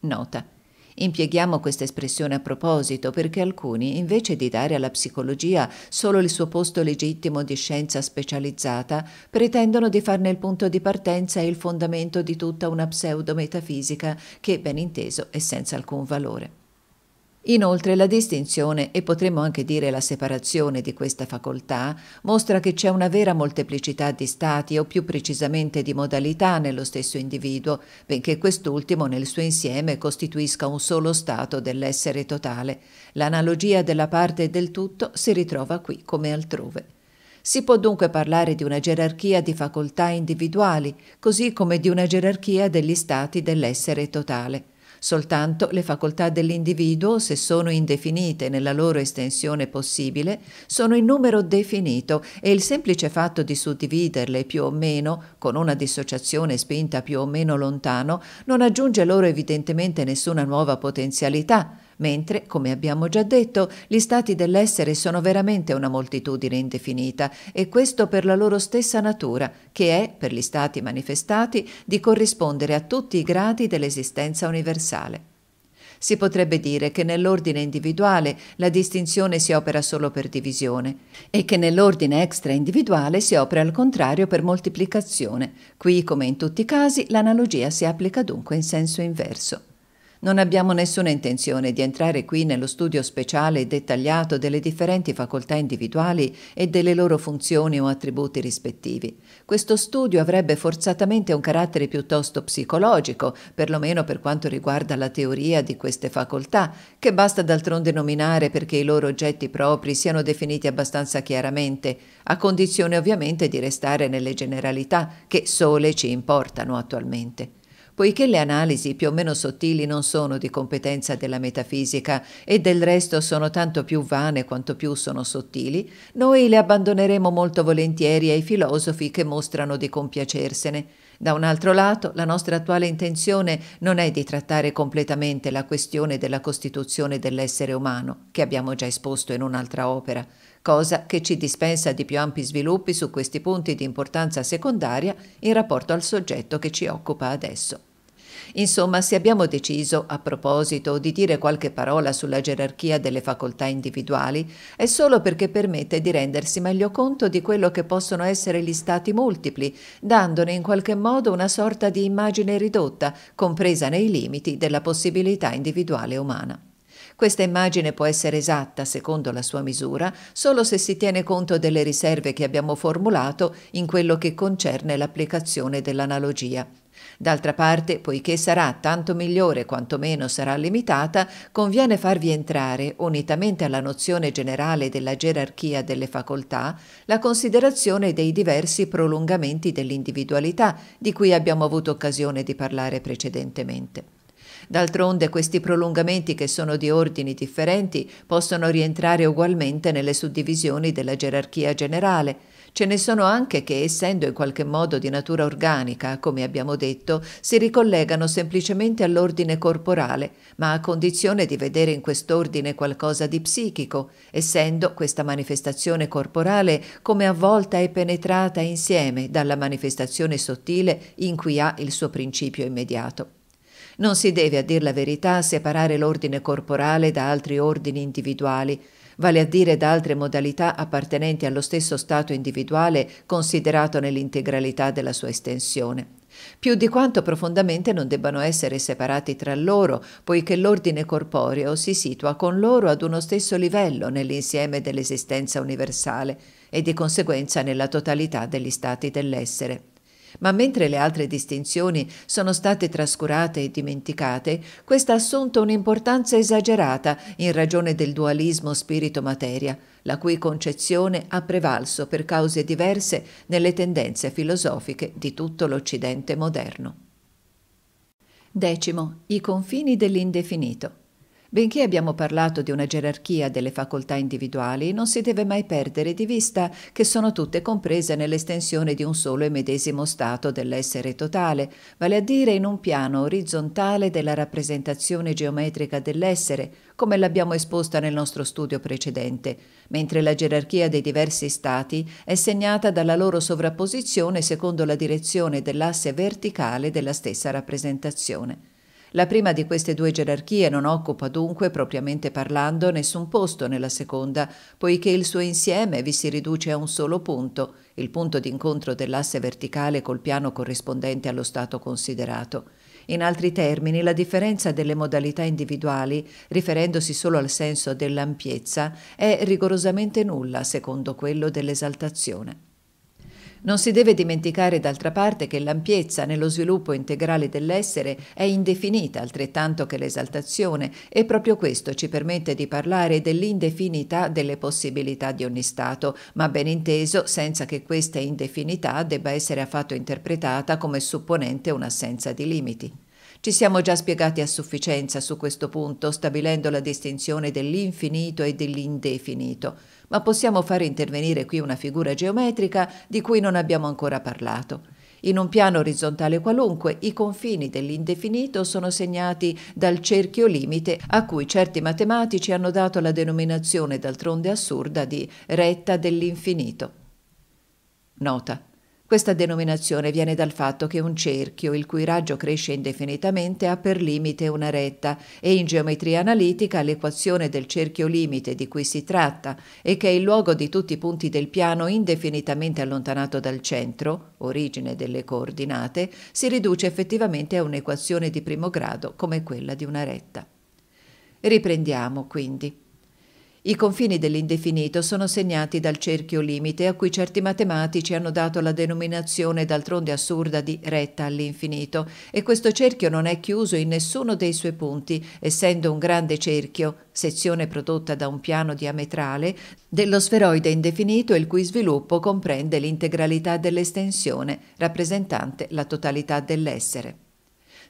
Nota. Impieghiamo questa espressione a proposito perché alcuni, invece di dare alla psicologia solo il suo posto legittimo di scienza specializzata, pretendono di farne il punto di partenza e il fondamento di tutta una pseudo-metafisica che, ben inteso, è senza alcun valore. Inoltre la distinzione e potremmo anche dire la separazione di questa facoltà mostra che c'è una vera molteplicità di stati o più precisamente di modalità nello stesso individuo, benché quest'ultimo nel suo insieme costituisca un solo stato dell'essere totale. L'analogia della parte e del tutto si ritrova qui come altrove. Si può dunque parlare di una gerarchia di facoltà individuali, così come di una gerarchia degli stati dell'essere totale. Soltanto le facoltà dell'individuo, se sono indefinite nella loro estensione possibile, sono in numero definito e il semplice fatto di suddividerle più o meno, con una dissociazione spinta più o meno lontano, non aggiunge loro evidentemente nessuna nuova potenzialità, mentre, come abbiamo già detto, gli stati dell'essere sono veramente una moltitudine indefinita e questo per la loro stessa natura, che è, per gli stati manifestati, di corrispondere a tutti i gradi dell'esistenza universale. Si potrebbe dire che nell'ordine individuale la distinzione si opera solo per divisione e che nell'ordine extraindividuale si opera al contrario per moltiplicazione. Qui, come in tutti i casi, l'analogia si applica dunque in senso inverso. Non abbiamo nessuna intenzione di entrare qui nello studio speciale e dettagliato delle differenti facoltà individuali e delle loro funzioni o attributi rispettivi. Questo studio avrebbe forzatamente un carattere piuttosto psicologico, perlomeno per quanto riguarda la teoria di queste facoltà, che basta d'altronde nominare perché i loro oggetti propri siano definiti abbastanza chiaramente, a condizione ovviamente di restare nelle generalità che sole ci importano attualmente poiché le analisi più o meno sottili non sono di competenza della metafisica e del resto sono tanto più vane quanto più sono sottili, noi le abbandoneremo molto volentieri ai filosofi che mostrano di compiacersene. Da un altro lato, la nostra attuale intenzione non è di trattare completamente la questione della costituzione dell'essere umano, che abbiamo già esposto in un'altra opera, cosa che ci dispensa di più ampi sviluppi su questi punti di importanza secondaria in rapporto al soggetto che ci occupa adesso. Insomma, se abbiamo deciso, a proposito, di dire qualche parola sulla gerarchia delle facoltà individuali, è solo perché permette di rendersi meglio conto di quello che possono essere gli stati multipli, dandone in qualche modo una sorta di immagine ridotta, compresa nei limiti della possibilità individuale umana. Questa immagine può essere esatta, secondo la sua misura, solo se si tiene conto delle riserve che abbiamo formulato in quello che concerne l'applicazione dell'analogia, D'altra parte, poiché sarà tanto migliore quanto meno sarà limitata, conviene farvi entrare, unitamente alla nozione generale della gerarchia delle facoltà, la considerazione dei diversi prolungamenti dell'individualità di cui abbiamo avuto occasione di parlare precedentemente. D'altronde questi prolungamenti che sono di ordini differenti possono rientrare ugualmente nelle suddivisioni della gerarchia generale, Ce ne sono anche che, essendo in qualche modo di natura organica, come abbiamo detto, si ricollegano semplicemente all'ordine corporale, ma a condizione di vedere in quest'ordine qualcosa di psichico, essendo questa manifestazione corporale come avvolta e penetrata insieme dalla manifestazione sottile in cui ha il suo principio immediato. Non si deve, a dir la verità, separare l'ordine corporale da altri ordini individuali, vale a dire da altre modalità appartenenti allo stesso stato individuale considerato nell'integralità della sua estensione più di quanto profondamente non debbano essere separati tra loro, poiché l'ordine corporeo si situa con loro ad uno stesso livello nell'insieme dell'esistenza universale e di conseguenza nella totalità degli stati dell'essere. Ma mentre le altre distinzioni sono state trascurate e dimenticate, questa ha assunto un'importanza esagerata in ragione del dualismo spirito-materia, la cui concezione ha prevalso per cause diverse nelle tendenze filosofiche di tutto l'Occidente moderno. Decimo, I confini dell'indefinito. Benché abbiamo parlato di una gerarchia delle facoltà individuali, non si deve mai perdere di vista che sono tutte comprese nell'estensione di un solo e medesimo stato dell'essere totale, vale a dire in un piano orizzontale della rappresentazione geometrica dell'essere, come l'abbiamo esposta nel nostro studio precedente, mentre la gerarchia dei diversi stati è segnata dalla loro sovrapposizione secondo la direzione dell'asse verticale della stessa rappresentazione. La prima di queste due gerarchie non occupa dunque, propriamente parlando, nessun posto nella seconda, poiché il suo insieme vi si riduce a un solo punto, il punto d'incontro dell'asse verticale col piano corrispondente allo stato considerato. In altri termini, la differenza delle modalità individuali, riferendosi solo al senso dell'ampiezza, è rigorosamente nulla secondo quello dell'esaltazione. Non si deve dimenticare d'altra parte che l'ampiezza nello sviluppo integrale dell'essere è indefinita altrettanto che l'esaltazione e proprio questo ci permette di parlare dell'indefinità delle possibilità di ogni Stato, ma ben inteso senza che questa indefinità debba essere affatto interpretata come supponente un'assenza di limiti. Ci siamo già spiegati a sufficienza su questo punto, stabilendo la distinzione dell'infinito e dell'indefinito, ma possiamo fare intervenire qui una figura geometrica di cui non abbiamo ancora parlato. In un piano orizzontale qualunque i confini dell'indefinito sono segnati dal cerchio limite a cui certi matematici hanno dato la denominazione d'altronde assurda di retta dell'infinito. Nota. Questa denominazione viene dal fatto che un cerchio, il cui raggio cresce indefinitamente, ha per limite una retta e in geometria analitica l'equazione del cerchio limite di cui si tratta e che è il luogo di tutti i punti del piano indefinitamente allontanato dal centro, origine delle coordinate, si riduce effettivamente a un'equazione di primo grado come quella di una retta. Riprendiamo quindi. I confini dell'indefinito sono segnati dal cerchio limite a cui certi matematici hanno dato la denominazione d'altronde assurda di retta all'infinito e questo cerchio non è chiuso in nessuno dei suoi punti, essendo un grande cerchio, sezione prodotta da un piano diametrale, dello sferoide indefinito il cui sviluppo comprende l'integralità dell'estensione, rappresentante la totalità dell'essere.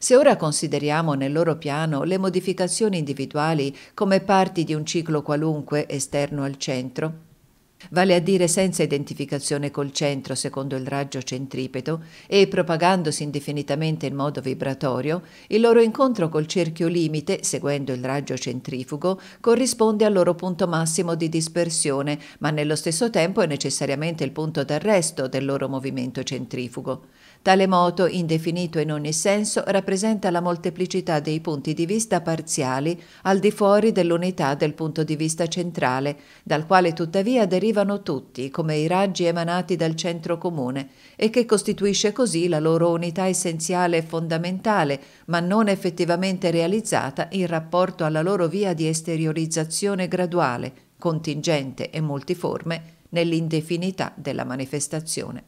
Se ora consideriamo nel loro piano le modificazioni individuali come parti di un ciclo qualunque esterno al centro, vale a dire senza identificazione col centro secondo il raggio centripeto e propagandosi indefinitamente in modo vibratorio, il loro incontro col cerchio limite, seguendo il raggio centrifugo, corrisponde al loro punto massimo di dispersione, ma nello stesso tempo è necessariamente il punto d'arresto del loro movimento centrifugo. Tale moto, indefinito in ogni senso, rappresenta la molteplicità dei punti di vista parziali al di fuori dell'unità del punto di vista centrale, dal quale tuttavia derivano tutti, come i raggi emanati dal centro comune, e che costituisce così la loro unità essenziale e fondamentale, ma non effettivamente realizzata in rapporto alla loro via di esteriorizzazione graduale, contingente e multiforme nell'indefinità della manifestazione.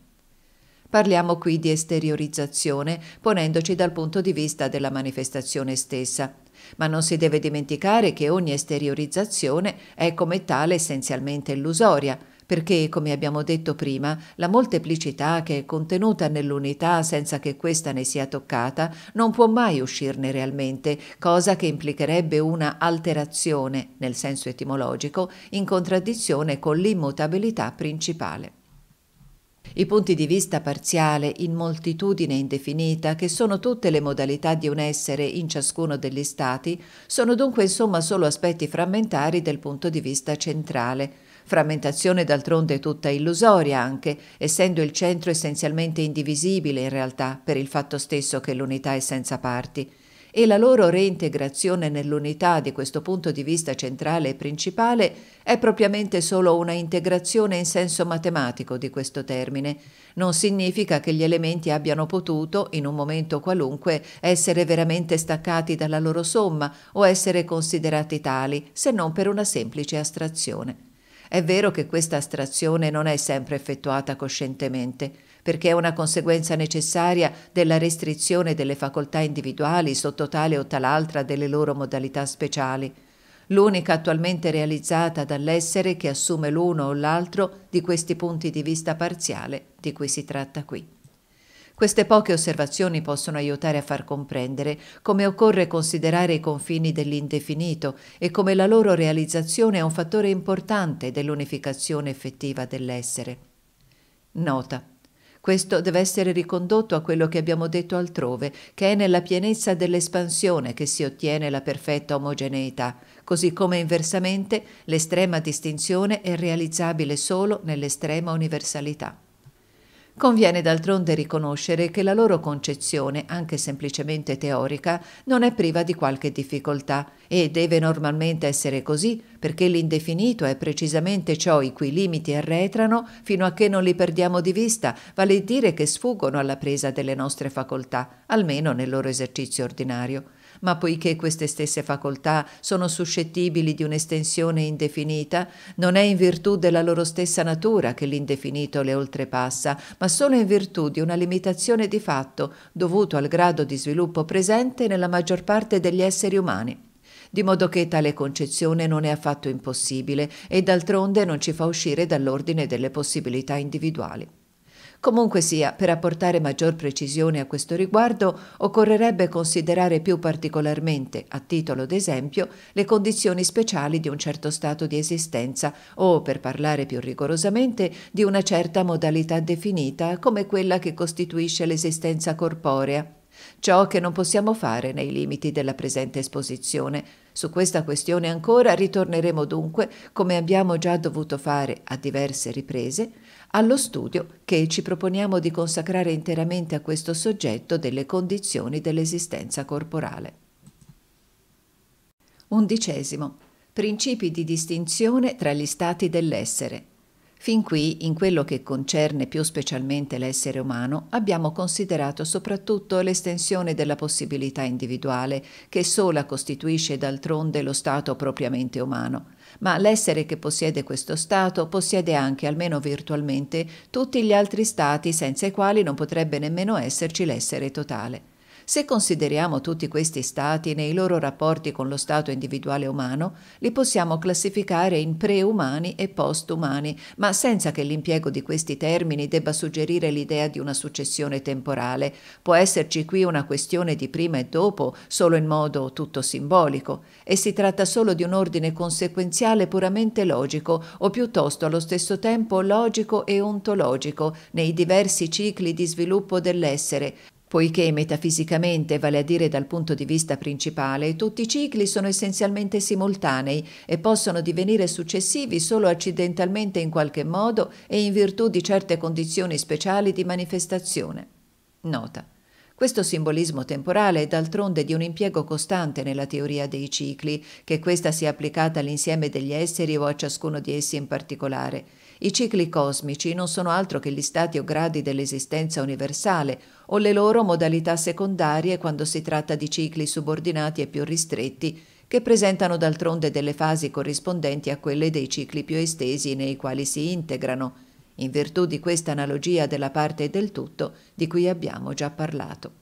Parliamo qui di esteriorizzazione, ponendoci dal punto di vista della manifestazione stessa. Ma non si deve dimenticare che ogni esteriorizzazione è come tale essenzialmente illusoria, perché, come abbiamo detto prima, la molteplicità che è contenuta nell'unità senza che questa ne sia toccata non può mai uscirne realmente, cosa che implicherebbe una alterazione, nel senso etimologico, in contraddizione con l'immutabilità principale. I punti di vista parziale in moltitudine indefinita, che sono tutte le modalità di un essere in ciascuno degli stati, sono dunque insomma solo aspetti frammentari del punto di vista centrale. Frammentazione d'altronde tutta illusoria anche, essendo il centro essenzialmente indivisibile in realtà per il fatto stesso che l'unità è senza parti e la loro reintegrazione nell'unità di questo punto di vista centrale e principale è propriamente solo una integrazione in senso matematico di questo termine. Non significa che gli elementi abbiano potuto, in un momento qualunque, essere veramente staccati dalla loro somma o essere considerati tali, se non per una semplice astrazione. È vero che questa astrazione non è sempre effettuata coscientemente perché è una conseguenza necessaria della restrizione delle facoltà individuali sotto tale o tal'altra delle loro modalità speciali, l'unica attualmente realizzata dall'essere che assume l'uno o l'altro di questi punti di vista parziale di cui si tratta qui. Queste poche osservazioni possono aiutare a far comprendere come occorre considerare i confini dell'indefinito e come la loro realizzazione è un fattore importante dell'unificazione effettiva dell'essere. Nota. Questo deve essere ricondotto a quello che abbiamo detto altrove, che è nella pienezza dell'espansione che si ottiene la perfetta omogeneità, così come inversamente l'estrema distinzione è realizzabile solo nell'estrema universalità. Conviene d'altronde riconoscere che la loro concezione, anche semplicemente teorica, non è priva di qualche difficoltà e deve normalmente essere così, perché l'indefinito è precisamente ciò i cui limiti arretrano fino a che non li perdiamo di vista, vale a dire che sfuggono alla presa delle nostre facoltà, almeno nel loro esercizio ordinario ma poiché queste stesse facoltà sono suscettibili di un'estensione indefinita, non è in virtù della loro stessa natura che l'indefinito le oltrepassa, ma solo in virtù di una limitazione di fatto dovuto al grado di sviluppo presente nella maggior parte degli esseri umani di modo che tale concezione non è affatto impossibile e d'altronde non ci fa uscire dall'ordine delle possibilità individuali. Comunque sia, per apportare maggior precisione a questo riguardo, occorrerebbe considerare più particolarmente, a titolo d'esempio, le condizioni speciali di un certo stato di esistenza o, per parlare più rigorosamente, di una certa modalità definita come quella che costituisce l'esistenza corporea. Ciò che non possiamo fare nei limiti della presente esposizione, su questa questione ancora ritorneremo dunque, come abbiamo già dovuto fare a diverse riprese, allo studio che ci proponiamo di consacrare interamente a questo soggetto delle condizioni dell'esistenza corporale. Undicesimo. Principi di distinzione tra gli stati dell'essere. Fin qui, in quello che concerne più specialmente l'essere umano, abbiamo considerato soprattutto l'estensione della possibilità individuale, che sola costituisce d'altronde lo stato propriamente umano ma l'essere che possiede questo Stato possiede anche, almeno virtualmente, tutti gli altri Stati senza i quali non potrebbe nemmeno esserci l'essere totale. Se consideriamo tutti questi stati nei loro rapporti con lo stato individuale umano, li possiamo classificare in preumani e postumani, ma senza che l'impiego di questi termini debba suggerire l'idea di una successione temporale. Può esserci qui una questione di prima e dopo, solo in modo tutto simbolico, e si tratta solo di un ordine conseguenziale puramente logico, o piuttosto allo stesso tempo logico e ontologico, nei diversi cicli di sviluppo dell'essere, poiché metafisicamente, vale a dire dal punto di vista principale, tutti i cicli sono essenzialmente simultanei e possono divenire successivi solo accidentalmente in qualche modo e in virtù di certe condizioni speciali di manifestazione. Nota. Questo simbolismo temporale è d'altronde di un impiego costante nella teoria dei cicli, che questa sia applicata all'insieme degli esseri o a ciascuno di essi in particolare. I cicli cosmici non sono altro che gli stati o gradi dell'esistenza universale o le loro modalità secondarie quando si tratta di cicli subordinati e più ristretti, che presentano d'altronde delle fasi corrispondenti a quelle dei cicli più estesi nei quali si integrano, in virtù di questa analogia della parte e del tutto di cui abbiamo già parlato.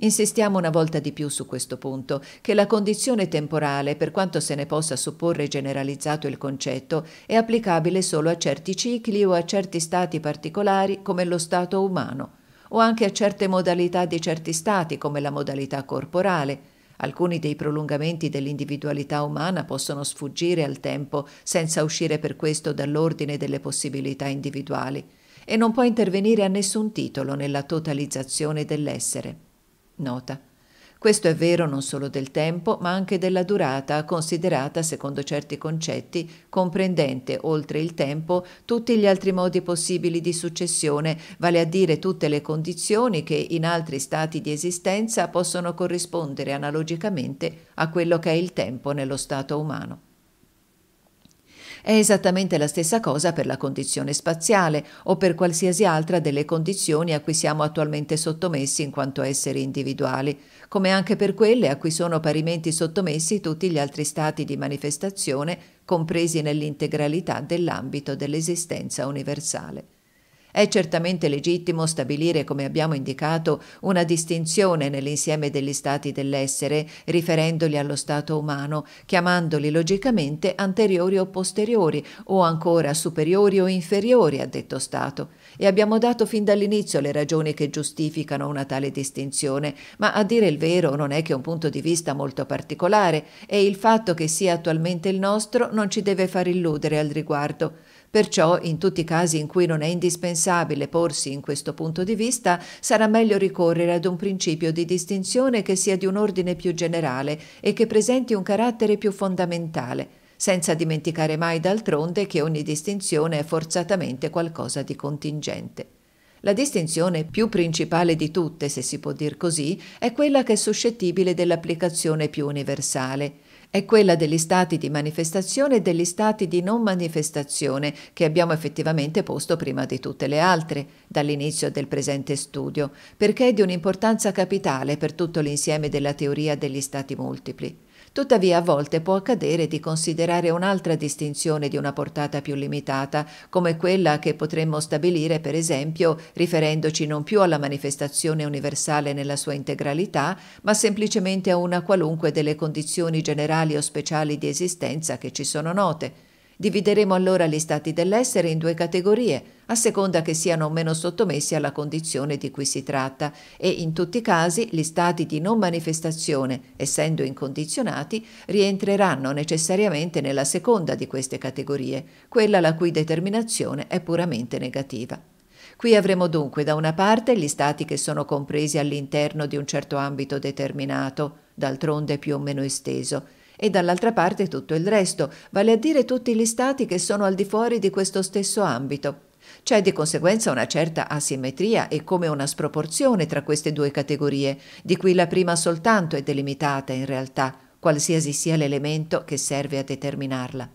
Insistiamo una volta di più su questo punto, che la condizione temporale, per quanto se ne possa supporre generalizzato il concetto, è applicabile solo a certi cicli o a certi stati particolari come lo stato umano, o anche a certe modalità di certi stati come la modalità corporale. Alcuni dei prolungamenti dell'individualità umana possono sfuggire al tempo senza uscire per questo dall'ordine delle possibilità individuali e non può intervenire a nessun titolo nella totalizzazione dell'essere. Nota. Questo è vero non solo del tempo, ma anche della durata, considerata, secondo certi concetti, comprendente, oltre il tempo, tutti gli altri modi possibili di successione, vale a dire tutte le condizioni che in altri stati di esistenza possono corrispondere analogicamente a quello che è il tempo nello stato umano. È esattamente la stessa cosa per la condizione spaziale o per qualsiasi altra delle condizioni a cui siamo attualmente sottomessi in quanto esseri individuali, come anche per quelle a cui sono parimenti sottomessi tutti gli altri stati di manifestazione compresi nell'integralità dell'ambito dell'esistenza universale. È certamente legittimo stabilire, come abbiamo indicato, una distinzione nell'insieme degli stati dell'essere, riferendoli allo stato umano, chiamandoli logicamente anteriori o posteriori, o ancora superiori o inferiori a detto stato. E abbiamo dato fin dall'inizio le ragioni che giustificano una tale distinzione, ma a dire il vero non è che un punto di vista molto particolare, e il fatto che sia attualmente il nostro non ci deve far illudere al riguardo. Perciò in tutti i casi in cui non è indispensabile porsi in questo punto di vista, sarà meglio ricorrere ad un principio di distinzione che sia di un ordine più generale e che presenti un carattere più fondamentale senza dimenticare mai d'altronde che ogni distinzione è forzatamente qualcosa di contingente. La distinzione più principale di tutte, se si può dir così, è quella che è suscettibile dell'applicazione più universale, è quella degli stati di manifestazione e degli stati di non manifestazione che abbiamo effettivamente posto prima di tutte le altre dall'inizio del presente studio, perché è di un'importanza capitale per tutto l'insieme della teoria degli stati multipli. Tuttavia a volte può accadere di considerare un'altra distinzione di una portata più limitata, come quella che potremmo stabilire per esempio riferendoci non più alla manifestazione universale nella sua integralità, ma semplicemente a una qualunque delle condizioni generali o speciali di esistenza che ci sono note. Divideremo allora gli stati dell'essere in due categorie, a seconda che siano o meno sottomessi alla condizione di cui si tratta, e in tutti i casi gli stati di non manifestazione, essendo incondizionati, rientreranno necessariamente nella seconda di queste categorie, quella la cui determinazione è puramente negativa. Qui avremo dunque da una parte gli stati che sono compresi all'interno di un certo ambito determinato, d'altronde più o meno esteso, e dall'altra parte tutto il resto, vale a dire tutti gli stati che sono al di fuori di questo stesso ambito. C'è di conseguenza una certa asimmetria e come una sproporzione tra queste due categorie, di cui la prima soltanto è delimitata in realtà, qualsiasi sia l'elemento che serve a determinarla.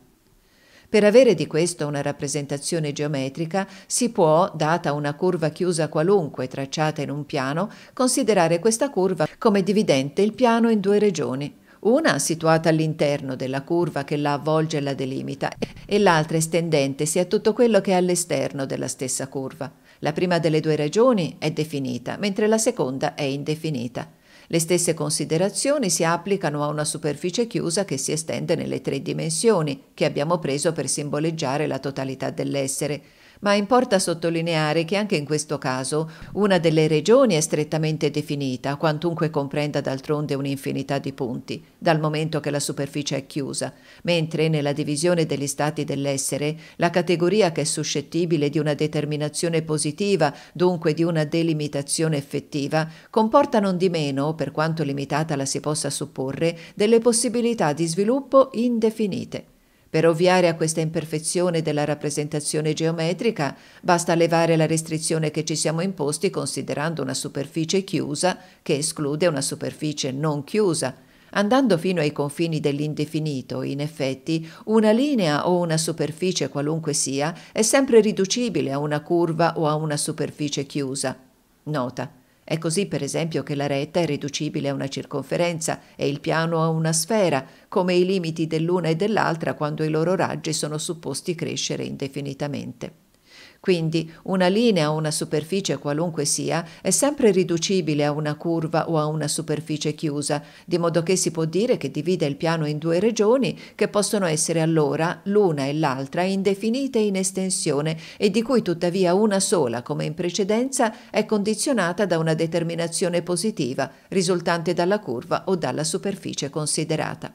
Per avere di questo una rappresentazione geometrica si può, data una curva chiusa qualunque tracciata in un piano, considerare questa curva come dividente il piano in due regioni, una situata all'interno della curva che la avvolge e la delimita e l'altra estendentesi a tutto quello che è all'esterno della stessa curva. La prima delle due regioni è definita, mentre la seconda è indefinita. Le stesse considerazioni si applicano a una superficie chiusa che si estende nelle tre dimensioni, che abbiamo preso per simboleggiare la totalità dell'essere, ma importa sottolineare che anche in questo caso una delle regioni è strettamente definita, quantunque comprenda d'altronde un'infinità di punti, dal momento che la superficie è chiusa, mentre nella divisione degli stati dell'essere la categoria che è suscettibile di una determinazione positiva, dunque di una delimitazione effettiva, comporta non di meno, per quanto limitata la si possa supporre, delle possibilità di sviluppo indefinite. Per ovviare a questa imperfezione della rappresentazione geometrica basta levare la restrizione che ci siamo imposti considerando una superficie chiusa che esclude una superficie non chiusa. Andando fino ai confini dell'indefinito, in effetti, una linea o una superficie qualunque sia è sempre riducibile a una curva o a una superficie chiusa. Nota. È così, per esempio, che la retta è riducibile a una circonferenza e il piano a una sfera, come i limiti dell'una e dell'altra quando i loro raggi sono supposti crescere indefinitamente. Quindi una linea o una superficie qualunque sia è sempre riducibile a una curva o a una superficie chiusa, di modo che si può dire che divide il piano in due regioni che possono essere allora l'una e l'altra indefinite in estensione e di cui tuttavia una sola, come in precedenza, è condizionata da una determinazione positiva risultante dalla curva o dalla superficie considerata.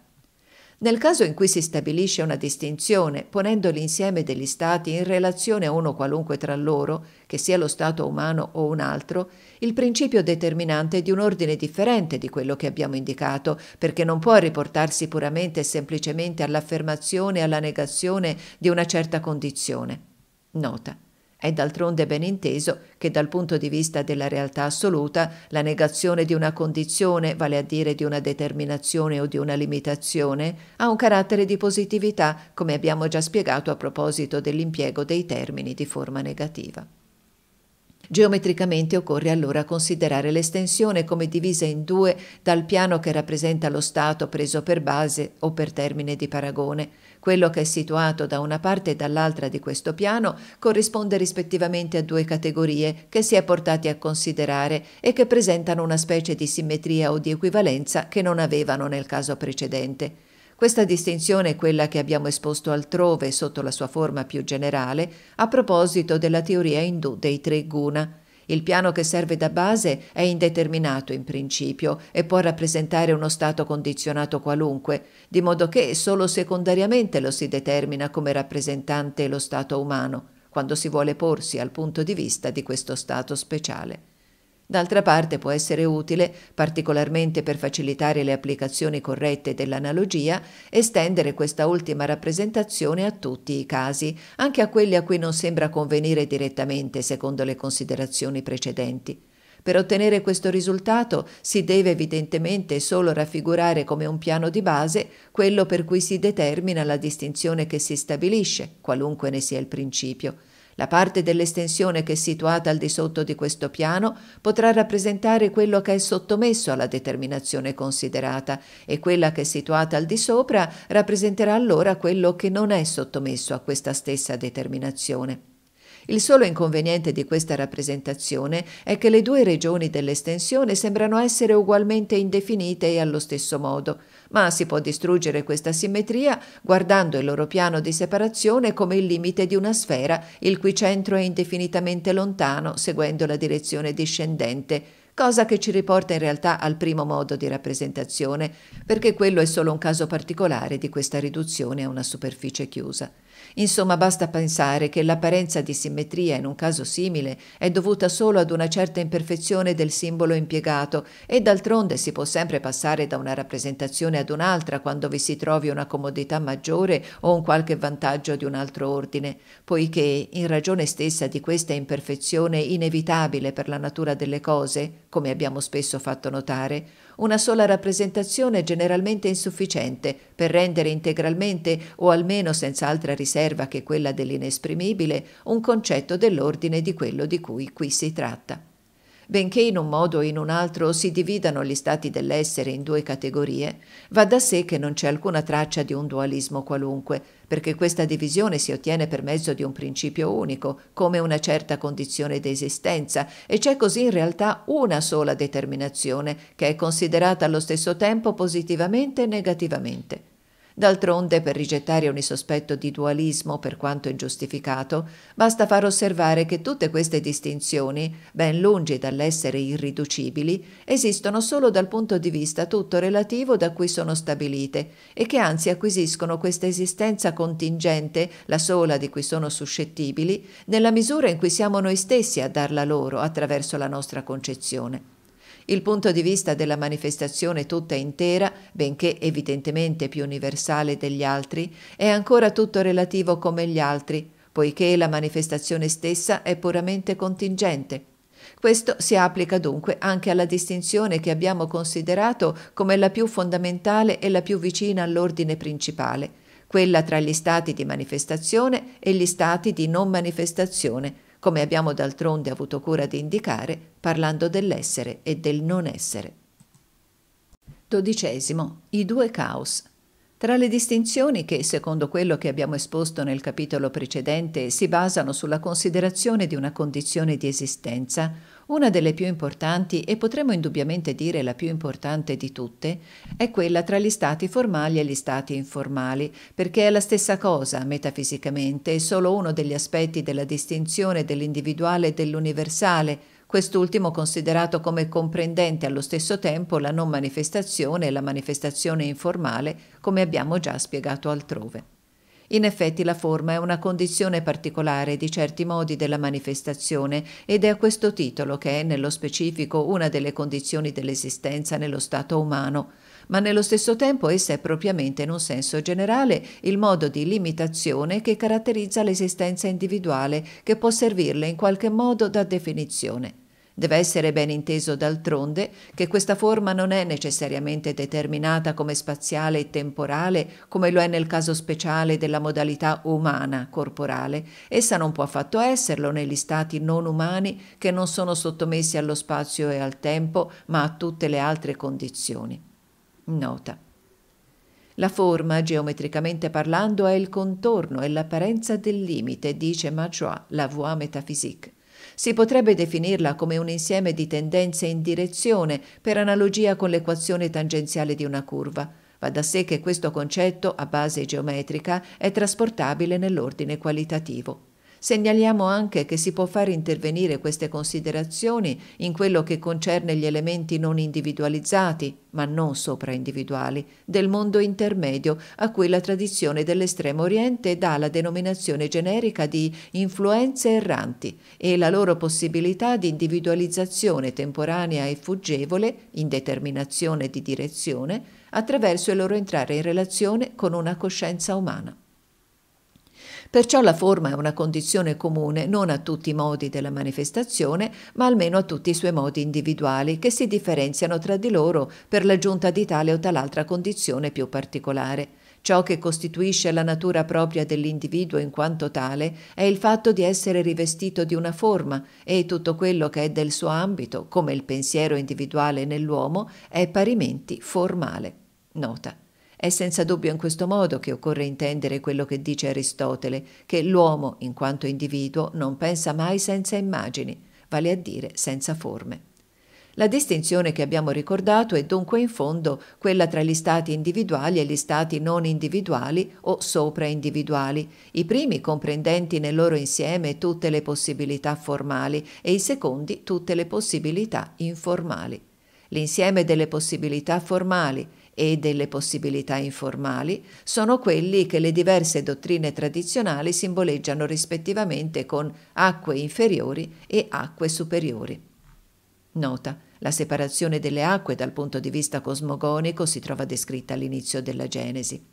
Nel caso in cui si stabilisce una distinzione, ponendo l'insieme degli Stati in relazione a uno qualunque tra loro, che sia lo Stato umano o un altro, il principio determinante è di un ordine differente di quello che abbiamo indicato, perché non può riportarsi puramente e semplicemente all'affermazione e alla negazione di una certa condizione. Nota. È d'altronde ben inteso che dal punto di vista della realtà assoluta la negazione di una condizione, vale a dire di una determinazione o di una limitazione, ha un carattere di positività, come abbiamo già spiegato a proposito dell'impiego dei termini di forma negativa. Geometricamente occorre allora considerare l'estensione come divisa in due dal piano che rappresenta lo stato preso per base o per termine di paragone, quello che è situato da una parte e dall'altra di questo piano corrisponde rispettivamente a due categorie che si è portati a considerare e che presentano una specie di simmetria o di equivalenza che non avevano nel caso precedente. Questa distinzione è quella che abbiamo esposto altrove sotto la sua forma più generale a proposito della teoria indù dei tre guna. Il piano che serve da base è indeterminato in principio e può rappresentare uno stato condizionato qualunque, di modo che solo secondariamente lo si determina come rappresentante lo stato umano, quando si vuole porsi al punto di vista di questo stato speciale. D'altra parte può essere utile, particolarmente per facilitare le applicazioni corrette dell'analogia, estendere questa ultima rappresentazione a tutti i casi, anche a quelli a cui non sembra convenire direttamente secondo le considerazioni precedenti. Per ottenere questo risultato si deve evidentemente solo raffigurare come un piano di base quello per cui si determina la distinzione che si stabilisce, qualunque ne sia il principio la parte dell'estensione che è situata al di sotto di questo piano potrà rappresentare quello che è sottomesso alla determinazione considerata e quella che è situata al di sopra rappresenterà allora quello che non è sottomesso a questa stessa determinazione. Il solo inconveniente di questa rappresentazione è che le due regioni dell'estensione sembrano essere ugualmente indefinite e allo stesso modo ma si può distruggere questa simmetria guardando il loro piano di separazione come il limite di una sfera il cui centro è indefinitamente lontano seguendo la direzione discendente, cosa che ci riporta in realtà al primo modo di rappresentazione, perché quello è solo un caso particolare di questa riduzione a una superficie chiusa. Insomma, basta pensare che l'apparenza di simmetria in un caso simile è dovuta solo ad una certa imperfezione del simbolo impiegato e d'altronde si può sempre passare da una rappresentazione ad un'altra quando vi si trovi una comodità maggiore o un qualche vantaggio di un altro ordine, poiché in ragione stessa di questa imperfezione inevitabile per la natura delle cose, come abbiamo spesso fatto notare, una sola rappresentazione è generalmente insufficiente per rendere integralmente, o almeno senza altra riserva che quella dell'inesprimibile, un concetto dell'ordine di quello di cui qui si tratta. Benché in un modo o in un altro si dividano gli stati dell'essere in due categorie, va da sé che non c'è alcuna traccia di un dualismo qualunque, perché questa divisione si ottiene per mezzo di un principio unico, come una certa condizione di esistenza, e c'è così in realtà una sola determinazione, che è considerata allo stesso tempo positivamente e negativamente. D'altronde, per rigettare ogni sospetto di dualismo, per quanto ingiustificato, basta far osservare che tutte queste distinzioni, ben lungi dall'essere irriducibili, esistono solo dal punto di vista tutto relativo da cui sono stabilite e che anzi acquisiscono questa esistenza contingente, la sola di cui sono suscettibili, nella misura in cui siamo noi stessi a darla loro attraverso la nostra concezione. Il punto di vista della manifestazione tutta intera, benché evidentemente più universale degli altri, è ancora tutto relativo come gli altri, poiché la manifestazione stessa è puramente contingente. Questo si applica dunque anche alla distinzione che abbiamo considerato come la più fondamentale e la più vicina all'ordine principale, quella tra gli stati di manifestazione e gli stati di non manifestazione, come abbiamo d'altronde avuto cura di indicare parlando dell'essere e del non essere. Dodicesimo. I due caos. Tra le distinzioni che, secondo quello che abbiamo esposto nel capitolo precedente, si basano sulla considerazione di una condizione di esistenza, una delle più importanti, e potremmo indubbiamente dire la più importante di tutte, è quella tra gli stati formali e gli stati informali, perché è la stessa cosa metafisicamente, è solo uno degli aspetti della distinzione dell'individuale e dell'universale, quest'ultimo considerato come comprendente allo stesso tempo la non manifestazione e la manifestazione informale, come abbiamo già spiegato altrove. In effetti la forma è una condizione particolare di certi modi della manifestazione ed è a questo titolo che è nello specifico una delle condizioni dell'esistenza nello stato umano, ma nello stesso tempo essa è propriamente in un senso generale il modo di limitazione che caratterizza l'esistenza individuale che può servirle in qualche modo da definizione. Deve essere ben inteso d'altronde che questa forma non è necessariamente determinata come spaziale e temporale, come lo è nel caso speciale della modalità umana, corporale. Essa non può affatto esserlo negli stati non umani che non sono sottomessi allo spazio e al tempo, ma a tutte le altre condizioni. Nota. La forma, geometricamente parlando, è il contorno e l'apparenza del limite, dice Machois, la voie métaphysique. Si potrebbe definirla come un insieme di tendenze in direzione, per analogia con l'equazione tangenziale di una curva. Va da sé che questo concetto, a base geometrica, è trasportabile nell'ordine qualitativo. Segnaliamo anche che si può far intervenire queste considerazioni in quello che concerne gli elementi non individualizzati, ma non sopraindividuali, del mondo intermedio a cui la tradizione dell'estremo oriente dà la denominazione generica di influenze erranti e la loro possibilità di individualizzazione temporanea e fuggevole, in determinazione di direzione, attraverso il loro entrare in relazione con una coscienza umana. Perciò la forma è una condizione comune non a tutti i modi della manifestazione, ma almeno a tutti i suoi modi individuali, che si differenziano tra di loro per l'aggiunta di tale o tal'altra condizione più particolare. Ciò che costituisce la natura propria dell'individuo in quanto tale è il fatto di essere rivestito di una forma e tutto quello che è del suo ambito, come il pensiero individuale nell'uomo, è parimenti formale. Nota. È senza dubbio in questo modo che occorre intendere quello che dice Aristotele, che l'uomo, in quanto individuo, non pensa mai senza immagini, vale a dire senza forme. La distinzione che abbiamo ricordato è dunque in fondo quella tra gli stati individuali e gli stati non individuali o sopraindividuali, i primi comprendenti nel loro insieme tutte le possibilità formali e i secondi tutte le possibilità informali. L'insieme delle possibilità formali e delle possibilità informali sono quelli che le diverse dottrine tradizionali simboleggiano rispettivamente con acque inferiori e acque superiori. Nota. La separazione delle acque dal punto di vista cosmogonico si trova descritta all'inizio della Genesi.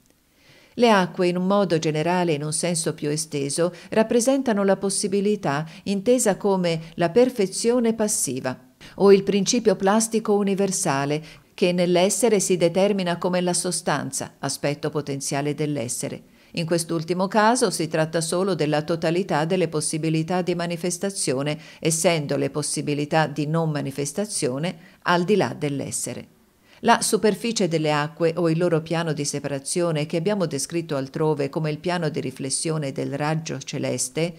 Le acque, in un modo generale e in un senso più esteso, rappresentano la possibilità intesa come la perfezione passiva o il principio plastico universale che nell'essere si determina come la sostanza, aspetto potenziale dell'essere. In quest'ultimo caso si tratta solo della totalità delle possibilità di manifestazione, essendo le possibilità di non manifestazione al di là dell'essere. La superficie delle acque o il loro piano di separazione, che abbiamo descritto altrove come il piano di riflessione del raggio celeste,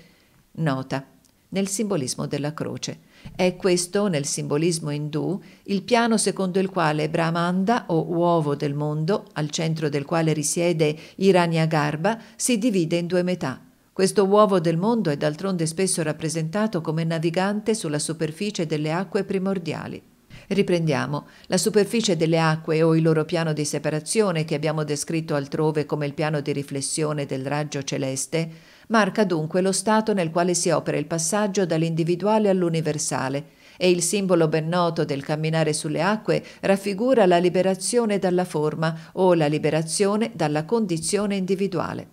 nota nel simbolismo della croce è questo, nel simbolismo indù, il piano secondo il quale Brahmanda, o uovo del mondo, al centro del quale risiede Hiranyagarbha, si divide in due metà. Questo uovo del mondo è d'altronde spesso rappresentato come navigante sulla superficie delle acque primordiali. Riprendiamo, la superficie delle acque o il loro piano di separazione che abbiamo descritto altrove come il piano di riflessione del raggio celeste Marca dunque lo stato nel quale si opera il passaggio dall'individuale all'universale e il simbolo ben noto del camminare sulle acque raffigura la liberazione dalla forma o la liberazione dalla condizione individuale.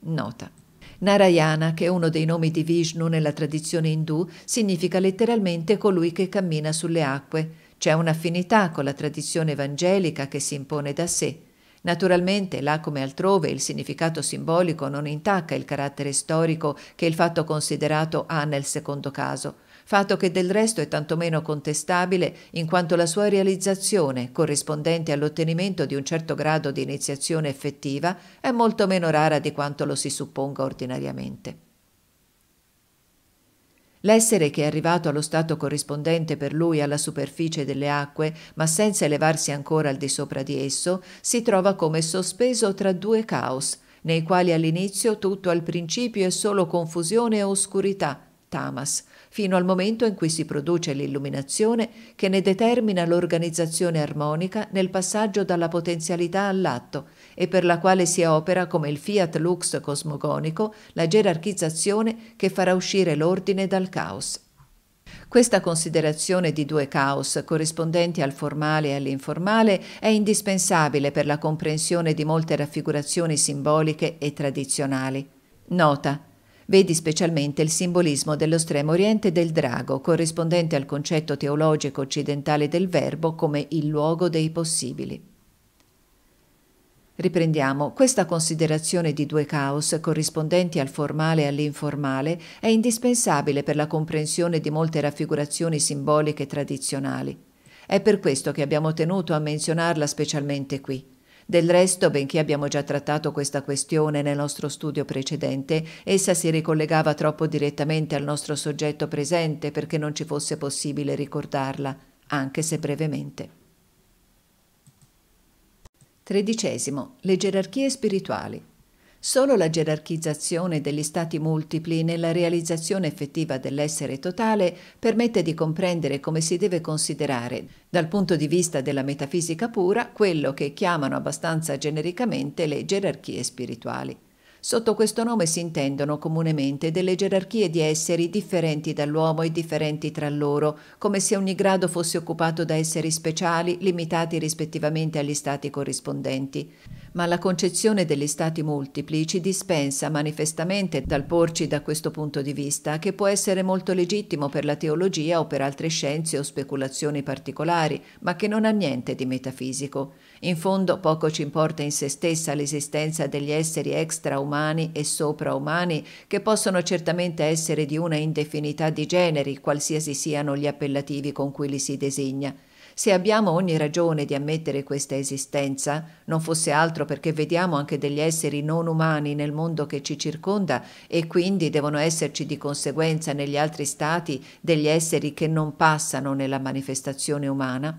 Nota. Narayana, che è uno dei nomi di Vishnu nella tradizione indù, significa letteralmente colui che cammina sulle acque. C'è un'affinità con la tradizione evangelica che si impone da sé. Naturalmente, là come altrove, il significato simbolico non intacca il carattere storico che il fatto considerato ha nel secondo caso, fatto che del resto è tantomeno contestabile in quanto la sua realizzazione, corrispondente all'ottenimento di un certo grado di iniziazione effettiva, è molto meno rara di quanto lo si supponga ordinariamente. L'essere che è arrivato allo stato corrispondente per lui alla superficie delle acque, ma senza elevarsi ancora al di sopra di esso, si trova come sospeso tra due caos, nei quali all'inizio tutto al principio è solo confusione e oscurità, tamas, fino al momento in cui si produce l'illuminazione che ne determina l'organizzazione armonica nel passaggio dalla potenzialità all'atto, e per la quale si opera come il fiat lux cosmogonico la gerarchizzazione che farà uscire l'ordine dal caos. Questa considerazione di due caos, corrispondenti al formale e all'informale, è indispensabile per la comprensione di molte raffigurazioni simboliche e tradizionali. Nota. Vedi specialmente il simbolismo dello stremo oriente del drago, corrispondente al concetto teologico occidentale del verbo come il luogo dei possibili. Riprendiamo, questa considerazione di due caos corrispondenti al formale e all'informale è indispensabile per la comprensione di molte raffigurazioni simboliche tradizionali. È per questo che abbiamo tenuto a menzionarla specialmente qui. Del resto, benché abbiamo già trattato questa questione nel nostro studio precedente, essa si ricollegava troppo direttamente al nostro soggetto presente perché non ci fosse possibile ricordarla, anche se brevemente. Tredicesimo. Le gerarchie spirituali. Solo la gerarchizzazione degli stati multipli nella realizzazione effettiva dell'essere totale permette di comprendere come si deve considerare, dal punto di vista della metafisica pura, quello che chiamano abbastanza genericamente le gerarchie spirituali. Sotto questo nome si intendono comunemente delle gerarchie di esseri differenti dall'uomo e differenti tra loro, come se ogni grado fosse occupato da esseri speciali limitati rispettivamente agli stati corrispondenti. Ma la concezione degli stati multipli ci dispensa manifestamente dal porci da questo punto di vista, che può essere molto legittimo per la teologia o per altre scienze o speculazioni particolari, ma che non ha niente di metafisico. In fondo poco ci importa in se stessa l'esistenza degli esseri extraumani e sopraumani, che possono certamente essere di una indefinità di generi, qualsiasi siano gli appellativi con cui li si designa. Se abbiamo ogni ragione di ammettere questa esistenza, non fosse altro perché vediamo anche degli esseri non umani nel mondo che ci circonda e quindi devono esserci di conseguenza negli altri stati degli esseri che non passano nella manifestazione umana,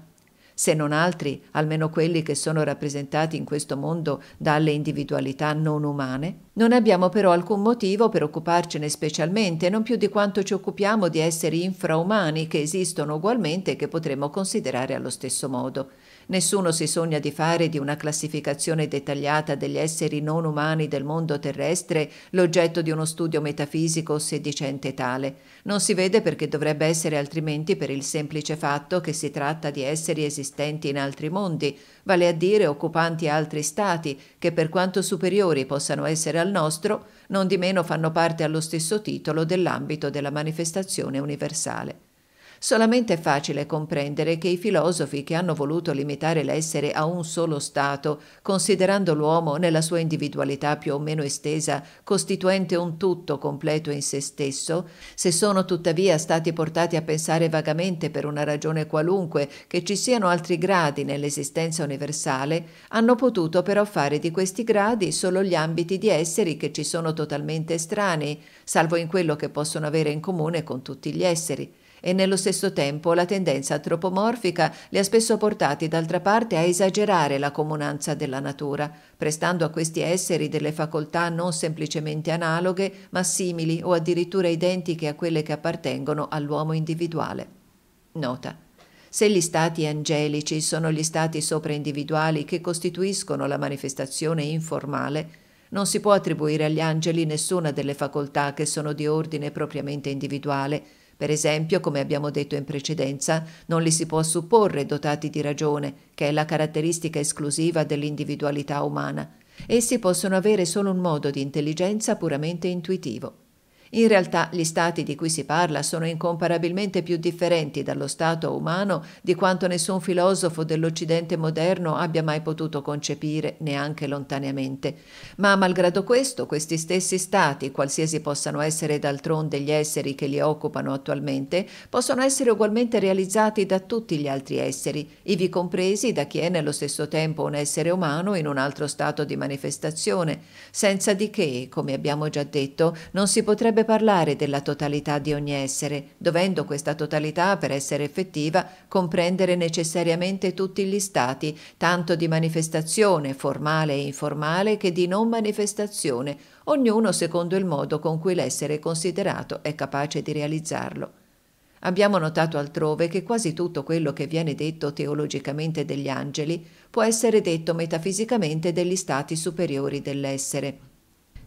se non altri, almeno quelli che sono rappresentati in questo mondo dalle individualità non umane? Non abbiamo però alcun motivo per occuparcene specialmente, non più di quanto ci occupiamo di esseri infraumani che esistono ugualmente e che potremmo considerare allo stesso modo. Nessuno si sogna di fare di una classificazione dettagliata degli esseri non umani del mondo terrestre l'oggetto di uno studio metafisico sedicente tale. Non si vede perché dovrebbe essere altrimenti per il semplice fatto che si tratta di esseri esistenti in altri mondi, vale a dire occupanti altri stati, che per quanto superiori possano essere al nostro, non di meno fanno parte allo stesso titolo dell'ambito della manifestazione universale. Solamente è facile comprendere che i filosofi che hanno voluto limitare l'essere a un solo stato, considerando l'uomo nella sua individualità più o meno estesa, costituente un tutto completo in se stesso, se sono tuttavia stati portati a pensare vagamente per una ragione qualunque che ci siano altri gradi nell'esistenza universale, hanno potuto però fare di questi gradi solo gli ambiti di esseri che ci sono totalmente estranei, salvo in quello che possono avere in comune con tutti gli esseri e nello stesso tempo la tendenza antropomorfica li ha spesso portati d'altra parte a esagerare la comunanza della natura, prestando a questi esseri delle facoltà non semplicemente analoghe, ma simili o addirittura identiche a quelle che appartengono all'uomo individuale. Nota. Se gli stati angelici sono gli stati sopraindividuali che costituiscono la manifestazione informale, non si può attribuire agli angeli nessuna delle facoltà che sono di ordine propriamente individuale, per esempio, come abbiamo detto in precedenza, non li si può supporre dotati di ragione, che è la caratteristica esclusiva dell'individualità umana. Essi possono avere solo un modo di intelligenza puramente intuitivo. In realtà gli stati di cui si parla sono incomparabilmente più differenti dallo stato umano di quanto nessun filosofo dell'Occidente moderno abbia mai potuto concepire, neanche lontanamente. Ma malgrado questo, questi stessi stati, qualsiasi possano essere d'altronde gli esseri che li occupano attualmente, possono essere ugualmente realizzati da tutti gli altri esseri, ivi compresi da chi è nello stesso tempo un essere umano in un altro stato di manifestazione, senza di che, come abbiamo già detto, non si potrebbe potrebbe parlare della totalità di ogni essere, dovendo questa totalità, per essere effettiva, comprendere necessariamente tutti gli stati, tanto di manifestazione formale e informale che di non manifestazione, ognuno secondo il modo con cui l'essere considerato è capace di realizzarlo. Abbiamo notato altrove che quasi tutto quello che viene detto teologicamente degli angeli può essere detto metafisicamente degli stati superiori dell'essere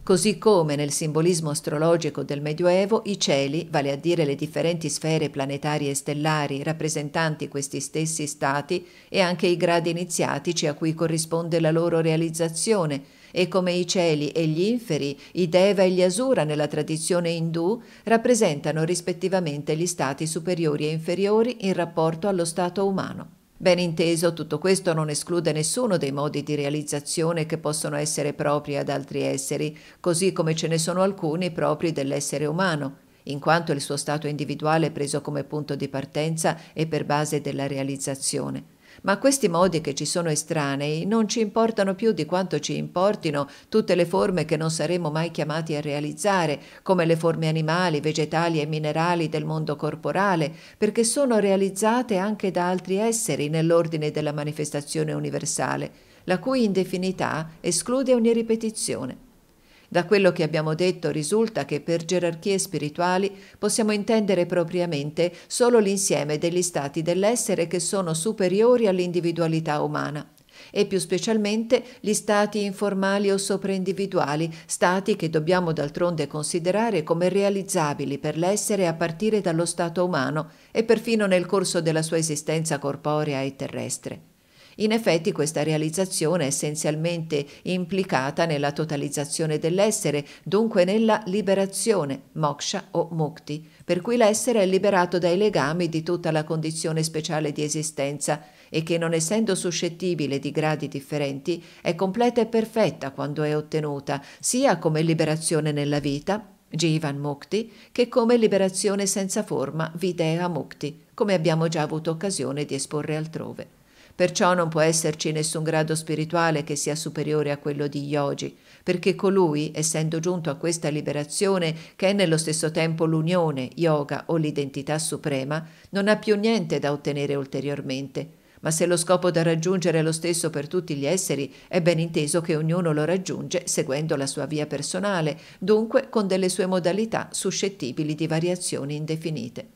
così come nel simbolismo astrologico del Medioevo i cieli, vale a dire le differenti sfere planetarie e stellari rappresentanti questi stessi stati e anche i gradi iniziatici a cui corrisponde la loro realizzazione, e come i cieli e gli inferi, i Deva e gli Asura nella tradizione indù, rappresentano rispettivamente gli stati superiori e inferiori in rapporto allo stato umano. Ben inteso, tutto questo non esclude nessuno dei modi di realizzazione che possono essere propri ad altri esseri, così come ce ne sono alcuni propri dell'essere umano, in quanto il suo stato individuale è preso come punto di partenza e per base della realizzazione ma questi modi che ci sono estranei non ci importano più di quanto ci importino tutte le forme che non saremo mai chiamati a realizzare, come le forme animali, vegetali e minerali del mondo corporale, perché sono realizzate anche da altri esseri nell'ordine della manifestazione universale, la cui indefinità esclude ogni ripetizione. Da quello che abbiamo detto risulta che per gerarchie spirituali possiamo intendere propriamente solo l'insieme degli stati dell'essere che sono superiori all'individualità umana e più specialmente gli stati informali o sopraindividuali, stati che dobbiamo d'altronde considerare come realizzabili per l'essere a partire dallo stato umano e perfino nel corso della sua esistenza corporea e terrestre. In effetti questa realizzazione è essenzialmente implicata nella totalizzazione dell'essere, dunque nella liberazione, moksha o mukti, per cui l'essere è liberato dai legami di tutta la condizione speciale di esistenza e che non essendo suscettibile di gradi differenti è completa e perfetta quando è ottenuta, sia come liberazione nella vita, Jivan Mukti, che come liberazione senza forma, Videa Mukti, come abbiamo già avuto occasione di esporre altrove. Perciò non può esserci nessun grado spirituale che sia superiore a quello di yogi, perché colui, essendo giunto a questa liberazione, che è nello stesso tempo l'unione, yoga o l'identità suprema, non ha più niente da ottenere ulteriormente. Ma se lo scopo da raggiungere è lo stesso per tutti gli esseri, è ben inteso che ognuno lo raggiunge seguendo la sua via personale, dunque con delle sue modalità suscettibili di variazioni indefinite.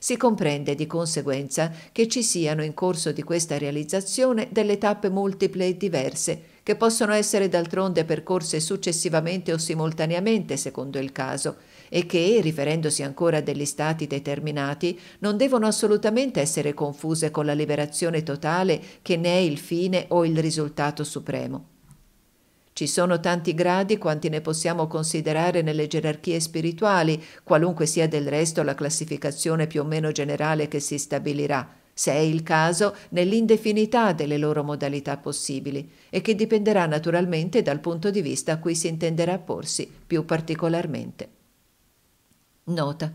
Si comprende di conseguenza che ci siano in corso di questa realizzazione delle tappe multiple e diverse, che possono essere d'altronde percorse successivamente o simultaneamente secondo il caso, e che, riferendosi ancora a degli stati determinati, non devono assolutamente essere confuse con la liberazione totale che ne è il fine o il risultato supremo. Ci sono tanti gradi quanti ne possiamo considerare nelle gerarchie spirituali, qualunque sia del resto la classificazione più o meno generale che si stabilirà, se è il caso, nell'indefinità delle loro modalità possibili, e che dipenderà naturalmente dal punto di vista a cui si intenderà porsi più particolarmente. Nota.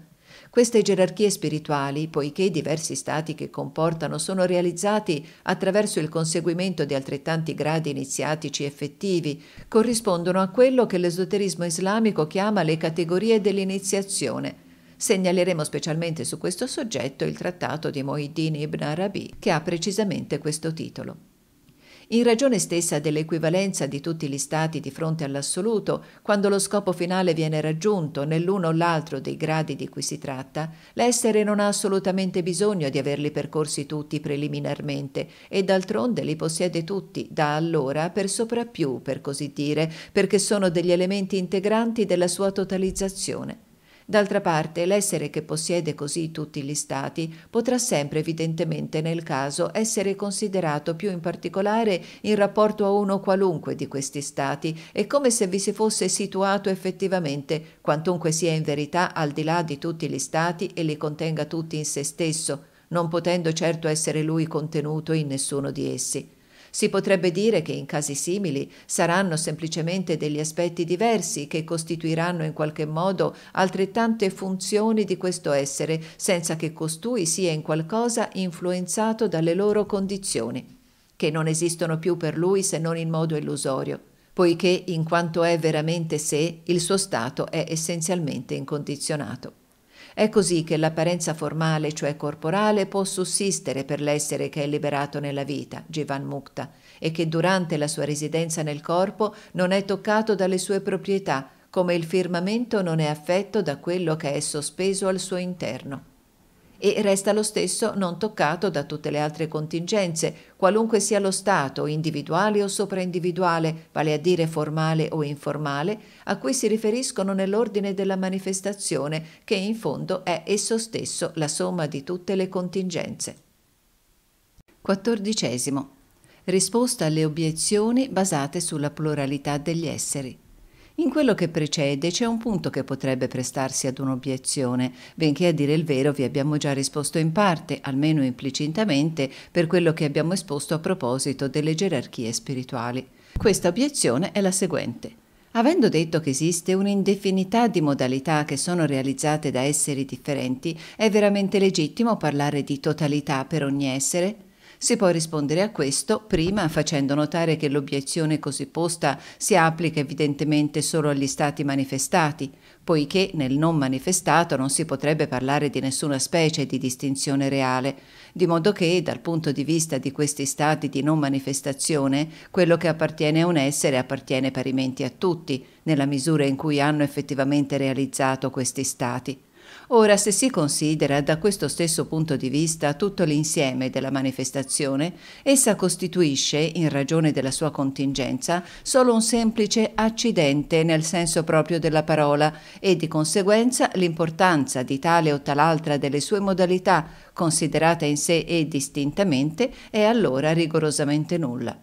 Queste gerarchie spirituali, poiché i diversi stati che comportano sono realizzati attraverso il conseguimento di altrettanti gradi iniziatici effettivi, corrispondono a quello che l'esoterismo islamico chiama le categorie dell'iniziazione. Segnaleremo specialmente su questo soggetto il trattato di Mohiddin ibn Arabi, che ha precisamente questo titolo in ragione stessa dell'equivalenza di tutti gli stati di fronte all'assoluto, quando lo scopo finale viene raggiunto nell'uno o l'altro dei gradi di cui si tratta, l'essere non ha assolutamente bisogno di averli percorsi tutti preliminarmente e d'altronde li possiede tutti da allora per soprappiù, per così dire, perché sono degli elementi integranti della sua totalizzazione. D'altra parte, l'essere che possiede così tutti gli stati potrà sempre evidentemente nel caso essere considerato più in particolare in rapporto a uno qualunque di questi stati e come se vi si fosse situato effettivamente, quantunque sia in verità al di là di tutti gli stati e li contenga tutti in se stesso, non potendo certo essere lui contenuto in nessuno di essi. Si potrebbe dire che in casi simili saranno semplicemente degli aspetti diversi che costituiranno in qualche modo altrettante funzioni di questo essere, senza che costui sia in qualcosa influenzato dalle loro condizioni, che non esistono più per lui se non in modo illusorio, poiché in quanto è veramente sé, il suo stato è essenzialmente incondizionato. È così che l'apparenza formale, cioè corporale, può sussistere per l'essere che è liberato nella vita, Jivan Mukta, e che durante la sua residenza nel corpo non è toccato dalle sue proprietà, come il firmamento non è affetto da quello che è sospeso al suo interno e resta lo stesso non toccato da tutte le altre contingenze, qualunque sia lo stato, individuale o sopraindividuale, vale a dire formale o informale, a cui si riferiscono nell'ordine della manifestazione, che in fondo è esso stesso la somma di tutte le contingenze. 14. Risposta alle obiezioni basate sulla pluralità degli esseri. In quello che precede c'è un punto che potrebbe prestarsi ad un'obiezione, benché a dire il vero vi abbiamo già risposto in parte, almeno implicitamente, per quello che abbiamo esposto a proposito delle gerarchie spirituali. Questa obiezione è la seguente. Avendo detto che esiste un'indefinità di modalità che sono realizzate da esseri differenti, è veramente legittimo parlare di totalità per ogni essere? Si può rispondere a questo prima facendo notare che l'obiezione così posta si applica evidentemente solo agli stati manifestati, poiché nel non manifestato non si potrebbe parlare di nessuna specie di distinzione reale, di modo che dal punto di vista di questi stati di non manifestazione quello che appartiene a un essere appartiene parimenti a tutti, nella misura in cui hanno effettivamente realizzato questi stati. Ora, se si considera da questo stesso punto di vista tutto l'insieme della manifestazione, essa costituisce, in ragione della sua contingenza, solo un semplice accidente nel senso proprio della parola e di conseguenza l'importanza di tale o tal'altra delle sue modalità, considerata in sé e distintamente, è allora rigorosamente nulla.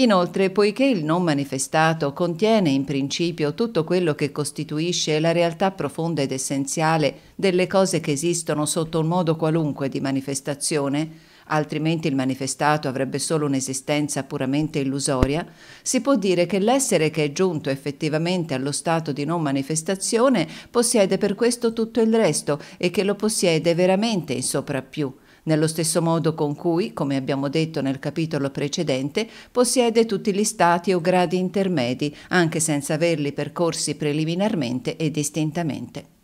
Inoltre, poiché il non manifestato contiene in principio tutto quello che costituisce la realtà profonda ed essenziale delle cose che esistono sotto un modo qualunque di manifestazione, altrimenti il manifestato avrebbe solo un'esistenza puramente illusoria, si può dire che l'essere che è giunto effettivamente allo stato di non manifestazione possiede per questo tutto il resto e che lo possiede veramente in soprappiù nello stesso modo con cui, come abbiamo detto nel capitolo precedente, possiede tutti gli stati o gradi intermedi, anche senza averli percorsi preliminarmente e distintamente.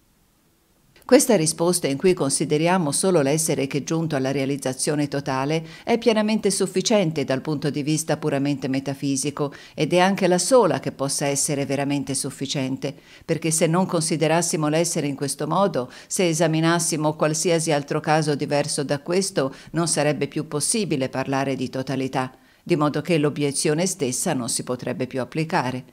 Questa risposta in cui consideriamo solo l'essere che è giunto alla realizzazione totale è pienamente sufficiente dal punto di vista puramente metafisico ed è anche la sola che possa essere veramente sufficiente, perché se non considerassimo l'essere in questo modo, se esaminassimo qualsiasi altro caso diverso da questo, non sarebbe più possibile parlare di totalità, di modo che l'obiezione stessa non si potrebbe più applicare.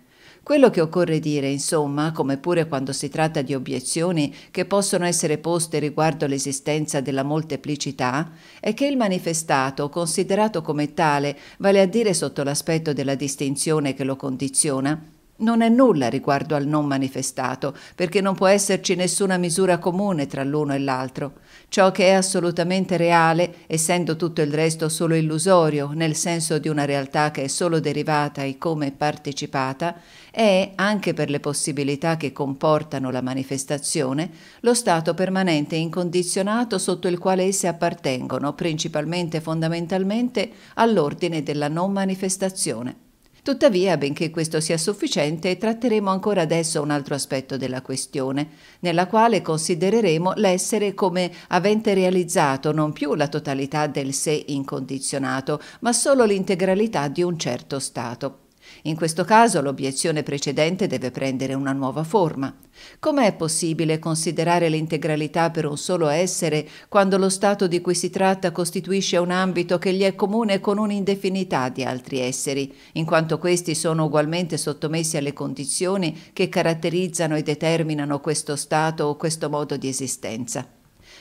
Quello che occorre dire, insomma, come pure quando si tratta di obiezioni che possono essere poste riguardo l'esistenza della molteplicità, è che il manifestato, considerato come tale, vale a dire sotto l'aspetto della distinzione che lo condiziona, non è nulla riguardo al non manifestato, perché non può esserci nessuna misura comune tra l'uno e l'altro. Ciò che è assolutamente reale, essendo tutto il resto solo illusorio, nel senso di una realtà che è solo derivata e come partecipata, è, anche per le possibilità che comportano la manifestazione, lo stato permanente e incondizionato sotto il quale esse appartengono, principalmente e fondamentalmente all'ordine della non manifestazione. Tuttavia, benché questo sia sufficiente, tratteremo ancora adesso un altro aspetto della questione, nella quale considereremo l'essere come avente realizzato non più la totalità del sé incondizionato, ma solo l'integralità di un certo stato. In questo caso l'obiezione precedente deve prendere una nuova forma. Com'è possibile considerare l'integralità per un solo essere quando lo stato di cui si tratta costituisce un ambito che gli è comune con un'indefinità di altri esseri, in quanto questi sono ugualmente sottomessi alle condizioni che caratterizzano e determinano questo stato o questo modo di esistenza?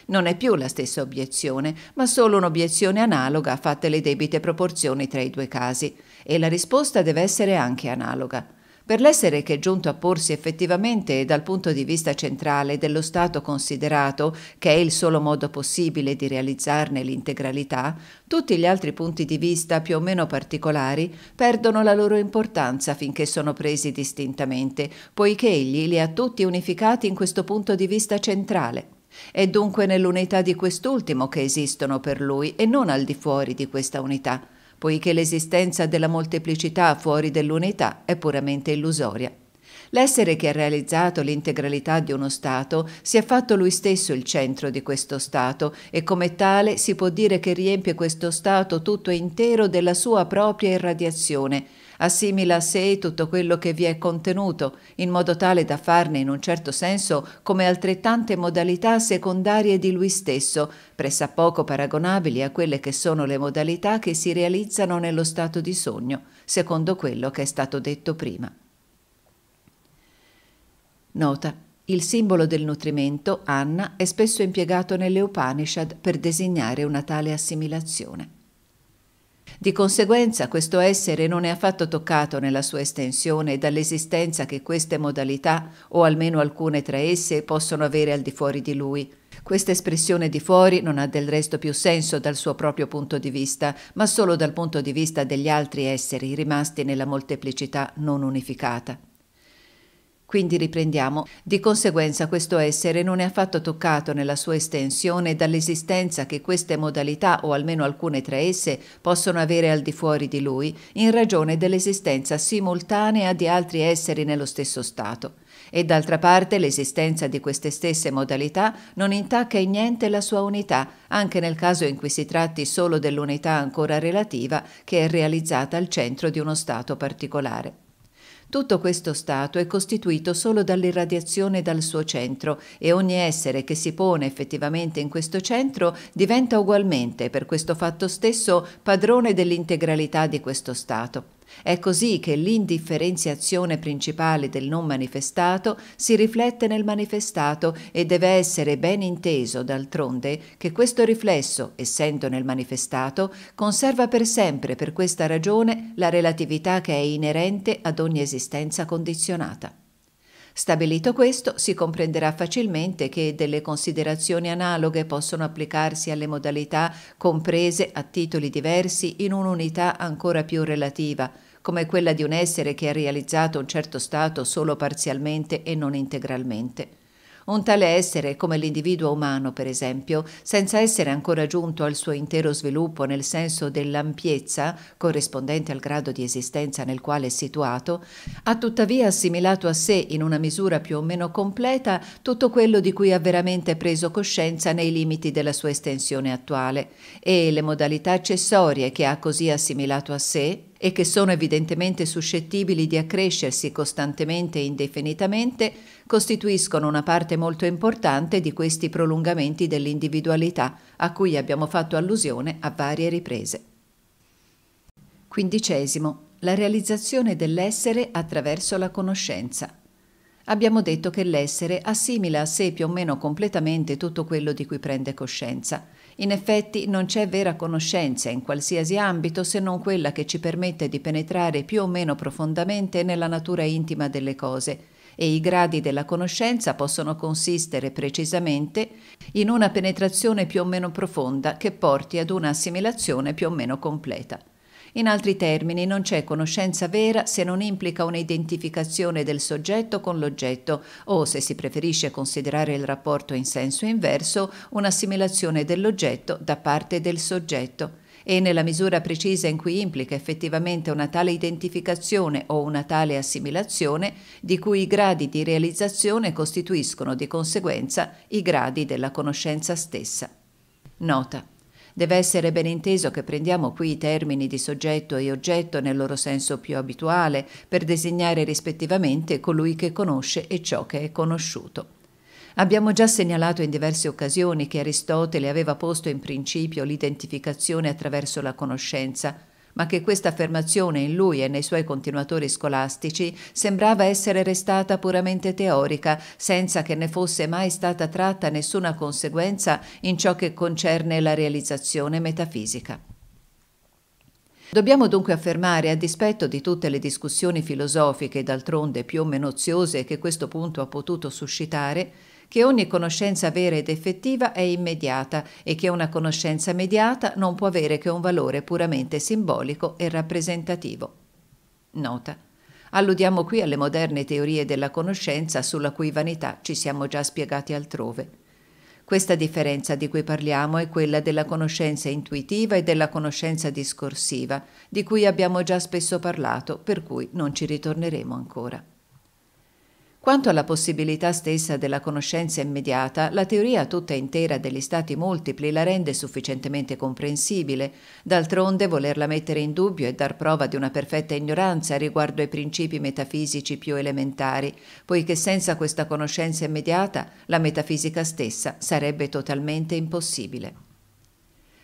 Non è più la stessa obiezione, ma solo un'obiezione analoga fatte le debite proporzioni tra i due casi e la risposta deve essere anche analoga. Per l'essere che è giunto a porsi effettivamente dal punto di vista centrale dello Stato considerato, che è il solo modo possibile di realizzarne l'integralità, tutti gli altri punti di vista più o meno particolari perdono la loro importanza finché sono presi distintamente, poiché egli li ha tutti unificati in questo punto di vista centrale. È dunque nell'unità di quest'ultimo che esistono per lui e non al di fuori di questa unità poiché l'esistenza della molteplicità fuori dell'unità è puramente illusoria. L'essere che ha realizzato l'integralità di uno Stato si è fatto lui stesso il centro di questo Stato e come tale si può dire che riempie questo Stato tutto intero della sua propria irradiazione, assimila a sé tutto quello che vi è contenuto, in modo tale da farne in un certo senso come altrettante modalità secondarie di lui stesso, pressappoco paragonabili a quelle che sono le modalità che si realizzano nello stato di sogno, secondo quello che è stato detto prima. Nota. Il simbolo del nutrimento, Anna, è spesso impiegato nelle Upanishad per designare una tale assimilazione. Di conseguenza questo essere non è affatto toccato nella sua estensione dall'esistenza che queste modalità, o almeno alcune tra esse, possono avere al di fuori di lui. Questa espressione di fuori non ha del resto più senso dal suo proprio punto di vista, ma solo dal punto di vista degli altri esseri rimasti nella molteplicità non unificata. Quindi riprendiamo. Di conseguenza questo essere non è affatto toccato nella sua estensione dall'esistenza che queste modalità, o almeno alcune tra esse, possono avere al di fuori di lui, in ragione dell'esistenza simultanea di altri esseri nello stesso stato. E d'altra parte l'esistenza di queste stesse modalità non intacca in niente la sua unità, anche nel caso in cui si tratti solo dell'unità ancora relativa che è realizzata al centro di uno stato particolare. Tutto questo stato è costituito solo dall'irradiazione dal suo centro e ogni essere che si pone effettivamente in questo centro diventa ugualmente, per questo fatto stesso, padrone dell'integralità di questo stato. È così che l'indifferenziazione principale del non manifestato si riflette nel manifestato e deve essere ben inteso d'altronde che questo riflesso, essendo nel manifestato, conserva per sempre per questa ragione la relatività che è inerente ad ogni esistenza condizionata. Stabilito questo, si comprenderà facilmente che delle considerazioni analoghe possono applicarsi alle modalità comprese a titoli diversi in un'unità ancora più relativa, come quella di un essere che ha realizzato un certo stato solo parzialmente e non integralmente. Un tale essere, come l'individuo umano per esempio, senza essere ancora giunto al suo intero sviluppo nel senso dell'ampiezza corrispondente al grado di esistenza nel quale è situato, ha tuttavia assimilato a sé in una misura più o meno completa tutto quello di cui ha veramente preso coscienza nei limiti della sua estensione attuale e le modalità accessorie che ha così assimilato a sé e che sono evidentemente suscettibili di accrescersi costantemente e indefinitamente, costituiscono una parte molto importante di questi prolungamenti dell'individualità a cui abbiamo fatto allusione a varie riprese. Quindicesimo. La realizzazione dell'essere attraverso la conoscenza. Abbiamo detto che l'essere assimila a sé più o meno completamente tutto quello di cui prende coscienza. In effetti non c'è vera conoscenza in qualsiasi ambito se non quella che ci permette di penetrare più o meno profondamente nella natura intima delle cose e i gradi della conoscenza possono consistere precisamente in una penetrazione più o meno profonda che porti ad una assimilazione più o meno completa. In altri termini, non c'è conoscenza vera se non implica un'identificazione del soggetto con l'oggetto o, se si preferisce considerare il rapporto in senso inverso, un'assimilazione dell'oggetto da parte del soggetto e nella misura precisa in cui implica effettivamente una tale identificazione o una tale assimilazione, di cui i gradi di realizzazione costituiscono di conseguenza i gradi della conoscenza stessa. Nota. Deve essere ben inteso che prendiamo qui i termini di soggetto e oggetto nel loro senso più abituale per designare rispettivamente colui che conosce e ciò che è conosciuto. Abbiamo già segnalato in diverse occasioni che Aristotele aveva posto in principio l'identificazione attraverso la conoscenza, ma che questa affermazione in lui e nei suoi continuatori scolastici sembrava essere restata puramente teorica, senza che ne fosse mai stata tratta nessuna conseguenza in ciò che concerne la realizzazione metafisica. Dobbiamo dunque affermare, a dispetto di tutte le discussioni filosofiche, d'altronde più o meno oziose, che questo punto ha potuto suscitare, che ogni conoscenza vera ed effettiva è immediata e che una conoscenza mediata non può avere che un valore puramente simbolico e rappresentativo. Nota. Alludiamo qui alle moderne teorie della conoscenza sulla cui vanità ci siamo già spiegati altrove. Questa differenza di cui parliamo è quella della conoscenza intuitiva e della conoscenza discorsiva, di cui abbiamo già spesso parlato, per cui non ci ritorneremo ancora. Quanto alla possibilità stessa della conoscenza immediata, la teoria tutta intera degli stati multipli la rende sufficientemente comprensibile. D'altronde volerla mettere in dubbio è dar prova di una perfetta ignoranza riguardo ai principi metafisici più elementari, poiché senza questa conoscenza immediata la metafisica stessa sarebbe totalmente impossibile.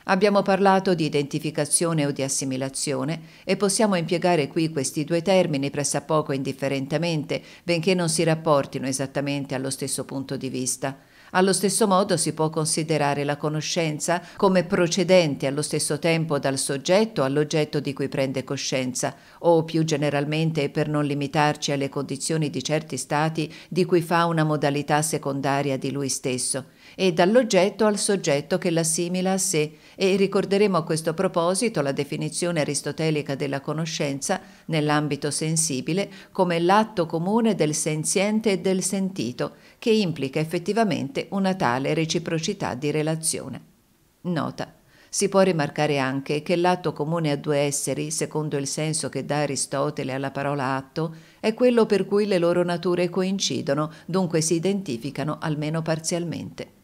Abbiamo parlato di identificazione o di assimilazione e possiamo impiegare qui questi due termini pressappoco indifferentemente, benché non si rapportino esattamente allo stesso punto di vista. Allo stesso modo si può considerare la conoscenza come procedente allo stesso tempo dal soggetto all'oggetto di cui prende coscienza, o più generalmente per non limitarci alle condizioni di certi stati di cui fa una modalità secondaria di lui stesso e dall'oggetto al soggetto che l'assimila a sé e ricorderemo a questo proposito la definizione aristotelica della conoscenza nell'ambito sensibile come l'atto comune del senziente e del sentito che implica effettivamente una tale reciprocità di relazione. Nota. Si può rimarcare anche che l'atto comune a due esseri, secondo il senso che dà Aristotele alla parola atto, è quello per cui le loro nature coincidono, dunque si identificano almeno parzialmente.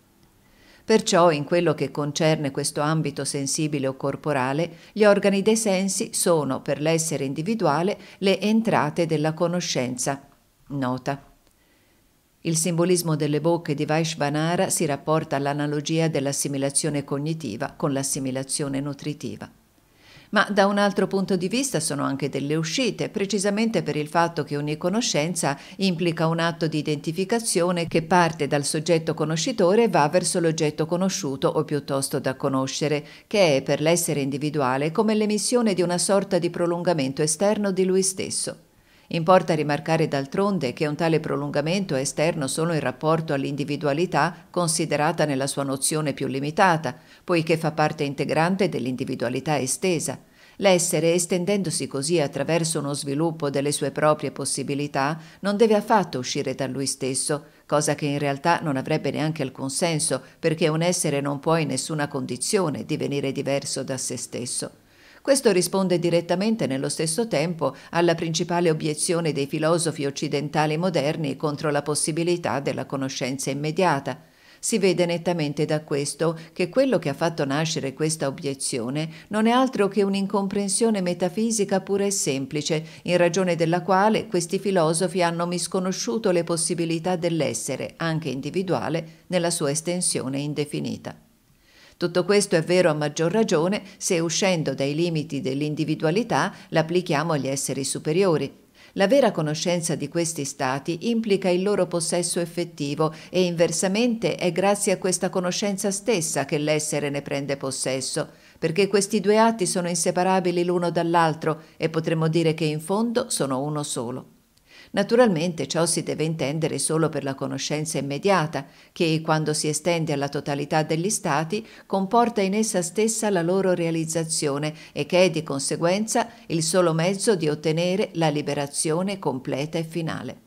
Perciò in quello che concerne questo ambito sensibile o corporale, gli organi dei sensi sono per l'essere individuale le entrate della conoscenza. Nota. Il simbolismo delle bocche di Vaishvanara si rapporta all'analogia dell'assimilazione cognitiva con l'assimilazione nutritiva ma da un altro punto di vista sono anche delle uscite, precisamente per il fatto che ogni conoscenza implica un atto di identificazione che parte dal soggetto conoscitore e va verso l'oggetto conosciuto o piuttosto da conoscere, che è per l'essere individuale come l'emissione di una sorta di prolungamento esterno di lui stesso. Importa rimarcare d'altronde che un tale prolungamento è esterno solo in rapporto all'individualità considerata nella sua nozione più limitata, poiché fa parte integrante dell'individualità estesa. L'essere, estendendosi così attraverso uno sviluppo delle sue proprie possibilità, non deve affatto uscire da lui stesso, cosa che in realtà non avrebbe neanche alcun senso, perché un essere non può in nessuna condizione divenire diverso da se stesso. Questo risponde direttamente nello stesso tempo alla principale obiezione dei filosofi occidentali moderni contro la possibilità della conoscenza immediata. Si vede nettamente da questo che quello che ha fatto nascere questa obiezione non è altro che un'incomprensione metafisica pura e semplice, in ragione della quale questi filosofi hanno misconosciuto le possibilità dell'essere, anche individuale, nella sua estensione indefinita. Tutto questo è vero a maggior ragione se uscendo dai limiti dell'individualità l'applichiamo agli esseri superiori. La vera conoscenza di questi stati implica il loro possesso effettivo e inversamente è grazie a questa conoscenza stessa che l'essere ne prende possesso, perché questi due atti sono inseparabili l'uno dall'altro e potremmo dire che in fondo sono uno solo. Naturalmente ciò si deve intendere solo per la conoscenza immediata, che quando si estende alla totalità degli stati comporta in essa stessa la loro realizzazione e che è di conseguenza il solo mezzo di ottenere la liberazione completa e finale.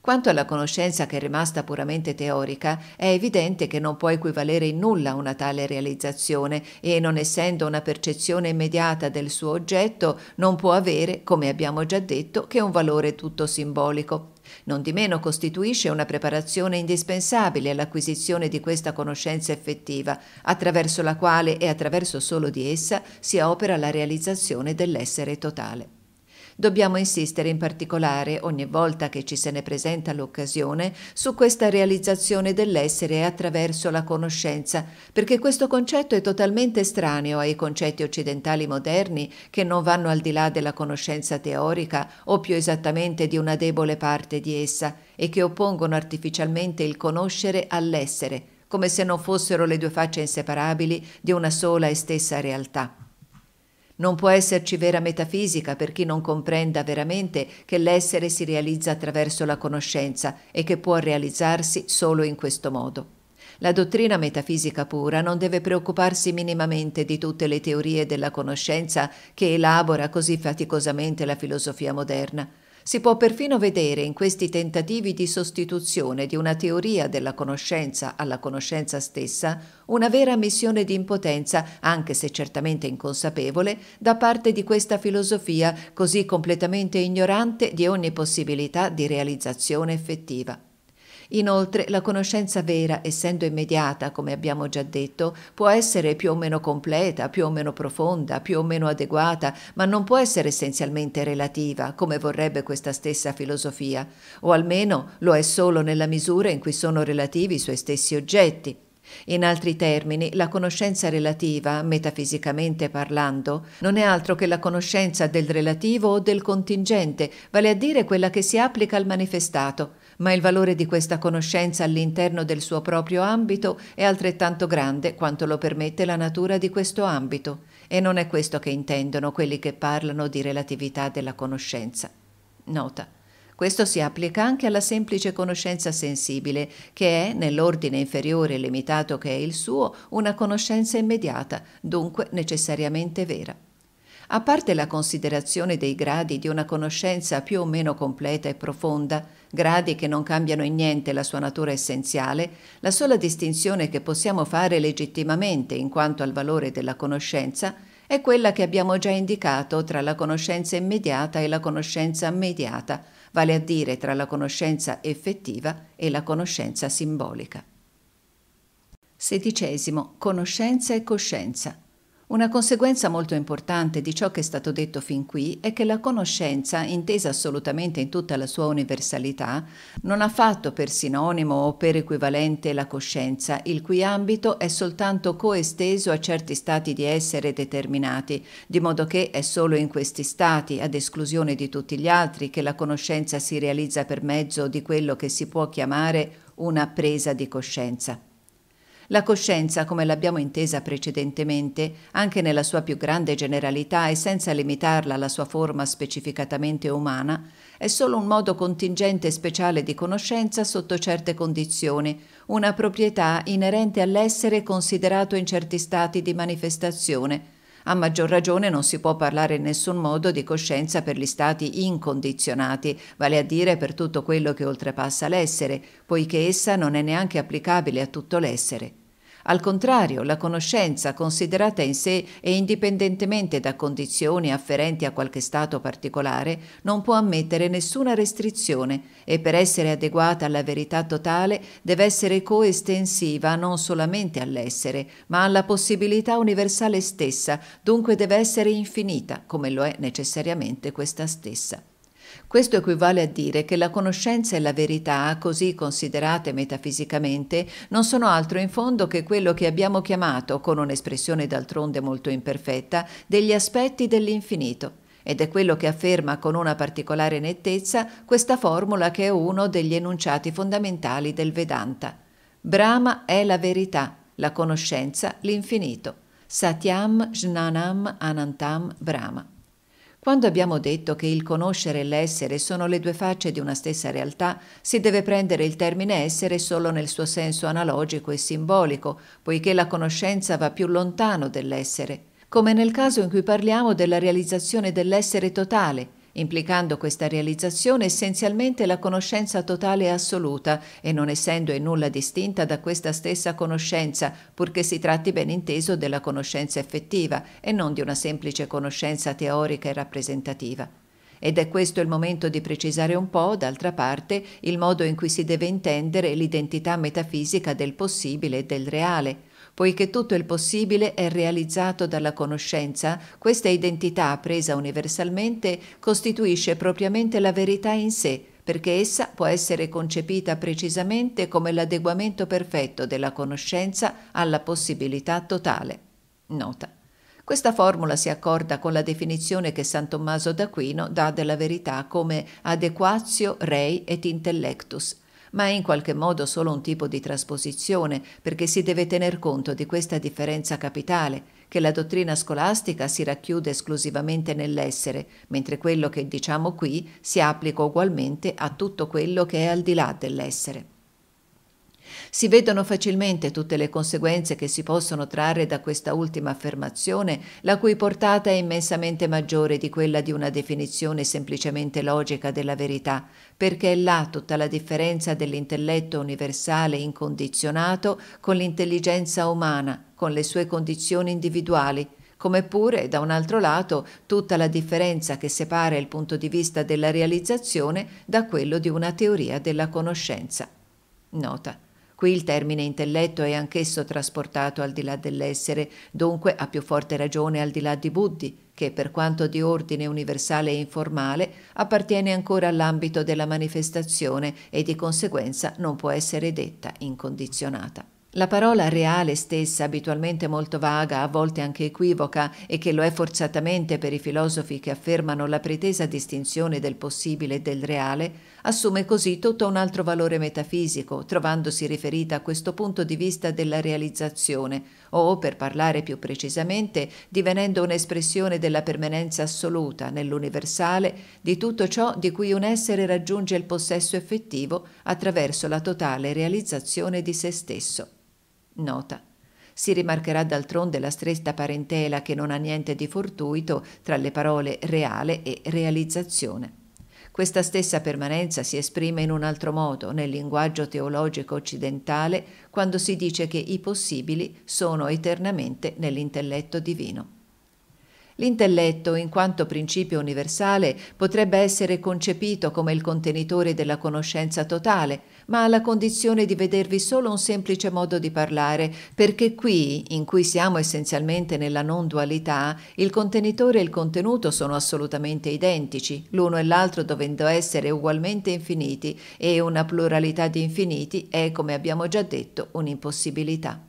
Quanto alla conoscenza che è rimasta puramente teorica, è evidente che non può equivalere in nulla una tale realizzazione e, non essendo una percezione immediata del suo oggetto, non può avere, come abbiamo già detto, che un valore tutto simbolico. Nondimeno costituisce una preparazione indispensabile all'acquisizione di questa conoscenza effettiva, attraverso la quale e attraverso solo di essa si opera la realizzazione dell'essere totale. Dobbiamo insistere in particolare, ogni volta che ci se ne presenta l'occasione, su questa realizzazione dell'essere attraverso la conoscenza, perché questo concetto è totalmente estraneo ai concetti occidentali moderni che non vanno al di là della conoscenza teorica o più esattamente di una debole parte di essa e che oppongono artificialmente il conoscere all'essere, come se non fossero le due facce inseparabili di una sola e stessa realtà. Non può esserci vera metafisica per chi non comprenda veramente che l'essere si realizza attraverso la conoscenza e che può realizzarsi solo in questo modo. La dottrina metafisica pura non deve preoccuparsi minimamente di tutte le teorie della conoscenza che elabora così faticosamente la filosofia moderna. Si può perfino vedere in questi tentativi di sostituzione di una teoria della conoscenza alla conoscenza stessa una vera missione di impotenza, anche se certamente inconsapevole, da parte di questa filosofia così completamente ignorante di ogni possibilità di realizzazione effettiva. Inoltre la conoscenza vera, essendo immediata, come abbiamo già detto, può essere più o meno completa, più o meno profonda, più o meno adeguata, ma non può essere essenzialmente relativa, come vorrebbe questa stessa filosofia, o almeno lo è solo nella misura in cui sono relativi i suoi stessi oggetti. In altri termini, la conoscenza relativa, metafisicamente parlando, non è altro che la conoscenza del relativo o del contingente, vale a dire quella che si applica al manifestato, ma il valore di questa conoscenza all'interno del suo proprio ambito è altrettanto grande quanto lo permette la natura di questo ambito, e non è questo che intendono quelli che parlano di relatività della conoscenza. Nota. Questo si applica anche alla semplice conoscenza sensibile, che è, nell'ordine inferiore e limitato che è il suo, una conoscenza immediata, dunque necessariamente vera. A parte la considerazione dei gradi di una conoscenza più o meno completa e profonda, gradi che non cambiano in niente la sua natura essenziale, la sola distinzione che possiamo fare legittimamente in quanto al valore della conoscenza è quella che abbiamo già indicato tra la conoscenza immediata e la conoscenza mediata, vale a dire tra la conoscenza effettiva e la conoscenza simbolica. Sedicesimo. Conoscenza e coscienza. Una conseguenza molto importante di ciò che è stato detto fin qui è che la conoscenza, intesa assolutamente in tutta la sua universalità, non ha fatto per sinonimo o per equivalente la coscienza, il cui ambito è soltanto coesteso a certi stati di essere determinati, di modo che è solo in questi stati, ad esclusione di tutti gli altri, che la conoscenza si realizza per mezzo di quello che si può chiamare una presa di coscienza. La coscienza, come l'abbiamo intesa precedentemente, anche nella sua più grande generalità e senza limitarla alla sua forma specificatamente umana, è solo un modo contingente e speciale di conoscenza sotto certe condizioni, una proprietà inerente all'essere considerato in certi stati di manifestazione. A maggior ragione non si può parlare in nessun modo di coscienza per gli stati incondizionati, vale a dire per tutto quello che oltrepassa l'essere, poiché essa non è neanche applicabile a tutto l'essere. Al contrario, la conoscenza, considerata in sé e indipendentemente da condizioni afferenti a qualche stato particolare, non può ammettere nessuna restrizione e per essere adeguata alla verità totale deve essere coestensiva non solamente all'essere, ma alla possibilità universale stessa, dunque deve essere infinita, come lo è necessariamente questa stessa. Questo equivale a dire che la conoscenza e la verità, così considerate metafisicamente, non sono altro in fondo che quello che abbiamo chiamato, con un'espressione d'altronde molto imperfetta, degli aspetti dell'infinito. Ed è quello che afferma con una particolare nettezza questa formula che è uno degli enunciati fondamentali del Vedanta. Brahma è la verità, la conoscenza, l'infinito. Satyam Jnanam Anantam Brahma. Quando abbiamo detto che il conoscere e l'essere sono le due facce di una stessa realtà, si deve prendere il termine essere solo nel suo senso analogico e simbolico, poiché la conoscenza va più lontano dell'essere, come nel caso in cui parliamo della realizzazione dell'essere totale, implicando questa realizzazione essenzialmente la conoscenza totale e assoluta e non essendo in nulla distinta da questa stessa conoscenza, purché si tratti ben inteso della conoscenza effettiva e non di una semplice conoscenza teorica e rappresentativa. Ed è questo il momento di precisare un po', d'altra parte, il modo in cui si deve intendere l'identità metafisica del possibile e del reale, Poiché tutto il possibile è realizzato dalla conoscenza, questa identità presa universalmente costituisce propriamente la verità in sé, perché essa può essere concepita precisamente come l'adeguamento perfetto della conoscenza alla possibilità totale. Nota. Questa formula si accorda con la definizione che San Tommaso d'Aquino dà della verità come adequatio rei et intellectus, ma è in qualche modo solo un tipo di trasposizione perché si deve tener conto di questa differenza capitale, che la dottrina scolastica si racchiude esclusivamente nell'essere, mentre quello che diciamo qui si applica ugualmente a tutto quello che è al di là dell'essere. Si vedono facilmente tutte le conseguenze che si possono trarre da questa ultima affermazione, la cui portata è immensamente maggiore di quella di una definizione semplicemente logica della verità, perché è là tutta la differenza dell'intelletto universale incondizionato con l'intelligenza umana, con le sue condizioni individuali, come pure, da un altro lato, tutta la differenza che separa il punto di vista della realizzazione da quello di una teoria della conoscenza. Nota. Qui il termine intelletto è anch'esso trasportato al di là dell'essere, dunque a più forte ragione al di là di Buddhi, che per quanto di ordine universale e informale appartiene ancora all'ambito della manifestazione e di conseguenza non può essere detta incondizionata. La parola reale stessa, abitualmente molto vaga, a volte anche equivoca, e che lo è forzatamente per i filosofi che affermano la pretesa distinzione del possibile e del reale, assume così tutto un altro valore metafisico, trovandosi riferita a questo punto di vista della realizzazione, o, per parlare più precisamente, divenendo un'espressione della permanenza assoluta nell'universale di tutto ciò di cui un essere raggiunge il possesso effettivo attraverso la totale realizzazione di se stesso. Nota. Si rimarcherà d'altronde la stretta parentela che non ha niente di fortuito tra le parole reale e realizzazione. Questa stessa permanenza si esprime in un altro modo nel linguaggio teologico occidentale quando si dice che i possibili sono eternamente nell'intelletto divino. L'intelletto, in quanto principio universale, potrebbe essere concepito come il contenitore della conoscenza totale, ma alla condizione di vedervi solo un semplice modo di parlare, perché qui, in cui siamo essenzialmente nella non dualità, il contenitore e il contenuto sono assolutamente identici, l'uno e l'altro dovendo essere ugualmente infiniti, e una pluralità di infiniti è, come abbiamo già detto, un'impossibilità.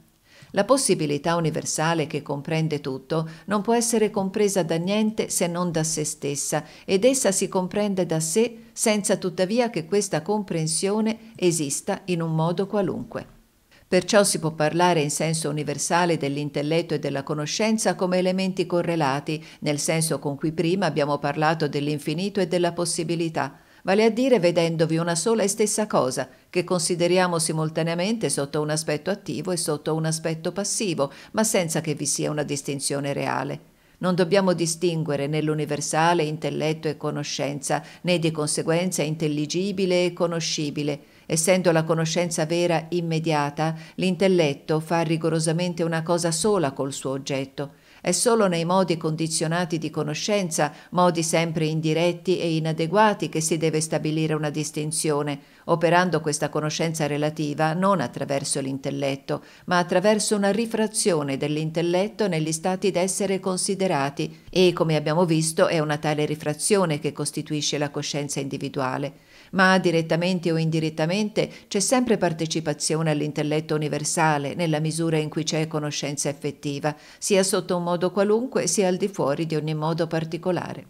La possibilità universale che comprende tutto non può essere compresa da niente se non da se stessa ed essa si comprende da sé senza tuttavia che questa comprensione esista in un modo qualunque. Perciò si può parlare in senso universale dell'intelletto e della conoscenza come elementi correlati, nel senso con cui prima abbiamo parlato dell'infinito e della possibilità vale a dire vedendovi una sola e stessa cosa, che consideriamo simultaneamente sotto un aspetto attivo e sotto un aspetto passivo, ma senza che vi sia una distinzione reale. Non dobbiamo distinguere nell'universale intelletto e conoscenza, né di conseguenza intelligibile e conoscibile. Essendo la conoscenza vera immediata, l'intelletto fa rigorosamente una cosa sola col suo oggetto, è solo nei modi condizionati di conoscenza, modi sempre indiretti e inadeguati, che si deve stabilire una distinzione, operando questa conoscenza relativa non attraverso l'intelletto, ma attraverso una rifrazione dell'intelletto negli stati d'essere considerati e, come abbiamo visto, è una tale rifrazione che costituisce la coscienza individuale ma direttamente o indirettamente c'è sempre partecipazione all'intelletto universale nella misura in cui c'è conoscenza effettiva, sia sotto un modo qualunque sia al di fuori di ogni modo particolare.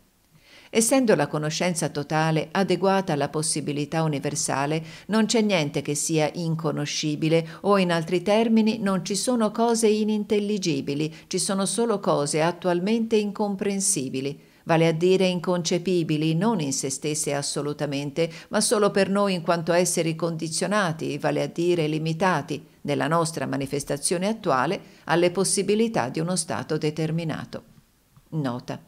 Essendo la conoscenza totale adeguata alla possibilità universale, non c'è niente che sia inconoscibile o in altri termini non ci sono cose inintelligibili, ci sono solo cose attualmente incomprensibili vale a dire inconcepibili non in se stesse assolutamente, ma solo per noi in quanto esseri condizionati, vale a dire limitati, nella nostra manifestazione attuale, alle possibilità di uno stato determinato. Nota.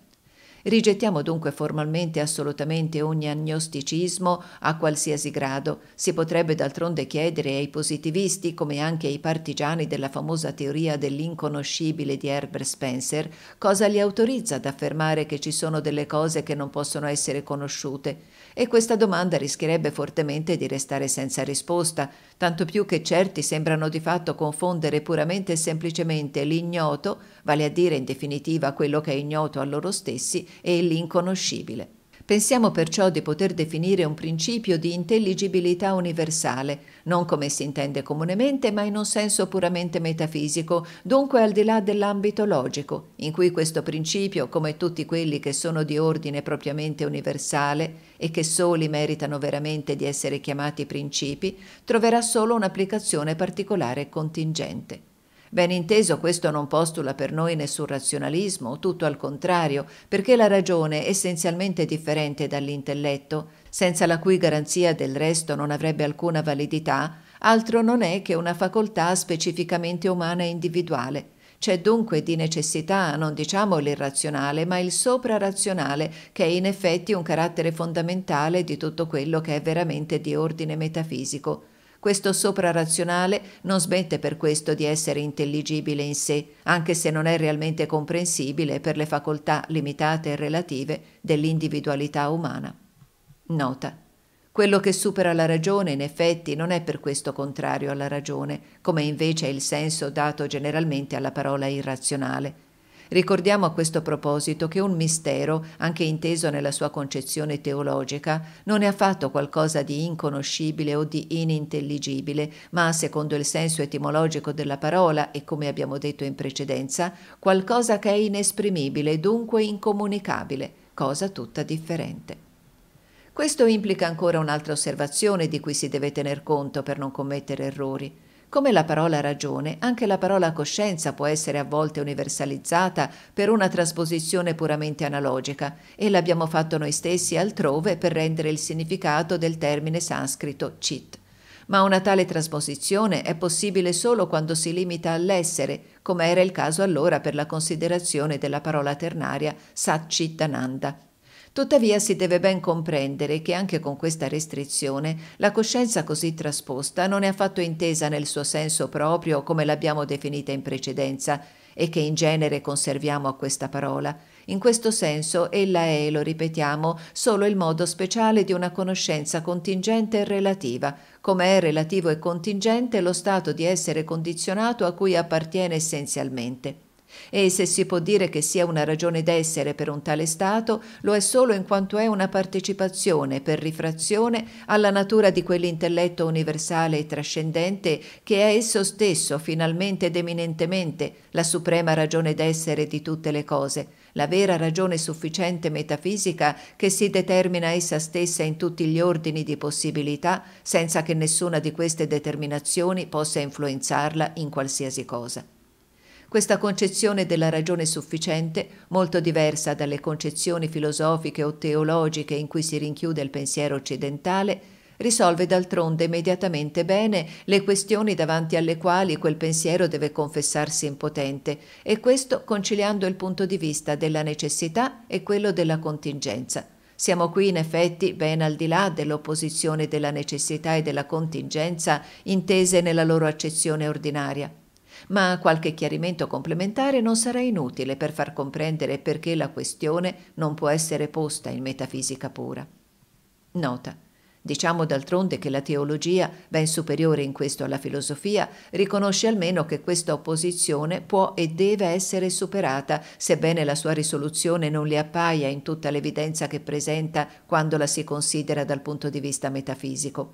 Rigettiamo dunque formalmente e assolutamente ogni agnosticismo a qualsiasi grado. Si potrebbe d'altronde chiedere ai positivisti, come anche ai partigiani della famosa teoria dell'inconoscibile di Herbert Spencer, cosa li autorizza ad affermare che ci sono delle cose che non possono essere conosciute e questa domanda rischierebbe fortemente di restare senza risposta, tanto più che certi sembrano di fatto confondere puramente e semplicemente l'ignoto, vale a dire in definitiva quello che è ignoto a loro stessi, e l'inconoscibile. Pensiamo perciò di poter definire un principio di intelligibilità universale, non come si intende comunemente, ma in un senso puramente metafisico, dunque al di là dell'ambito logico, in cui questo principio, come tutti quelli che sono di ordine propriamente universale e che soli meritano veramente di essere chiamati principi, troverà solo un'applicazione particolare e contingente. Ben inteso questo non postula per noi nessun razionalismo, tutto al contrario, perché la ragione, essenzialmente differente dall'intelletto, senza la cui garanzia del resto non avrebbe alcuna validità, altro non è che una facoltà specificamente umana e individuale. C'è dunque di necessità, non diciamo l'irrazionale, ma il soprarazionale, che è in effetti un carattere fondamentale di tutto quello che è veramente di ordine metafisico. Questo soprarrazionale non smette per questo di essere intelligibile in sé, anche se non è realmente comprensibile per le facoltà limitate e relative dell'individualità umana. Nota. Quello che supera la ragione, in effetti, non è per questo contrario alla ragione, come invece è il senso dato generalmente alla parola irrazionale Ricordiamo a questo proposito che un mistero, anche inteso nella sua concezione teologica, non è affatto qualcosa di inconoscibile o di inintelligibile, ma, secondo il senso etimologico della parola e come abbiamo detto in precedenza, qualcosa che è inesprimibile e dunque incomunicabile, cosa tutta differente. Questo implica ancora un'altra osservazione di cui si deve tener conto per non commettere errori. Come la parola ragione, anche la parola coscienza può essere a volte universalizzata per una trasposizione puramente analogica e l'abbiamo fatto noi stessi altrove per rendere il significato del termine sanscrito chit. Ma una tale trasposizione è possibile solo quando si limita all'essere, come era il caso allora per la considerazione della parola ternaria Satchitananda, Tuttavia si deve ben comprendere che anche con questa restrizione la coscienza così trasposta non è affatto intesa nel suo senso proprio come l'abbiamo definita in precedenza e che in genere conserviamo a questa parola. In questo senso ella è, lo ripetiamo, solo il modo speciale di una conoscenza contingente e relativa, come è relativo e contingente lo stato di essere condizionato a cui appartiene essenzialmente. E se si può dire che sia una ragione d'essere per un tale stato, lo è solo in quanto è una partecipazione per rifrazione alla natura di quell'intelletto universale e trascendente che è esso stesso finalmente ed eminentemente la suprema ragione d'essere di tutte le cose, la vera ragione sufficiente metafisica che si determina essa stessa in tutti gli ordini di possibilità senza che nessuna di queste determinazioni possa influenzarla in qualsiasi cosa. Questa concezione della ragione sufficiente, molto diversa dalle concezioni filosofiche o teologiche in cui si rinchiude il pensiero occidentale, risolve d'altronde immediatamente bene le questioni davanti alle quali quel pensiero deve confessarsi impotente, e questo conciliando il punto di vista della necessità e quello della contingenza. Siamo qui in effetti ben al di là dell'opposizione della necessità e della contingenza intese nella loro accezione ordinaria ma qualche chiarimento complementare non sarà inutile per far comprendere perché la questione non può essere posta in metafisica pura. Nota. Diciamo d'altronde che la teologia, ben superiore in questo alla filosofia, riconosce almeno che questa opposizione può e deve essere superata, sebbene la sua risoluzione non le appaia in tutta l'evidenza che presenta quando la si considera dal punto di vista metafisico.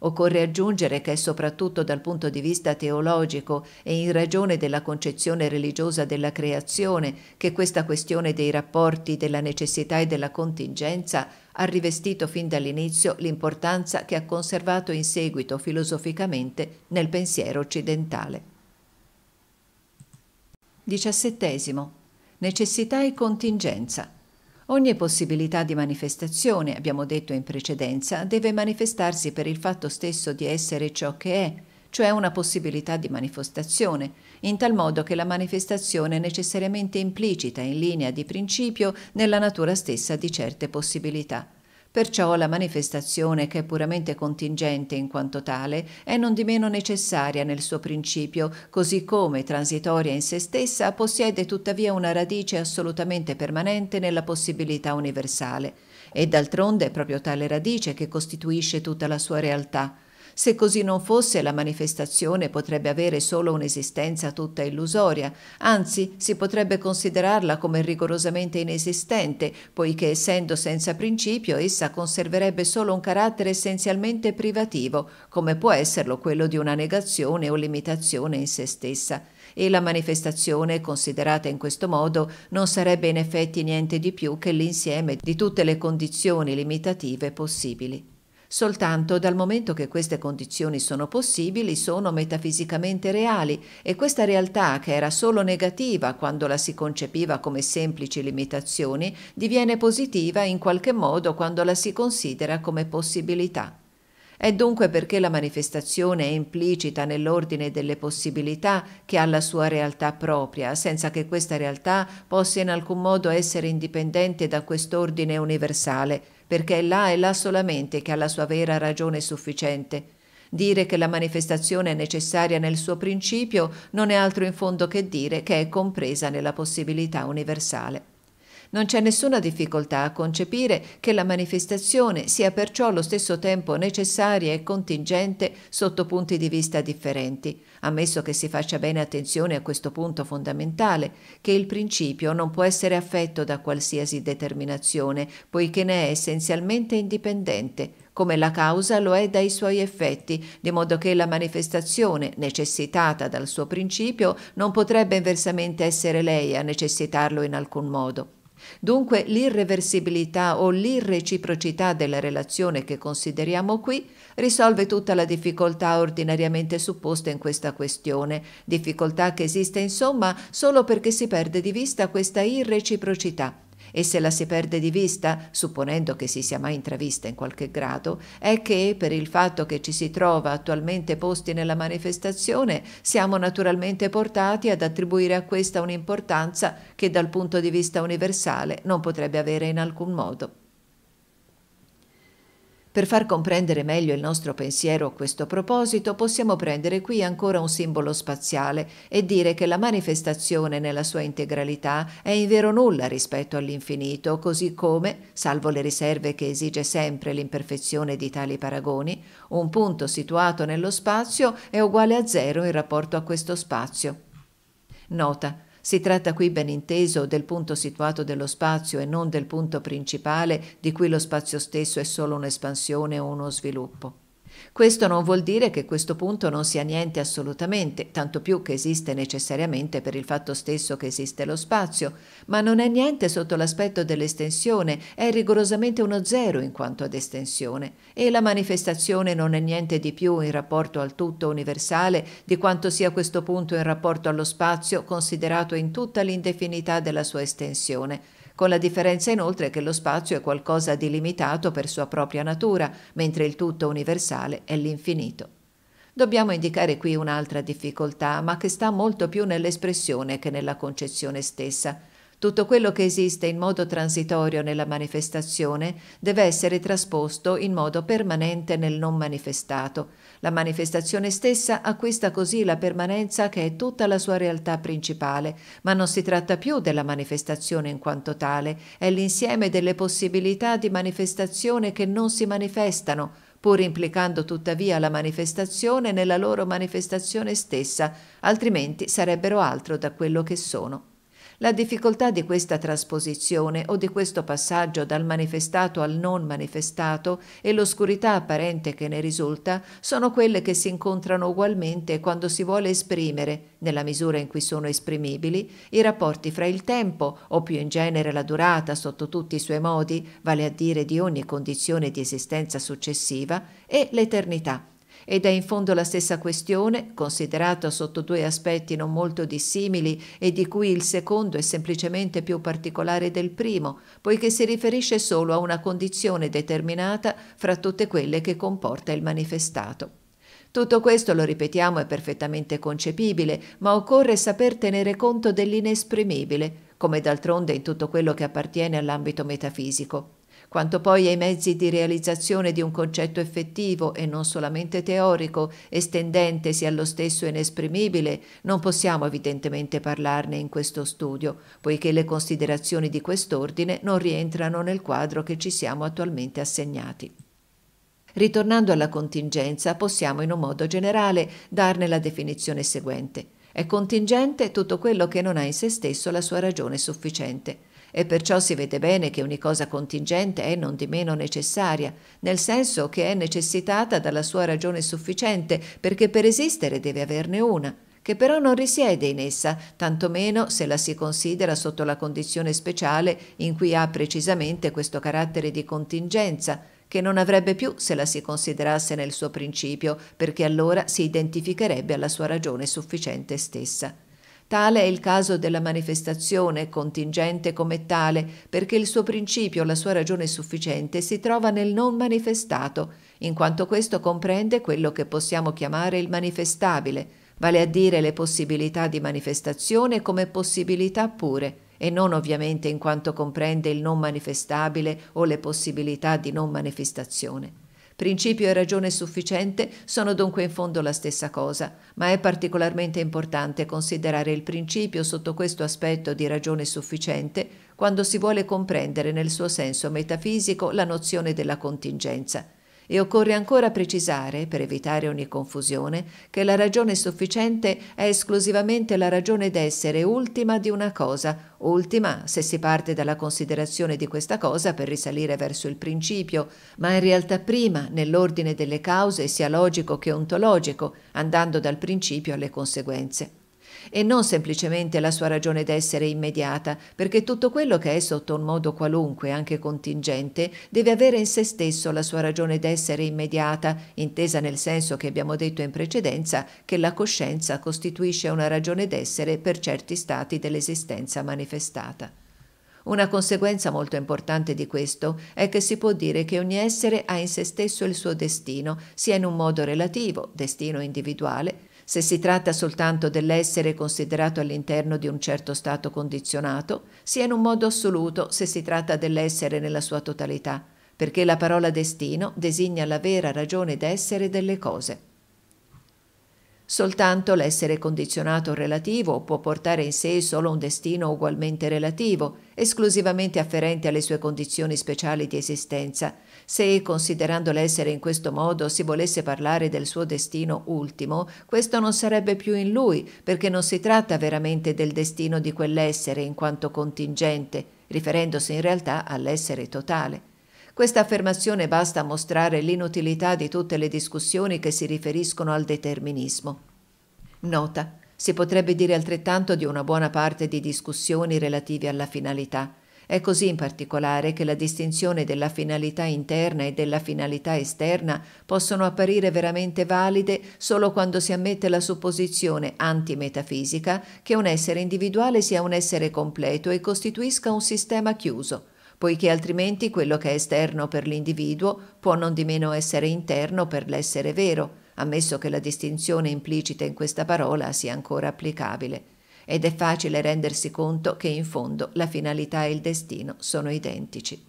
Occorre aggiungere che è soprattutto dal punto di vista teologico e in ragione della concezione religiosa della creazione che questa questione dei rapporti, della necessità e della contingenza ha rivestito fin dall'inizio l'importanza che ha conservato in seguito filosoficamente nel pensiero occidentale. 17. Necessità e contingenza. Ogni possibilità di manifestazione, abbiamo detto in precedenza, deve manifestarsi per il fatto stesso di essere ciò che è, cioè una possibilità di manifestazione, in tal modo che la manifestazione è necessariamente implicita in linea di principio nella natura stessa di certe possibilità. Perciò la manifestazione, che è puramente contingente in quanto tale, è nondimeno necessaria nel suo principio, così come transitoria in se stessa, possiede tuttavia una radice assolutamente permanente nella possibilità universale. E d'altronde è proprio tale radice che costituisce tutta la sua realtà. Se così non fosse, la manifestazione potrebbe avere solo un'esistenza tutta illusoria, anzi si potrebbe considerarla come rigorosamente inesistente, poiché essendo senza principio essa conserverebbe solo un carattere essenzialmente privativo, come può esserlo quello di una negazione o limitazione in se stessa e la manifestazione, considerata in questo modo, non sarebbe in effetti niente di più che l'insieme di tutte le condizioni limitative possibili. Soltanto dal momento che queste condizioni sono possibili sono metafisicamente reali e questa realtà, che era solo negativa quando la si concepiva come semplici limitazioni, diviene positiva in qualche modo quando la si considera come possibilità. È dunque perché la manifestazione è implicita nell'ordine delle possibilità che ha la sua realtà propria, senza che questa realtà possa in alcun modo essere indipendente da quest'ordine universale, perché è là e là solamente che ha la sua vera ragione sufficiente. Dire che la manifestazione è necessaria nel suo principio non è altro in fondo che dire che è compresa nella possibilità universale. Non c'è nessuna difficoltà a concepire che la manifestazione sia perciò allo stesso tempo necessaria e contingente sotto punti di vista differenti, ammesso che si faccia bene attenzione a questo punto fondamentale, che il principio non può essere affetto da qualsiasi determinazione, poiché ne è essenzialmente indipendente, come la causa lo è dai suoi effetti, di modo che la manifestazione necessitata dal suo principio non potrebbe inversamente essere lei a necessitarlo in alcun modo. Dunque l'irreversibilità o l'irreciprocità della relazione che consideriamo qui risolve tutta la difficoltà ordinariamente supposta in questa questione, difficoltà che esiste insomma solo perché si perde di vista questa irreciprocità e se la si perde di vista, supponendo che si sia mai intravista in qualche grado, è che per il fatto che ci si trova attualmente posti nella manifestazione siamo naturalmente portati ad attribuire a questa un'importanza che dal punto di vista universale non potrebbe avere in alcun modo. Per far comprendere meglio il nostro pensiero a questo proposito, possiamo prendere qui ancora un simbolo spaziale e dire che la manifestazione nella sua integralità è in vero nulla rispetto all'infinito, così come, salvo le riserve che esige sempre l'imperfezione di tali paragoni, un punto situato nello spazio è uguale a zero in rapporto a questo spazio. Nota si tratta qui ben inteso del punto situato dello spazio e non del punto principale di cui lo spazio stesso è solo un'espansione o uno sviluppo. Questo non vuol dire che questo punto non sia niente assolutamente, tanto più che esiste necessariamente per il fatto stesso che esiste lo spazio, ma non è niente sotto l'aspetto dell'estensione, è rigorosamente uno zero in quanto ad estensione, e la manifestazione non è niente di più in rapporto al tutto universale di quanto sia questo punto in rapporto allo spazio considerato in tutta l'indefinità della sua estensione con la differenza inoltre che lo spazio è qualcosa di limitato per sua propria natura, mentre il tutto universale è l'infinito. Dobbiamo indicare qui un'altra difficoltà, ma che sta molto più nell'espressione che nella concezione stessa. Tutto quello che esiste in modo transitorio nella manifestazione deve essere trasposto in modo permanente nel non manifestato. La manifestazione stessa acquista così la permanenza che è tutta la sua realtà principale, ma non si tratta più della manifestazione in quanto tale, è l'insieme delle possibilità di manifestazione che non si manifestano, pur implicando tuttavia la manifestazione nella loro manifestazione stessa, altrimenti sarebbero altro da quello che sono. La difficoltà di questa trasposizione o di questo passaggio dal manifestato al non manifestato e l'oscurità apparente che ne risulta sono quelle che si incontrano ugualmente quando si vuole esprimere, nella misura in cui sono esprimibili, i rapporti fra il tempo o più in genere la durata sotto tutti i suoi modi, vale a dire di ogni condizione di esistenza successiva, e l'eternità. Ed è in fondo la stessa questione, considerata sotto due aspetti non molto dissimili e di cui il secondo è semplicemente più particolare del primo, poiché si riferisce solo a una condizione determinata fra tutte quelle che comporta il manifestato. Tutto questo, lo ripetiamo, è perfettamente concepibile, ma occorre saper tenere conto dell'inesprimibile, come d'altronde in tutto quello che appartiene all'ambito metafisico. Quanto poi ai mezzi di realizzazione di un concetto effettivo e non solamente teorico, estendentesi allo stesso inesprimibile, non possiamo evidentemente parlarne in questo studio, poiché le considerazioni di quest'ordine non rientrano nel quadro che ci siamo attualmente assegnati. Ritornando alla contingenza, possiamo in un modo generale darne la definizione seguente. È contingente tutto quello che non ha in se stesso la sua ragione sufficiente e perciò si vede bene che ogni cosa contingente è non di meno necessaria, nel senso che è necessitata dalla sua ragione sufficiente, perché per esistere deve averne una, che però non risiede in essa, tantomeno se la si considera sotto la condizione speciale in cui ha precisamente questo carattere di contingenza, che non avrebbe più se la si considerasse nel suo principio, perché allora si identificherebbe alla sua ragione sufficiente stessa. Tale è il caso della manifestazione, contingente come tale, perché il suo principio, la sua ragione sufficiente, si trova nel non manifestato, in quanto questo comprende quello che possiamo chiamare il manifestabile, vale a dire le possibilità di manifestazione come possibilità pure, e non ovviamente in quanto comprende il non manifestabile o le possibilità di non manifestazione. Principio e ragione sufficiente sono dunque in fondo la stessa cosa, ma è particolarmente importante considerare il principio sotto questo aspetto di ragione sufficiente quando si vuole comprendere nel suo senso metafisico la nozione della contingenza e occorre ancora precisare, per evitare ogni confusione, che la ragione sufficiente è esclusivamente la ragione d'essere ultima di una cosa, ultima se si parte dalla considerazione di questa cosa per risalire verso il principio, ma in realtà prima, nell'ordine delle cause, sia logico che ontologico, andando dal principio alle conseguenze e non semplicemente la sua ragione d'essere immediata, perché tutto quello che è sotto un modo qualunque, anche contingente, deve avere in se stesso la sua ragione d'essere immediata, intesa nel senso che abbiamo detto in precedenza che la coscienza costituisce una ragione d'essere per certi stati dell'esistenza manifestata. Una conseguenza molto importante di questo è che si può dire che ogni essere ha in se stesso il suo destino, sia in un modo relativo, destino individuale, se si tratta soltanto dell'essere considerato all'interno di un certo stato condizionato, sia in un modo assoluto se si tratta dell'essere nella sua totalità, perché la parola destino designa la vera ragione d'essere delle cose. Soltanto l'essere condizionato relativo può portare in sé solo un destino ugualmente relativo, esclusivamente afferente alle sue condizioni speciali di esistenza, se, considerando l'essere in questo modo, si volesse parlare del suo destino ultimo, questo non sarebbe più in lui, perché non si tratta veramente del destino di quell'essere in quanto contingente, riferendosi in realtà all'essere totale. Questa affermazione basta a mostrare l'inutilità di tutte le discussioni che si riferiscono al determinismo. Nota. Si potrebbe dire altrettanto di una buona parte di discussioni relative alla finalità. È così in particolare che la distinzione della finalità interna e della finalità esterna possono apparire veramente valide solo quando si ammette la supposizione antimetafisica che un essere individuale sia un essere completo e costituisca un sistema chiuso poiché altrimenti quello che è esterno per l'individuo può non di meno essere interno per l'essere vero, ammesso che la distinzione implicita in questa parola sia ancora applicabile ed è facile rendersi conto che in fondo la finalità e il destino sono identici.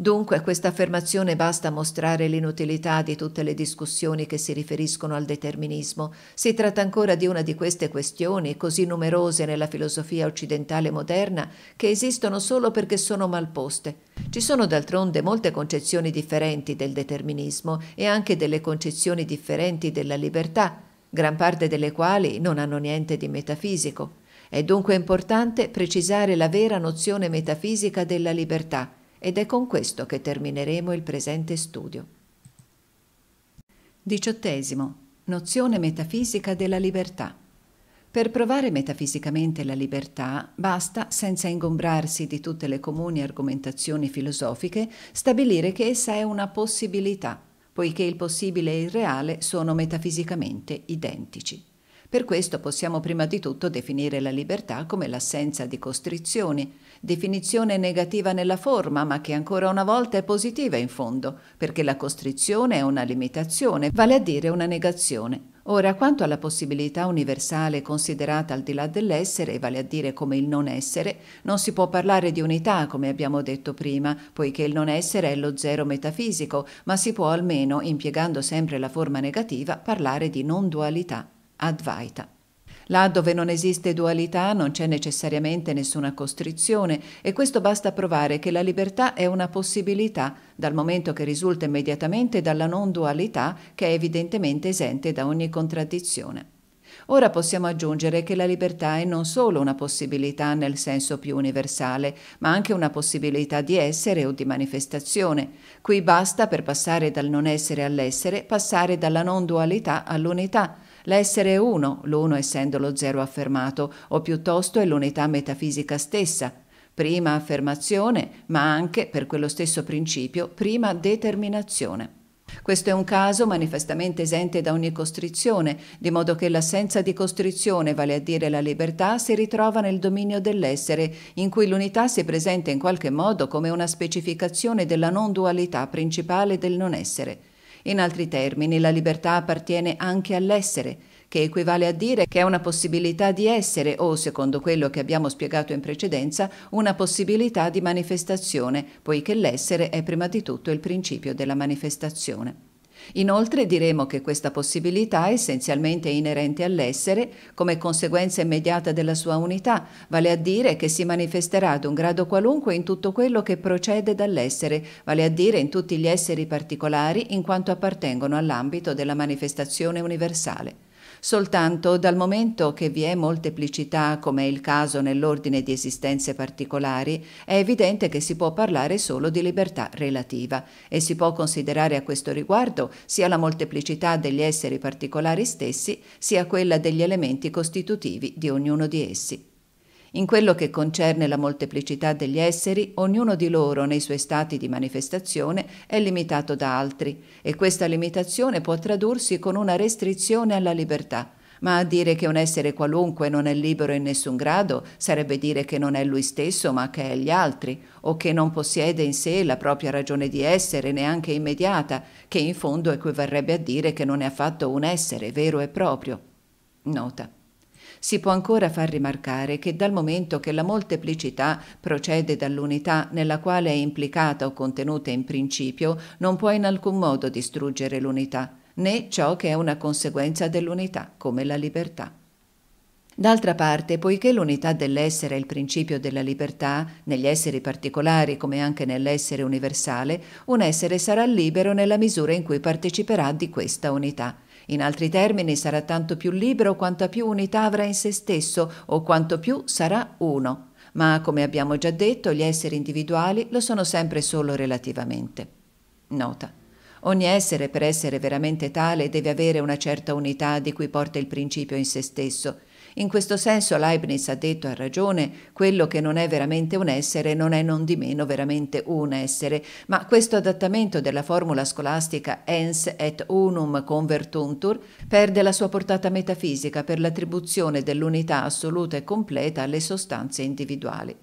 Dunque questa affermazione basta a mostrare l'inutilità di tutte le discussioni che si riferiscono al determinismo. Si tratta ancora di una di queste questioni, così numerose nella filosofia occidentale moderna, che esistono solo perché sono mal poste. Ci sono d'altronde molte concezioni differenti del determinismo e anche delle concezioni differenti della libertà gran parte delle quali non hanno niente di metafisico. È dunque importante precisare la vera nozione metafisica della libertà ed è con questo che termineremo il presente studio. Diciottesimo. Nozione metafisica della libertà. Per provare metafisicamente la libertà basta, senza ingombrarsi di tutte le comuni argomentazioni filosofiche, stabilire che essa è una possibilità poiché il possibile e il reale sono metafisicamente identici. Per questo possiamo prima di tutto definire la libertà come l'assenza di costrizioni, definizione negativa nella forma, ma che ancora una volta è positiva in fondo, perché la costrizione è una limitazione, vale a dire una negazione. Ora, quanto alla possibilità universale considerata al di là dell'essere, vale a dire come il non essere, non si può parlare di unità, come abbiamo detto prima, poiché il non essere è lo zero metafisico, ma si può almeno, impiegando sempre la forma negativa, parlare di non dualità. Advaita. Là dove non esiste dualità non c'è necessariamente nessuna costrizione e questo basta provare che la libertà è una possibilità dal momento che risulta immediatamente dalla non dualità che è evidentemente esente da ogni contraddizione. Ora possiamo aggiungere che la libertà è non solo una possibilità nel senso più universale, ma anche una possibilità di essere o di manifestazione. Qui basta per passare dal non essere all'essere, passare dalla non dualità all'unità L'essere è uno, l'uno essendo lo zero affermato, o piuttosto è l'unità metafisica stessa, prima affermazione, ma anche, per quello stesso principio, prima determinazione. Questo è un caso manifestamente esente da ogni costrizione, di modo che l'assenza di costrizione, vale a dire la libertà, si ritrova nel dominio dell'essere, in cui l'unità si presenta in qualche modo come una specificazione della non dualità principale del non essere. In altri termini, la libertà appartiene anche all'essere, che equivale a dire che è una possibilità di essere o, secondo quello che abbiamo spiegato in precedenza, una possibilità di manifestazione, poiché l'essere è prima di tutto il principio della manifestazione. Inoltre diremo che questa possibilità è essenzialmente inerente all'essere come conseguenza immediata della sua unità, vale a dire che si manifesterà ad un grado qualunque in tutto quello che procede dall'essere, vale a dire in tutti gli esseri particolari in quanto appartengono all'ambito della manifestazione universale. Soltanto dal momento che vi è molteplicità, come è il caso nell'ordine di esistenze particolari, è evidente che si può parlare solo di libertà relativa e si può considerare a questo riguardo sia la molteplicità degli esseri particolari stessi, sia quella degli elementi costitutivi di ognuno di essi. In quello che concerne la molteplicità degli esseri, ognuno di loro nei suoi stati di manifestazione è limitato da altri e questa limitazione può tradursi con una restrizione alla libertà. Ma a dire che un essere qualunque non è libero in nessun grado sarebbe dire che non è lui stesso ma che è gli altri, o che non possiede in sé la propria ragione di essere neanche immediata, che in fondo equivarrebbe a dire che non è affatto un essere vero e proprio. Nota. Si può ancora far rimarcare che dal momento che la molteplicità procede dall'unità nella quale è implicata o contenuta in principio, non può in alcun modo distruggere l'unità, né ciò che è una conseguenza dell'unità, come la libertà. D'altra parte, poiché l'unità dell'essere è il principio della libertà, negli esseri particolari come anche nell'essere universale, un essere sarà libero nella misura in cui parteciperà di questa unità. In altri termini sarà tanto più libero quanta più unità avrà in se stesso o quanto più sarà uno. Ma come abbiamo già detto, gli esseri individuali lo sono sempre solo relativamente. Nota. Ogni essere per essere veramente tale deve avere una certa unità di cui porta il principio in se stesso in questo senso Leibniz ha detto a ragione quello che non è veramente un essere non è non di meno veramente un essere, ma questo adattamento della formula scolastica ens et unum convertuntur perde la sua portata metafisica per l'attribuzione dell'unità assoluta e completa alle sostanze individuali.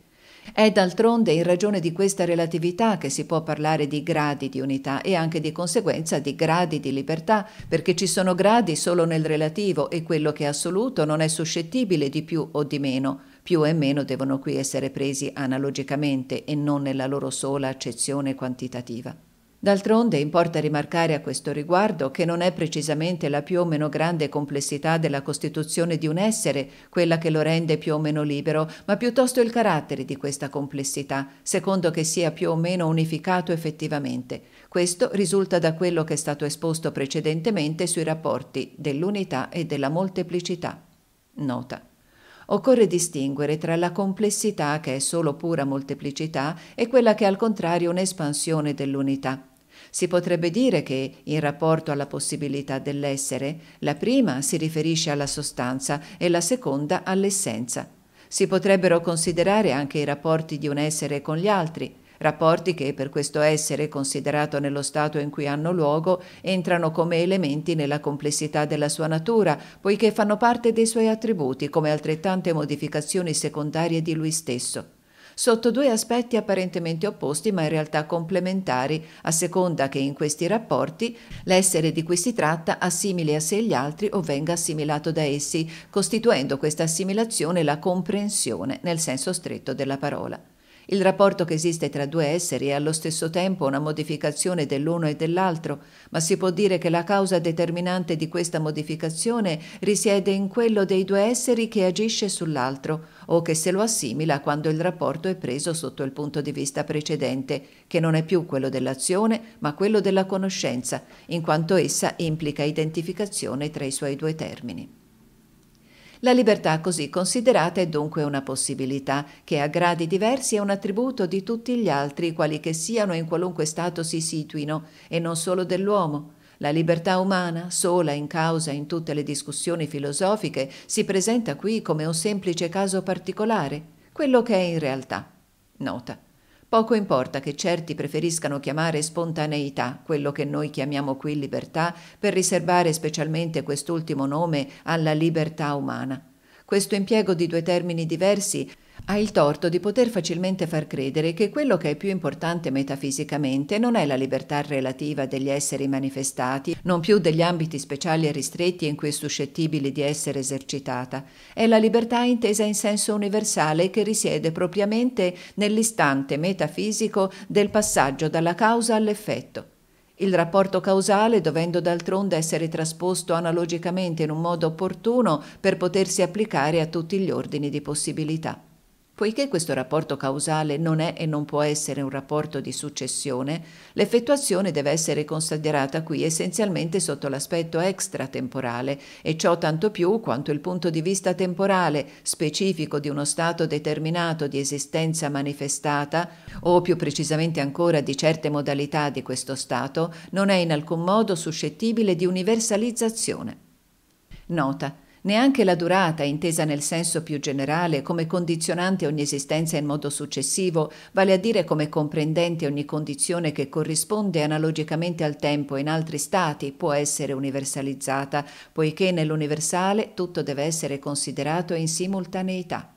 È d'altronde in ragione di questa relatività che si può parlare di gradi di unità e anche di conseguenza di gradi di libertà, perché ci sono gradi solo nel relativo e quello che è assoluto non è suscettibile di più o di meno. Più e meno devono qui essere presi analogicamente e non nella loro sola accezione quantitativa. D'altronde importa rimarcare a questo riguardo che non è precisamente la più o meno grande complessità della costituzione di un essere quella che lo rende più o meno libero, ma piuttosto il carattere di questa complessità, secondo che sia più o meno unificato effettivamente. Questo risulta da quello che è stato esposto precedentemente sui rapporti dell'unità e della molteplicità. Nota. Occorre distinguere tra la complessità, che è solo pura molteplicità, e quella che è al contrario un'espansione dell'unità. Si potrebbe dire che, in rapporto alla possibilità dell'essere, la prima si riferisce alla sostanza e la seconda all'essenza. Si potrebbero considerare anche i rapporti di un essere con gli altri, rapporti che per questo essere considerato nello stato in cui hanno luogo entrano come elementi nella complessità della sua natura, poiché fanno parte dei suoi attributi come altrettante modificazioni secondarie di lui stesso sotto due aspetti apparentemente opposti ma in realtà complementari, a seconda che in questi rapporti l'essere di cui si tratta assimili a sé gli altri o venga assimilato da essi, costituendo questa assimilazione la comprensione nel senso stretto della parola. Il rapporto che esiste tra due esseri è allo stesso tempo una modificazione dell'uno e dell'altro, ma si può dire che la causa determinante di questa modificazione risiede in quello dei due esseri che agisce sull'altro o che se lo assimila quando il rapporto è preso sotto il punto di vista precedente, che non è più quello dell'azione, ma quello della conoscenza, in quanto essa implica identificazione tra i suoi due termini. La libertà così considerata è dunque una possibilità, che a gradi diversi è un attributo di tutti gli altri, quali che siano e in qualunque stato si situino, e non solo dell'uomo. La libertà umana, sola in causa in tutte le discussioni filosofiche, si presenta qui come un semplice caso particolare, quello che è in realtà. Nota. Poco importa che certi preferiscano chiamare spontaneità quello che noi chiamiamo qui libertà, per riservare specialmente quest'ultimo nome alla libertà umana. Questo impiego di due termini diversi ha il torto di poter facilmente far credere che quello che è più importante metafisicamente non è la libertà relativa degli esseri manifestati, non più degli ambiti speciali e ristretti in cui è suscettibile di essere esercitata, è la libertà intesa in senso universale che risiede propriamente nell'istante metafisico del passaggio dalla causa all'effetto. Il rapporto causale, dovendo d'altronde essere trasposto analogicamente in un modo opportuno per potersi applicare a tutti gli ordini di possibilità. Poiché questo rapporto causale non è e non può essere un rapporto di successione, l'effettuazione deve essere considerata qui essenzialmente sotto l'aspetto extratemporale, e ciò tanto più quanto il punto di vista temporale specifico di uno stato determinato di esistenza manifestata, o più precisamente ancora di certe modalità di questo stato, non è in alcun modo suscettibile di universalizzazione. Nota. Neanche la durata, intesa nel senso più generale, come condizionante ogni esistenza in modo successivo, vale a dire come comprendente ogni condizione che corrisponde analogicamente al tempo in altri stati, può essere universalizzata, poiché nell'universale tutto deve essere considerato in simultaneità.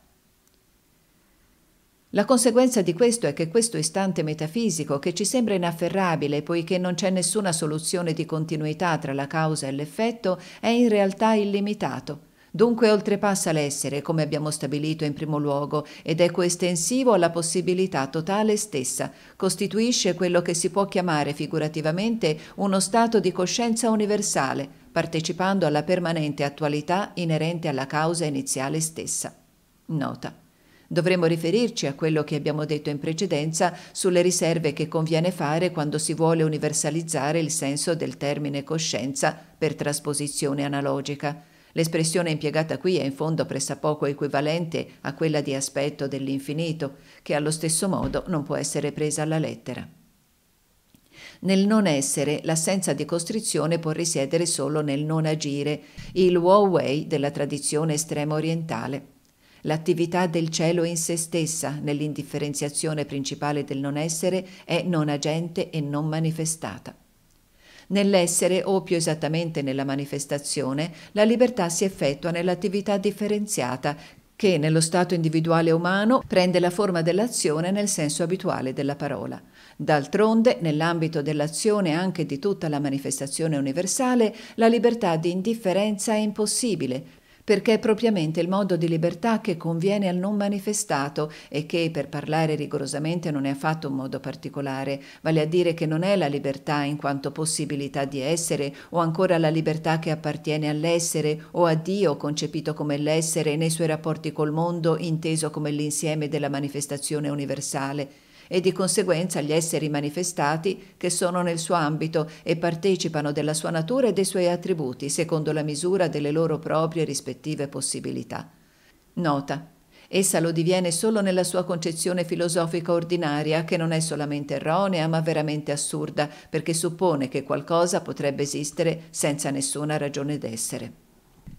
La conseguenza di questo è che questo istante metafisico, che ci sembra inafferrabile poiché non c'è nessuna soluzione di continuità tra la causa e l'effetto, è in realtà illimitato. Dunque oltrepassa l'essere, come abbiamo stabilito in primo luogo, ed è coestensivo alla possibilità totale stessa, costituisce quello che si può chiamare figurativamente uno stato di coscienza universale, partecipando alla permanente attualità inerente alla causa iniziale stessa. Nota. Dovremmo riferirci a quello che abbiamo detto in precedenza sulle riserve che conviene fare quando si vuole universalizzare il senso del termine coscienza per trasposizione analogica. L'espressione impiegata qui è in fondo pressappoco equivalente a quella di aspetto dell'infinito, che allo stesso modo non può essere presa alla lettera. Nel non essere, l'assenza di costrizione può risiedere solo nel non agire, il Wu Wei della tradizione estrema orientale. L'attività del cielo in se stessa, nell'indifferenziazione principale del non essere, è non agente e non manifestata. Nell'essere, o più esattamente nella manifestazione, la libertà si effettua nell'attività differenziata, che nello stato individuale umano prende la forma dell'azione nel senso abituale della parola. D'altronde, nell'ambito dell'azione anche di tutta la manifestazione universale, la libertà di indifferenza è impossibile, perché è propriamente il modo di libertà che conviene al non manifestato e che, per parlare rigorosamente, non è affatto un modo particolare, vale a dire che non è la libertà in quanto possibilità di essere o ancora la libertà che appartiene all'essere o a Dio concepito come l'essere nei suoi rapporti col mondo inteso come l'insieme della manifestazione universale e di conseguenza gli esseri manifestati che sono nel suo ambito e partecipano della sua natura e dei suoi attributi secondo la misura delle loro proprie rispettive possibilità. Nota. Essa lo diviene solo nella sua concezione filosofica ordinaria, che non è solamente erronea, ma veramente assurda, perché suppone che qualcosa potrebbe esistere senza nessuna ragione d'essere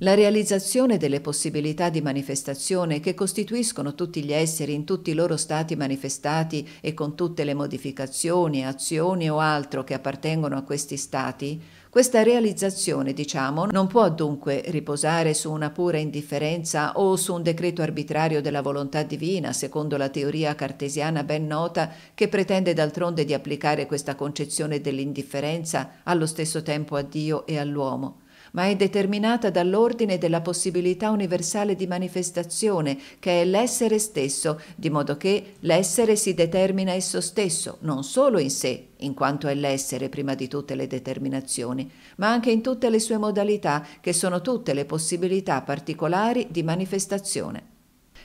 la realizzazione delle possibilità di manifestazione che costituiscono tutti gli esseri in tutti i loro stati manifestati e con tutte le modificazioni, azioni o altro che appartengono a questi stati, questa realizzazione, diciamo, non può dunque riposare su una pura indifferenza o su un decreto arbitrario della volontà divina, secondo la teoria cartesiana ben nota, che pretende d'altronde di applicare questa concezione dell'indifferenza allo stesso tempo a Dio e all'uomo ma è determinata dall'ordine della possibilità universale di manifestazione, che è l'essere stesso, di modo che l'essere si determina esso stesso, non solo in sé, in quanto è l'essere prima di tutte le determinazioni, ma anche in tutte le sue modalità, che sono tutte le possibilità particolari di manifestazione.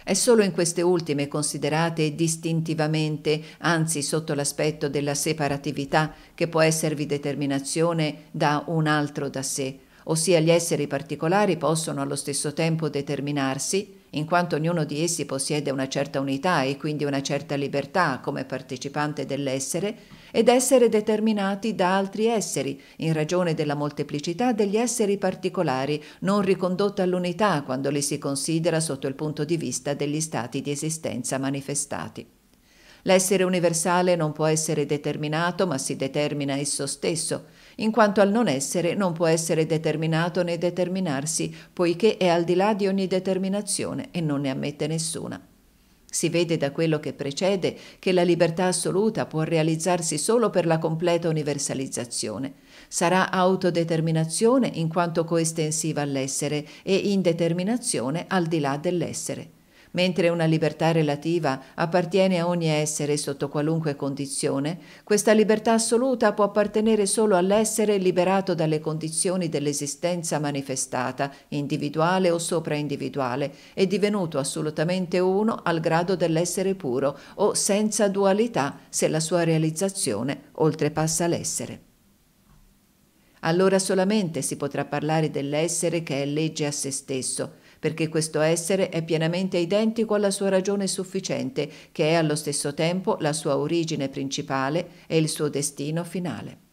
È solo in queste ultime considerate distintivamente, anzi sotto l'aspetto della separatività, che può esservi determinazione da un altro da sé, ossia gli esseri particolari possono allo stesso tempo determinarsi, in quanto ognuno di essi possiede una certa unità e quindi una certa libertà come partecipante dell'essere, ed essere determinati da altri esseri, in ragione della molteplicità degli esseri particolari, non ricondotta all'unità quando li si considera sotto il punto di vista degli stati di esistenza manifestati. L'essere universale non può essere determinato, ma si determina esso stesso, in quanto al non essere non può essere determinato né determinarsi, poiché è al di là di ogni determinazione e non ne ammette nessuna. Si vede da quello che precede che la libertà assoluta può realizzarsi solo per la completa universalizzazione. Sarà autodeterminazione in quanto coestensiva all'essere e indeterminazione al di là dell'essere. Mentre una libertà relativa appartiene a ogni essere sotto qualunque condizione, questa libertà assoluta può appartenere solo all'essere liberato dalle condizioni dell'esistenza manifestata, individuale o sopraindividuale, e divenuto assolutamente uno al grado dell'essere puro o senza dualità se la sua realizzazione oltrepassa l'essere. Allora solamente si potrà parlare dell'essere che è legge a se stesso, perché questo essere è pienamente identico alla sua ragione sufficiente, che è allo stesso tempo la sua origine principale e il suo destino finale.